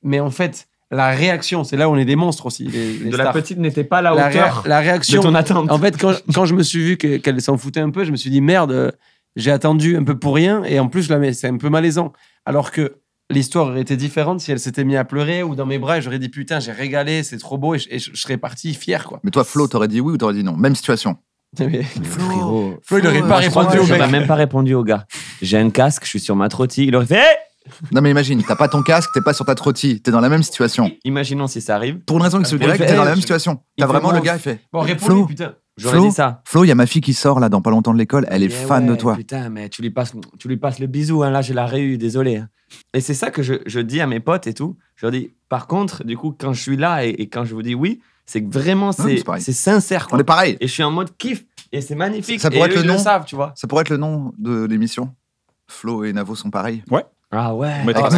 Speaker 4: mais en fait, la réaction. C'est là où on est des monstres aussi. de la petite n'était pas à la, hauteur la réaction, de ton attente. En fait, quand, je me suis vu qu'elle s'en foutait un peu, je me suis dit merde, euh, j'ai attendu un peu pour rien et en plus, là, c'est un peu malaisant. Alors que l'histoire aurait été différente si elle s'était mise à pleurer ou dans mes bras et j'aurais dit putain, j'ai régalé, c'est trop beau et, je, serais
Speaker 2: parti fier. quoi. Mais toi, Flo, t'aurais dit oui ou t'aurais dit non Même situation. [LAUGHS] Flo, il n'aurait pas répondu au même pas répondu au gars. J'ai un casque, je suis sur ma trottinette. Il aurait fait non, mais imagine, t'as pas ton casque, t'es pas sur ta trottie, t'es dans la même situation.
Speaker 3: Imaginons si ça arrive. Pour une raison que c'est ah, grec, t'es dans la même situation. T'as vraiment le gars, il fait. Bon, réponds putain. ça.
Speaker 2: Flo, il y a ma fille qui sort là dans pas longtemps de l'école, elle est eh fan de toi.
Speaker 3: Putain, mais tu lui passes, tu lui passes le bisou, hein, là j'ai la réu, désolé. Hein. Et c'est ça que je, dis à mes potes et tout. Je leur dis, par contre, du coup, quand je suis là et, quand je vous dis oui, c'est
Speaker 2: vraiment c'est c'est
Speaker 3: sincère. On est pareil. Et je suis en mode kiff et c'est magnifique. Ça pourrait et être le nom. savent,
Speaker 2: tu vois. Ça pourrait être le nom de l'émission. Flo et Navo sont pareils. Ouais. Ah ouais. Ah, bah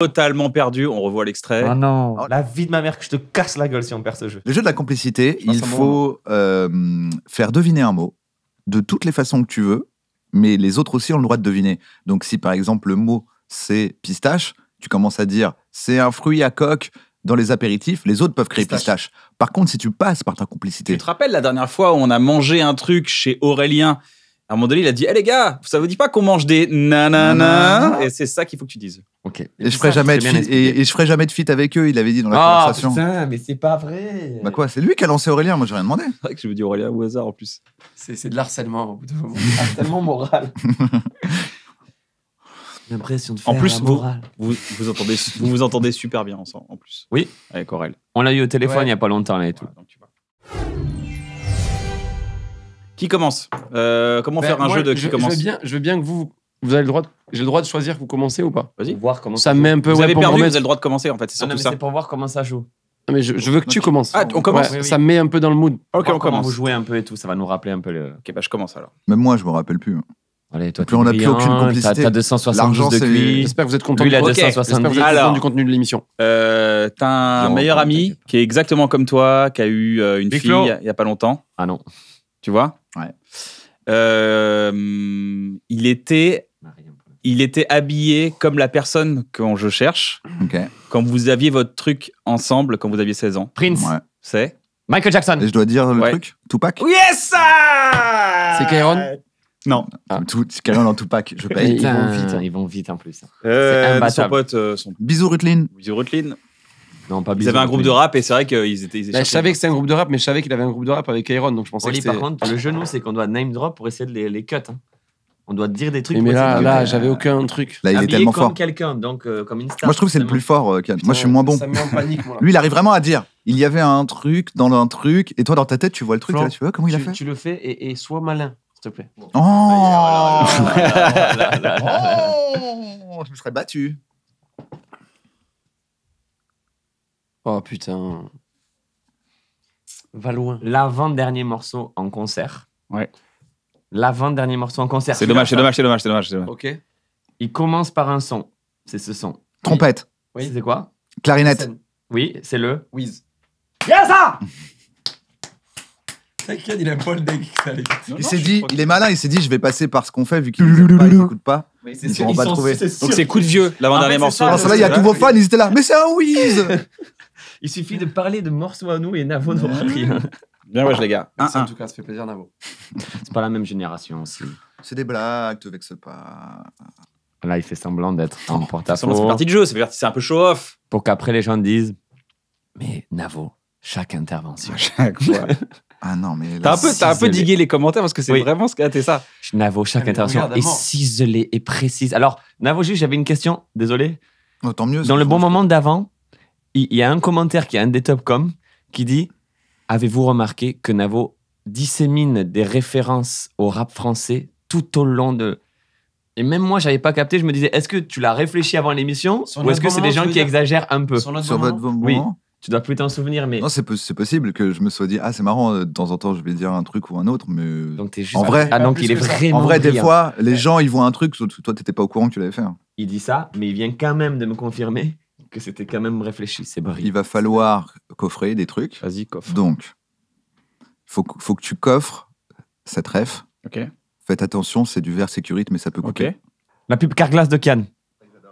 Speaker 5: Totalement perdu, on revoit l'extrait. Ah
Speaker 2: non,
Speaker 1: oh, la vie de ma mère que je te casse la gueule si on perd ce jeu.
Speaker 2: Le jeu de la complicité, il faut hein. euh, faire deviner un mot de toutes les façons que tu veux, mais les autres aussi ont le droit de deviner. Donc si par exemple le mot c'est pistache, tu commences à dire c'est un fruit à coque dans les apéritifs, les autres peuvent créer pistache. Par contre, si tu passes par ta complicité. Tu te
Speaker 1: rappelles la dernière fois où on a mangé un truc chez Aurélien à un moment il a dit hé eh, les gars, ça vous dit pas qu'on mange des
Speaker 2: nanana
Speaker 1: Et c'est ça qu'il faut que tu dises.
Speaker 2: Ok. Et, je, ferai jamais et, ferai jamais de fit avec eux, il avait dit dans la ah, conversation. Ah mais c'est pas vrai Bah quoi, c'est lui qui a lancé Aurélien, moi j'ai rien demandé. C'est vrai que je veux dis Aurélien au hasard en plus.
Speaker 4: C'est de l'harcèlement au bout d'un moment. harcèlement moral. [LAUGHS]
Speaker 1: L'impression de faire en plus, la Vous, vous, vous, entendez, vous vous entendez super bien ensemble, en plus.
Speaker 3: Oui. Avec Aurel. On l'a eu au téléphone il n'y a pas longtemps, et tout.
Speaker 1: Qui commence euh, Comment ben, faire un jeu de qui commence je veux, bien, je veux bien que vous, vous avez le droit. J'ai le droit de choisir que vous commencez ou pas. Vas-y. Voir comment ça, met un peu. Vous avez perdu. Vous avez le droit de commencer en fait. C'est ah, ça. C'est pour voir comment ça joue.
Speaker 4: mais je, veux que tu commences. Ah, on commence. Ça met un peu dans le mood. Ok, on, on commence. Vous jouez
Speaker 1: un peu et tout, ça va nous rappeler un peu le. Ok, bah je commence alors.
Speaker 2: Même moi, je me rappelle plus. Hein. Allez, toi, on n'a plus aucune complicité. T'as 260 de cuir. J'espère que vous êtes content. Lui, il a okay. Alors, du
Speaker 1: contenu de l'émission. Euh, T'as un meilleur ami qui est exactement comme toi, qui a eu euh, une fille il n'y a pas longtemps. Ah non. Tu vois Ouais. Euh, il était. Il était habillé comme la personne que je cherche. Ok. Quand vous aviez votre truc ensemble, quand vous aviez 16 ans. Prince. Ouais. C'est Michael Jackson. Et je dois dire le truc Tupac Yes C'est Kairon non, ah. tout, canon dans Tupac, je paye. Ils vont hein. vite, hein,
Speaker 3: ils vont vite en plus. Hein.
Speaker 1: Euh, c'est son pote. Euh, son... Bisous Rutlin. Bisous Rutlin.
Speaker 4: Non, pas Ils avaient un groupe de rap et c'est vrai qu'ils étaient. Ils ben, je savais que c'était un groupe de rap, mais je savais qu'il avait un groupe de rap avec Iron, donc je pensais Oli,
Speaker 3: que par contre, le genou, c'est qu'on doit name drop pour essayer de les, les cut. On doit dire des trucs. Mais, mais là, là, j'avais euh,
Speaker 2: aucun truc. Là, il est tellement comme fort.
Speaker 3: quelqu'un, donc euh, comme une star. Moi, je trouve que c'est le
Speaker 2: plus fort. Euh, moi, je suis moins bon. Ça me met en panique, moi, Lui, il arrive vraiment à dire. Il y avait un truc dans un truc, et toi, dans ta tête, tu vois le truc. là, tu vois comment il
Speaker 4: a fait Tu le fais et, et sois malin.
Speaker 2: Oh, Je
Speaker 4: me serais battu. Oh putain.
Speaker 3: Va loin. L'avant-dernier morceau en concert. Ouais. L'avant-dernier morceau en concert. C'est dommage, c'est dommage, c'est
Speaker 1: dommage, c'est dommage, Ok.
Speaker 3: Il commence par un son. C'est ce son. Trompette. Oui, c'est quoi
Speaker 1: Clarinette.
Speaker 2: Oui, c'est le. Whiz. Yes, ça T'inquiète, il aime pas le deck Il s'est dit, il est malin, il s'est dit, je vais passer par ce qu'on fait, vu qu'il n'écoute pas, ils ne pas. trouver. Donc c'est coup de vieux, l'avant-dernier ah, morceau. là, il y a tous vos fans, ils étaient là. Mais c'est un whiz [LAUGHS]
Speaker 3: Il suffit de parler de morceaux à nous et Navo n'aura rien.
Speaker 1: Bien ouais, je les gars. en tout cas, ça
Speaker 3: fait plaisir, Navo. [LAUGHS] C'est pas la même génération aussi. C'est des
Speaker 2: blagues, te
Speaker 3: vexes pas. Là, il fait semblant d'être en porte C'est parti de du jeu, ça dire c'est un peu show-off. pour qu'après les gens disent Mais Navo, chaque intervention. Chaque fois. [LAUGHS] Ah non, mais. T'as un peu, as un peu digué
Speaker 1: les commentaires parce que c'est vraiment ce qu'a ah, été ça.
Speaker 3: Navo, chaque intervention est ciselée et précise. Alors, Navo, juste, j'avais une question, désolé. mieux. Dans le bon moment d'avant, il y a un commentaire qui est un des top com qui dit Avez-vous remarqué que Navo dissémine des références au rap français tout au long de. Et même moi, j'avais pas capté. Je me disais, est-ce que tu l'as réfléchi avant l'émission ou est-ce que c'est des gens qui exagèrent un peu Sur, votre bon
Speaker 2: moment tu dois plus t'en souvenir, mais. Non, c'est possible que je me sois dit, ah, c'est marrant, de temps en temps, je vais dire un truc ou un autre, mais. Donc, t'es juste. En vrai, ah, donc, il est vrai des fois, les gens, ils voient un truc, toi, t'étais pas au courant que tu l'avais fait. Hein. Il dit ça, mais il vient quand même de me confirmer que c'était quand même réfléchi, c'est vrai Il va falloir coffrer des trucs. Vas-y, coffre. Donc, faut, faut que tu coffres cette ref. OK. Faites attention, c'est du verre sécurité, mais ça peut coûter. OK. La pub Carglass de Cannes.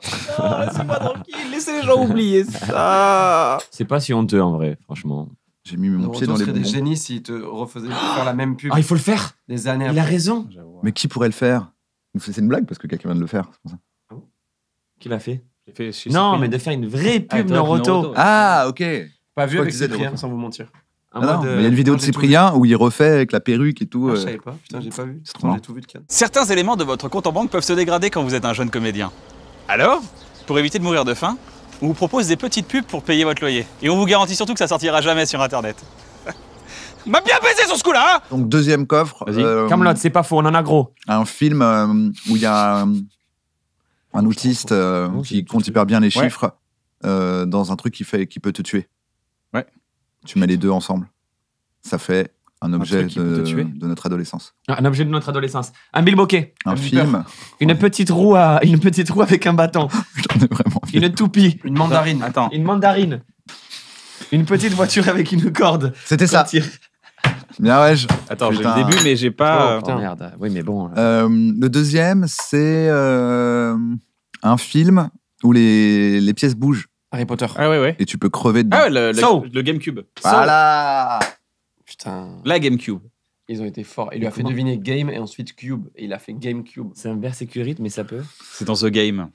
Speaker 2: Non, ah, laissez tranquille,
Speaker 1: laissez les gens oublier ça.
Speaker 2: C'est pas si honteux en vrai, franchement. J'ai mis mon pied dans les serait des génies
Speaker 4: s'ils te refaisait faire la même pub. Ah, il faut le faire
Speaker 2: Des années Il a raison Mais qui pourrait le faire C'est une blague parce que quelqu'un vient de le faire, c'est pour ça. Hein
Speaker 3: qui l'a fait J'ai fait Non, mais de faire une vraie ah, pub de Roto
Speaker 2: Ah,
Speaker 1: ok. Pas vu avec Cyprien, sans vous mentir. Ah, non, mais
Speaker 2: il y a une vidéo de Cyprien où il refait avec la perruque et tout. Ah, euh, je savais pas,
Speaker 1: putain, j'ai pas vu.
Speaker 4: C'est trop
Speaker 2: J'ai tout
Speaker 1: vu de Certains éléments de votre compte en banque peuvent se dégrader quand vous êtes un jeune comédien. Alors, pour éviter de mourir de faim, on vous propose des petites pubs pour payer votre loyer. Et on vous garantit surtout que ça sortira jamais sur Internet.
Speaker 2: [LAUGHS] M'a bien baisé sur ce coup-là hein Donc deuxième coffre. Euh, Camelot, c'est pas faux, on en a gros. Un film euh, où il y a euh, un autiste oh, qui compte hyper bien les chiffres dans un truc qui, fait, qui peut te tuer. Ouais. Tu mets les deux ensemble. Ça fait un objet de, notre adolescence.
Speaker 3: un objet de notre adolescence. Un bilboquet. Un, un film. Une petite roue à, une petite roue avec un bâton. [LAUGHS] une toupie. Une mandarine. Attends. Une mandarine. Une petite voiture avec une corde. C'était ça.
Speaker 2: Bien ouais. Attends, j'ai le début, mais j'ai pas. Oh, euh, putain, merde. Oui, mais bon. Euh. Euh, le deuxième, c'est un film où les, pièces bougent. Harry Potter. Ah Et tu peux crever de. Ah, le, le,
Speaker 1: GameCube. Voilà.
Speaker 2: La GameCube.
Speaker 4: Ils ont été forts. Il lui a fait deviner Game et ensuite Cube. il a fait GameCube. C'est un sécurite, mais ça peut.
Speaker 1: C'est dans The Game.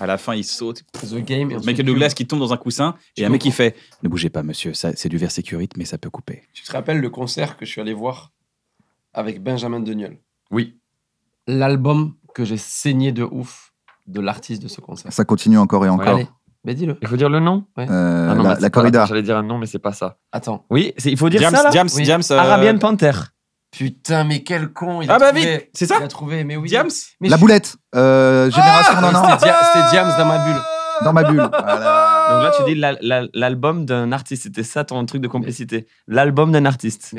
Speaker 1: À la fin, il saute. The Game. Et Michael Douglas qui tombe dans un coussin. et un mec qui fait Ne bougez pas, monsieur, ça, c'est du vers sécurite, mais ça peut couper. Tu te rappelles le concert que je suis allé voir
Speaker 4: avec Benjamin Deniel Oui. L'album que j'ai saigné de ouf de l'artiste de ce concert. Ça
Speaker 2: continue encore et encore.
Speaker 4: Mais bah, dis-le. Il faut dire le nom ouais. euh, ah La,
Speaker 2: la corrida. J'allais
Speaker 3: dire un nom, mais c'est pas ça. Attends. Oui, il faut dire ça. Là James, James, euh, Arabian
Speaker 2: Panther.
Speaker 4: Putain, mais quel con Ah bah vite C'est ça Il a trouvé, mais oui. James La boulette euh, Génération non, ah, non. C'était
Speaker 1: James dans ma bulle. Dans ma bulle. Voilà. Donc là, tu dis
Speaker 3: l'album d'un artiste. C'était ça ton truc de complicité. L'album d'un artiste.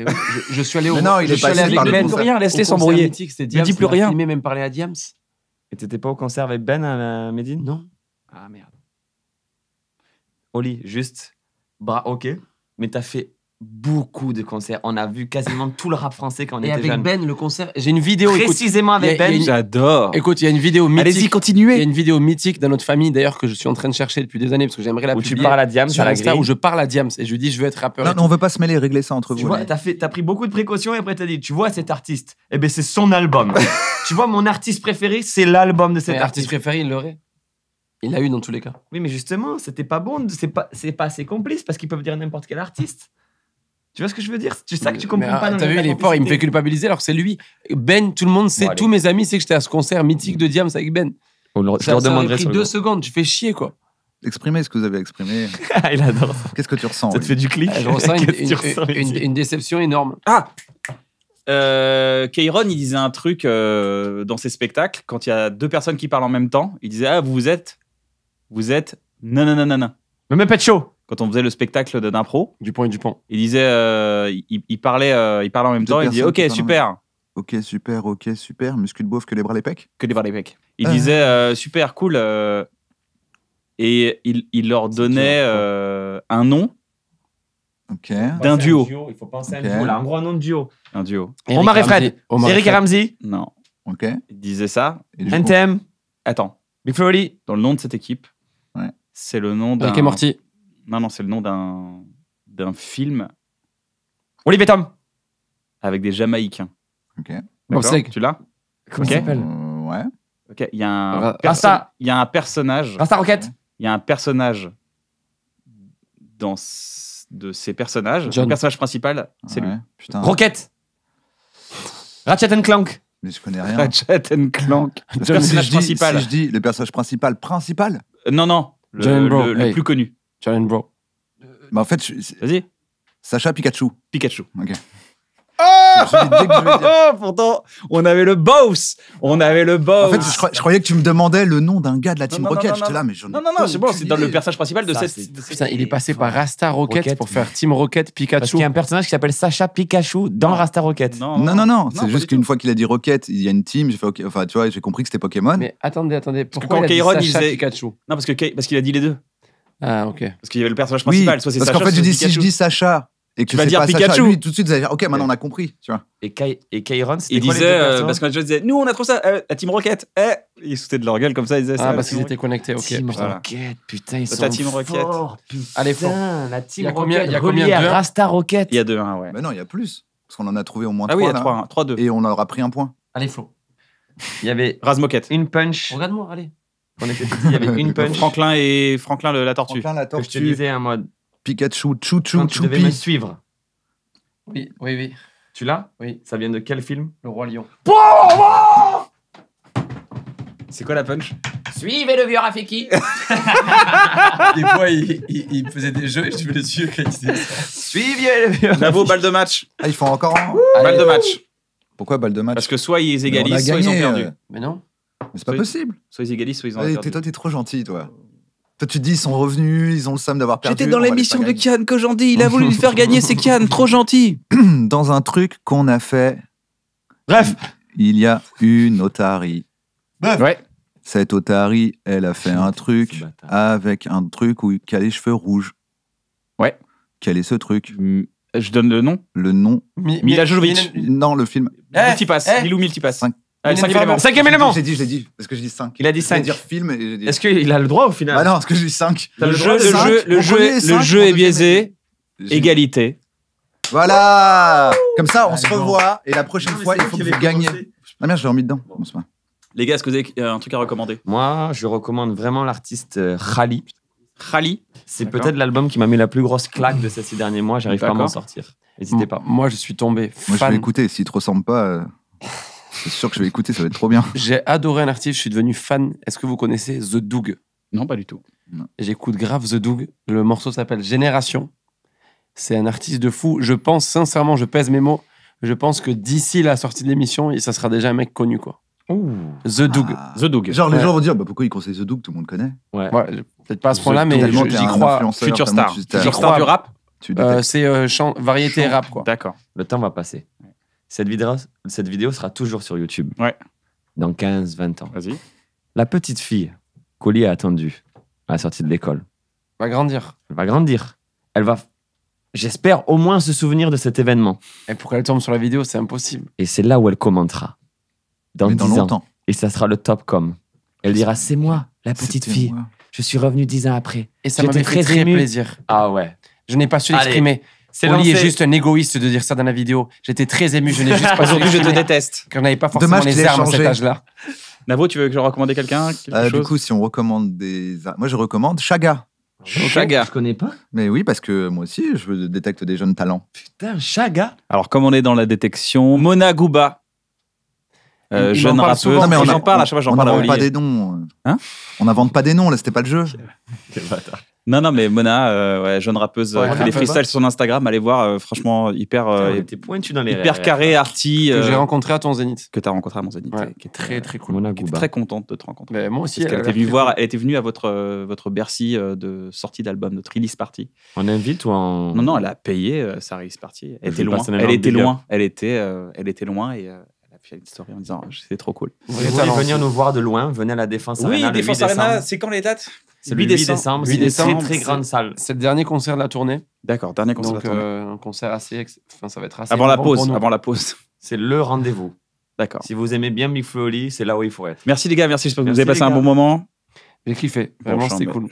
Speaker 3: je, suis allé au. concert. non, il est pas allé à Ne dis rien, laisse-les s'embrouiller. Ne dis plus rien. Il
Speaker 4: même parlé à James. Et t'étais pas au concert
Speaker 3: avec Ben à euh, Medine. Non. Ah merde. Oli, juste, bras, ok, mais t'as fait beaucoup de concerts. On a vu quasiment tout le rap français
Speaker 4: quand on et était Et avec Ben, le concert, j'ai une vidéo. Précisément avec Ben. J'adore. Écoute, il y a une vidéo mythique. Allez-y, continuez. Il y a une vidéo mythique dans notre famille, d'ailleurs, que je suis en train de chercher depuis des années, parce que j'aimerais la publier. Où tu parles à Diams, sur la où je parle à Diams et je lui dis, je veux être rappeur. Non, non, on
Speaker 2: veut
Speaker 1: pas se mêler, régler ça entre vous. Tu vois, t'as, fait, t'as pris beaucoup de précautions et après t'as dit,
Speaker 3: tu vois cet artiste, et eh ben c'est son album. [LAUGHS] tu vois, mon artiste préféré, c'est l'album de cet artiste. artiste
Speaker 4: préféré, il l'aurait. Il
Speaker 3: l'a eu dans tous les cas. Oui, mais justement, c'était pas bon. C'est pas, c'est pas assez complice parce qu'ils peuvent dire n'importe quel artiste. Tu vois ce que je veux dire C'est ça que tu comprends pas. Euh, t'as vu, il est fort, il me fait
Speaker 4: culpabiliser alors que c'est lui. Ben, tout le monde sait, tous mes amis savent que j'étais à ce concert mythique de Diams avec Ben.
Speaker 2: ça, leur pris deux secondes, tu fais chier quoi. Exprimez ce que vous avez exprimé. [LAUGHS] il adore. Qu'est-ce que tu ressens Ça te fait du clic. Je [LAUGHS] ressens une,
Speaker 1: déception énorme. Ah euh, il disait un truc euh, dans ses spectacles, quand il y a deux personnes qui parlent en même temps, il disait Ah, vous êtes vous êtes nananana. Le de Show Quand on faisait le spectacle de- Du point et pont. il disait, euh, il, parlait, euh, il parlait en même temps, il disait, Ok, super,
Speaker 2: Ok, super, ok, super. Muscu de que les bras les pecs. que les bras les pecs. Il euh. disait
Speaker 1: Super, cool. et il, leur donnait un nom,
Speaker 2: D'un duo. Il faut penser à un duo. en gros, nom de duo.
Speaker 1: un duo. Omar et Fred. Eric et Ramsey. Non. Ok. Il disait ça. Attends, Big Dans le nom de cette équipe, c'est le nom d'un. Rick et Morty. Non, non, c'est le nom d'un d'un film. Olivier Tom Avec des Jamaïcains.
Speaker 2: Ok. Bob Tu l'as Comment il s'appelle euh, ouais.
Speaker 1: Ok, il y, a un y a un personnage. Rasta Rocket Il y a un personnage dans de ces personnages. Le personnage principal, c'est lui. Putain. Rocket Ratchet and Clank Mais je connais rien. Ratchet and Clank. Le personnage je dis- principal. Si je dis
Speaker 2: le personnage principal, principal Non, non, le, Bro, le, plus connu. Challenge Bro. bah en fait, je- Vas-y. Sacha Pikachu. Pikachu. Ok. Oh [LAUGHS] Pourtant, on avait le boss On avait le boss En fait, je, croyais que tu me demandais le nom d'un gars
Speaker 1: de la Team Rocket. J'étais là, mais je Non, non, non, c'est bon, c'est dans le personnage principal de cette.
Speaker 4: Putain, il est passé par
Speaker 3: Rasta Rocket, pour faire Team Rocket Pikachu. Parce qu'il y a un personnage qui s'appelle Sacha Pikachu dans Rasta Rocket. Non,
Speaker 2: non, non, c'est juste qu'une fois qu'il a dit Rocket, il y a une team, j'ai fait, enfin, tu vois, j'ai compris que c'était Pokémon. Mais
Speaker 4: attendez, attendez.
Speaker 2: Pourquoi parce que
Speaker 1: quand il Non, parce qu'il a dit les deux. Ah, ok. Parce qu'il y avait le personnage
Speaker 4: principal,
Speaker 2: soit c'est Sacha. Parce qu'en fait, dis si je dis Sacha et que tu vas dire Pikachu. Lui, tout de suite, tu vas dire, ok, maintenant on a compris. Tu vois.
Speaker 1: Et, Kai, et Kairon, c'était Il quoi, euh, parce qu'on a disait, nous on a trouvé ça, euh, la Team Rocket. Eh. Ils sautaient de leur gueule comme ça, ils disaient Ah, parce qu'ils étaient connectés, ok. Team Rocket,
Speaker 2: putain, ils bah, sont Team Rocket. putain, allez, fort. La Team Rocket, il y a combien, de Rasta Rocket Il y a deux, un, hein, ouais. Mais non, il y a plus. Parce qu'on en a trouvé au moins trois. Ah oui, il y a hein, trois, deux. Et on leur a pris un point. Allez, Flo.
Speaker 1: Il y avait. Razmoquette. Une punch. Regarde-moi, allez. On était parti. il y avait une [LAUGHS] punch. Franklin et Franklin le, la tortue. Franklin la tortue. Que je te disais, un hein, mode.
Speaker 2: Pikachu, chu Choupi. tu devais me
Speaker 1: suivre. Oui, oui, oui. Tu l'as Oui. Ça
Speaker 3: vient de quel film Le Roi Lion. C'est quoi la punch Suivez le vieux Rafiki [LAUGHS] Des
Speaker 1: fois, il, il, faisait des jeux et je le suivre quand il disait Suivez le vieux Bravo, balle de match. Ah, ils font encore un. Balle de match.
Speaker 2: Pourquoi balle de match Parce que soit ils égalisent, soit ils ont perdu. Euh. Mais non. Mais c'est pas possible. Soit ils égalisent, soit ils ont perdu. t'es- perdu. toi, t'es trop gentil, toi. Toi, tu dis, ils sont revenus, ils ont le somme d'avoir perdu. J'étais dans l'émission de Kian, que j'en dis, il a voulu lui faire [LAUGHS] gagner, c'est Kian, trop gentil. [CLEARS THROAT] Dans un truc qu'on a fait. Bref. Il y a une Otari. Bref. Ouais. Cette Otari, elle a fait un truc avec un truc où qui a les cheveux rouges. Ouais. Quel est ce truc Je donne le nom Le nom. Mila Jovovich. Non, le film. Multipass. Eh, eh. Milou Allez, ah, cinquième élément. Cinquième élément. J'ai dit, l'ai dit. Est-ce que j'ai dit cinq Il a dit cinq. dire film Est-ce qu'il a le droit au final Ah non, est-ce que j'ai dit cinq Le, jeu, le, jeu, jeu, est biaisé.
Speaker 1: Égalité.
Speaker 2: Voilà Comme ça, on se revoit et la prochaine fois, il faut que vous gagniez. Ah merde, je l'ai remis dedans.
Speaker 1: Les gars, est-ce que vous avez un truc à recommander
Speaker 3: Moi, je recommande vraiment l'artiste euh, Khali. Khali C'est peut-être l'album qui m'a mis la plus
Speaker 4: grosse claque de ces, six derniers mois. J'arrive pas à m'en sortir. N'hésitez pas. Moi, je suis
Speaker 2: tombé. Moi, je vais écouter. S'il te ressemble pas. Euh. [LAUGHS] C'est sûr que je vais écouter, ça va être trop bien. J'ai
Speaker 4: adoré un artiste, je suis devenu fan. Est-ce que vous connaissez The Doug Non, pas du tout. J'écoute grave The Doug. Le morceau s'appelle Génération. C'est un artiste de fou. Je pense sincèrement, je pèse mes mots. Je pense que d'ici la sortie de l'émission, ça sera déjà un mec connu, quoi. Ouh. The Doug. Ah. The Doug. Genre, les gens vont dire
Speaker 2: bah, pourquoi il conseille The Doug Tout le monde connaît. Ouais. Peut-être pas à ce point-là, mais j'y crois. Future star. Future star du rap euh,
Speaker 3: C'est euh, variété rap, quoi. D'accord. Le temps va passer. Cette vidéo, sera toujours sur YouTube. Ouais. Dans 15-20 ans. Vas-y. La petite fille qu'Oli a attendue à la sortie de l'école. Va grandir. Elle va grandir. Elle va, j'espère, au moins se souvenir de cet événement. Et pour qu'elle tombe sur la vidéo, c'est impossible. Et c'est là où elle commentera. Dans, 10 ans. Et ça sera le top com. Elle dira C'est moi, la petite fille. Je suis revenue 10 ans après. Et ça m'a fait très, très plaisir.
Speaker 4: Ah ouais. Je n'ai pas su l'exprimer. C'est Oli est juste un égoïste de dire ça dans la vidéo. J'étais très ému. Je n'ai juste pas [LAUGHS] Aujourd'hui, je te déteste. Qu'on n'avait pas forcément Dommage les armes à cet âge-là.
Speaker 1: Navo, tu veux que je recommande quelqu'un
Speaker 2: euh, Du coup, si on recommande des Moi, je recommande Chaga. Chaga. Je connais pas. Mais oui, parce que moi aussi, je détecte des jeunes talents. Putain, Chaga. Alors, comme on est dans la détection,
Speaker 1: Mona Gouba. Euh, jeune rappeur. Non, mais on en parle à chaque fois, j'en parle à Oli. pas des
Speaker 2: noms. Hein on n'invente pas des noms, là, c'était pas le jeu. [LAUGHS] bâtard.
Speaker 1: Non, non, mais Mona, euh, jeune rappeuse, euh, fait des freestyles sur son Instagram. Allez voir, euh, franchement, hyper, dans les hyper carré, arty. Que j'ai rencontré à ton Zénith. Que t'as rencontré à mon Zénith. Qui est très, très cool. Mona qui très contente de te rencontrer. moi aussi. elle, était venue était venue à votre, votre Bercy de sortie d'album, notre release party. En invite ou
Speaker 3: en. Non, non, elle a
Speaker 1: payé sa release party. Elle était loin. Elle était loin. Elle était, elle était loin et fait une story en disant c'était trop cool. Vous voulez venir nous voir de loin, venez à la Défense Arena. Oui, Défense Arena, c'est quand les dates c'est le 8 décembre. C'est une très,
Speaker 4: grande salle. C'est le dernier concert de la tournée.
Speaker 1: D'accord, dernier concert de la tournée. Donc,
Speaker 4: euh, un concert assez. Enfin, ça va être assez. Avant la pause. Avant la pause. C'est
Speaker 3: le rendez-vous. D'accord. Si vous aimez bien Big Flo c'est là où il faut être. Merci les gars,
Speaker 1: merci. J'espère que vous avez passé un bon moment.
Speaker 2: J'ai kiffé. Vraiment, c'était cool.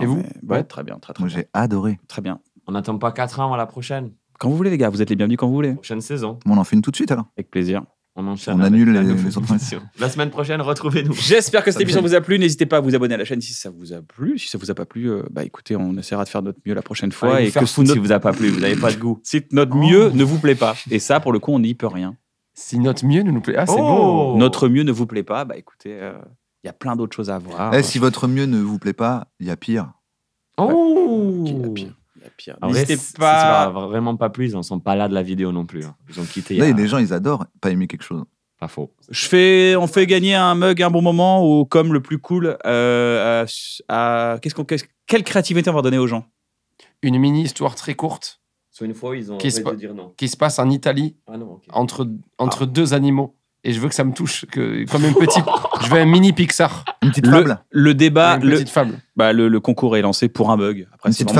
Speaker 2: Et vous Ouais, très bien. Très, très Moi, j'ai adoré. Très bien.
Speaker 3: On n'attend pas 4 ans à la prochaine.
Speaker 2: Quand vous voulez, les gars, vous êtes les
Speaker 3: bienvenus quand vous voulez. Prochaine saison.
Speaker 2: on en fait une tout de suite alors. Avec
Speaker 1: plaisir. On, annule les, La semaine prochaine, retrouvez-nous. J'espère que cette émission vous a plu. N'hésitez pas à vous abonner à la chaîne si ça vous a plu. Si ça vous a pas plu, euh, bah écoutez, on essaiera de faire notre mieux la prochaine fois. et que notre... si vous a pas plu, vous n'avez pas de goût. Si notre mieux ne vous plaît pas, et ça, pour le coup, on n'y peut rien. Si notre mieux ne nous plaît, ah c'est oh beau. Notre mieux ne vous plaît pas, bah écoutez, euh, il y a plein d'autres choses à voir. Et eh, si
Speaker 2: votre mieux ne vous plaît pas, il y a pire. Oh, y a pire
Speaker 3: la pire. pas. vraiment pas plus, ils en sont pas là de la vidéo non plus. Hein. Ils ont quitté. Là, il y a des gens, ils adorent
Speaker 2: pas aimer quelque chose. Pas faux.
Speaker 1: Je fais, on fait gagner un mug, un bon moment ou comme le plus cool. Euh, à, qu'est-ce qu'on, qu'est-ce, quelle créativité on va donner aux gens Une mini histoire très courte.
Speaker 3: Soit une fois, ils ont qui, se, de dire non.
Speaker 1: qui se passe en Italie ah entre
Speaker 4: entre ah. deux animaux et je veux que ça me touche que comme une petite.
Speaker 1: [LAUGHS] je veux un mini Pixar. Une petite fable. Le, débat. Une le... petite fable bah, le, concours est lancé pour un bug. Après, c'est deux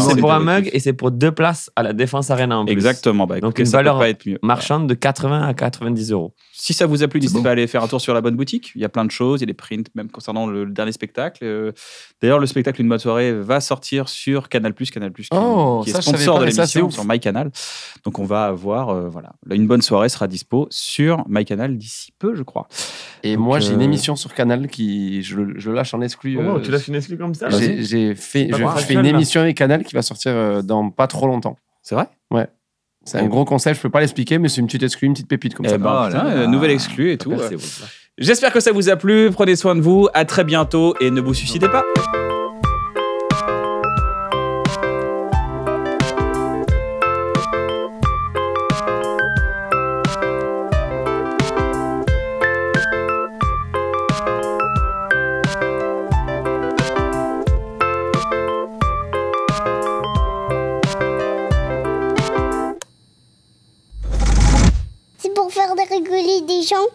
Speaker 1: C'est pour un bug et c'est pour deux places à la Défense Arena en plus. Exactement. Bah, Donc une valeur marchande de 80 à 90 euros. Si ça vous a plu, n'hésitez pas à aller faire un tour sur la bonne boutique. Il y a plein de choses. Il y a des prints même concernant le, dernier spectacle. Euh, d'ailleurs, le spectacle Une bonne soirée va sortir sur Canal+, Canal+, oh, qui, est sponsor de l'émission, sur MyCanal. Donc on va avoir, euh, voilà, Une bonne soirée sera dispo sur MyCanal d'ici peu, je crois.
Speaker 4: Et moi, j'ai une euh, émission
Speaker 1: sur Canal qui,
Speaker 4: je, lâche en exclu. Oh, tu comme ça. J'ai fait, une émission avec Canal qui va sortir euh, dans pas trop longtemps. C'est vrai Ouais. C'est un gros conseil, je peux pas l'expliquer, mais c'est une petite exclue, une petite pépite
Speaker 1: comme eh ça. Ben voilà, ah. nouvelle exclue et tout. Euh. J'espère que ça vous a plu. Prenez soin de vous. À très bientôt et ne vous suicidez pas. 师兄。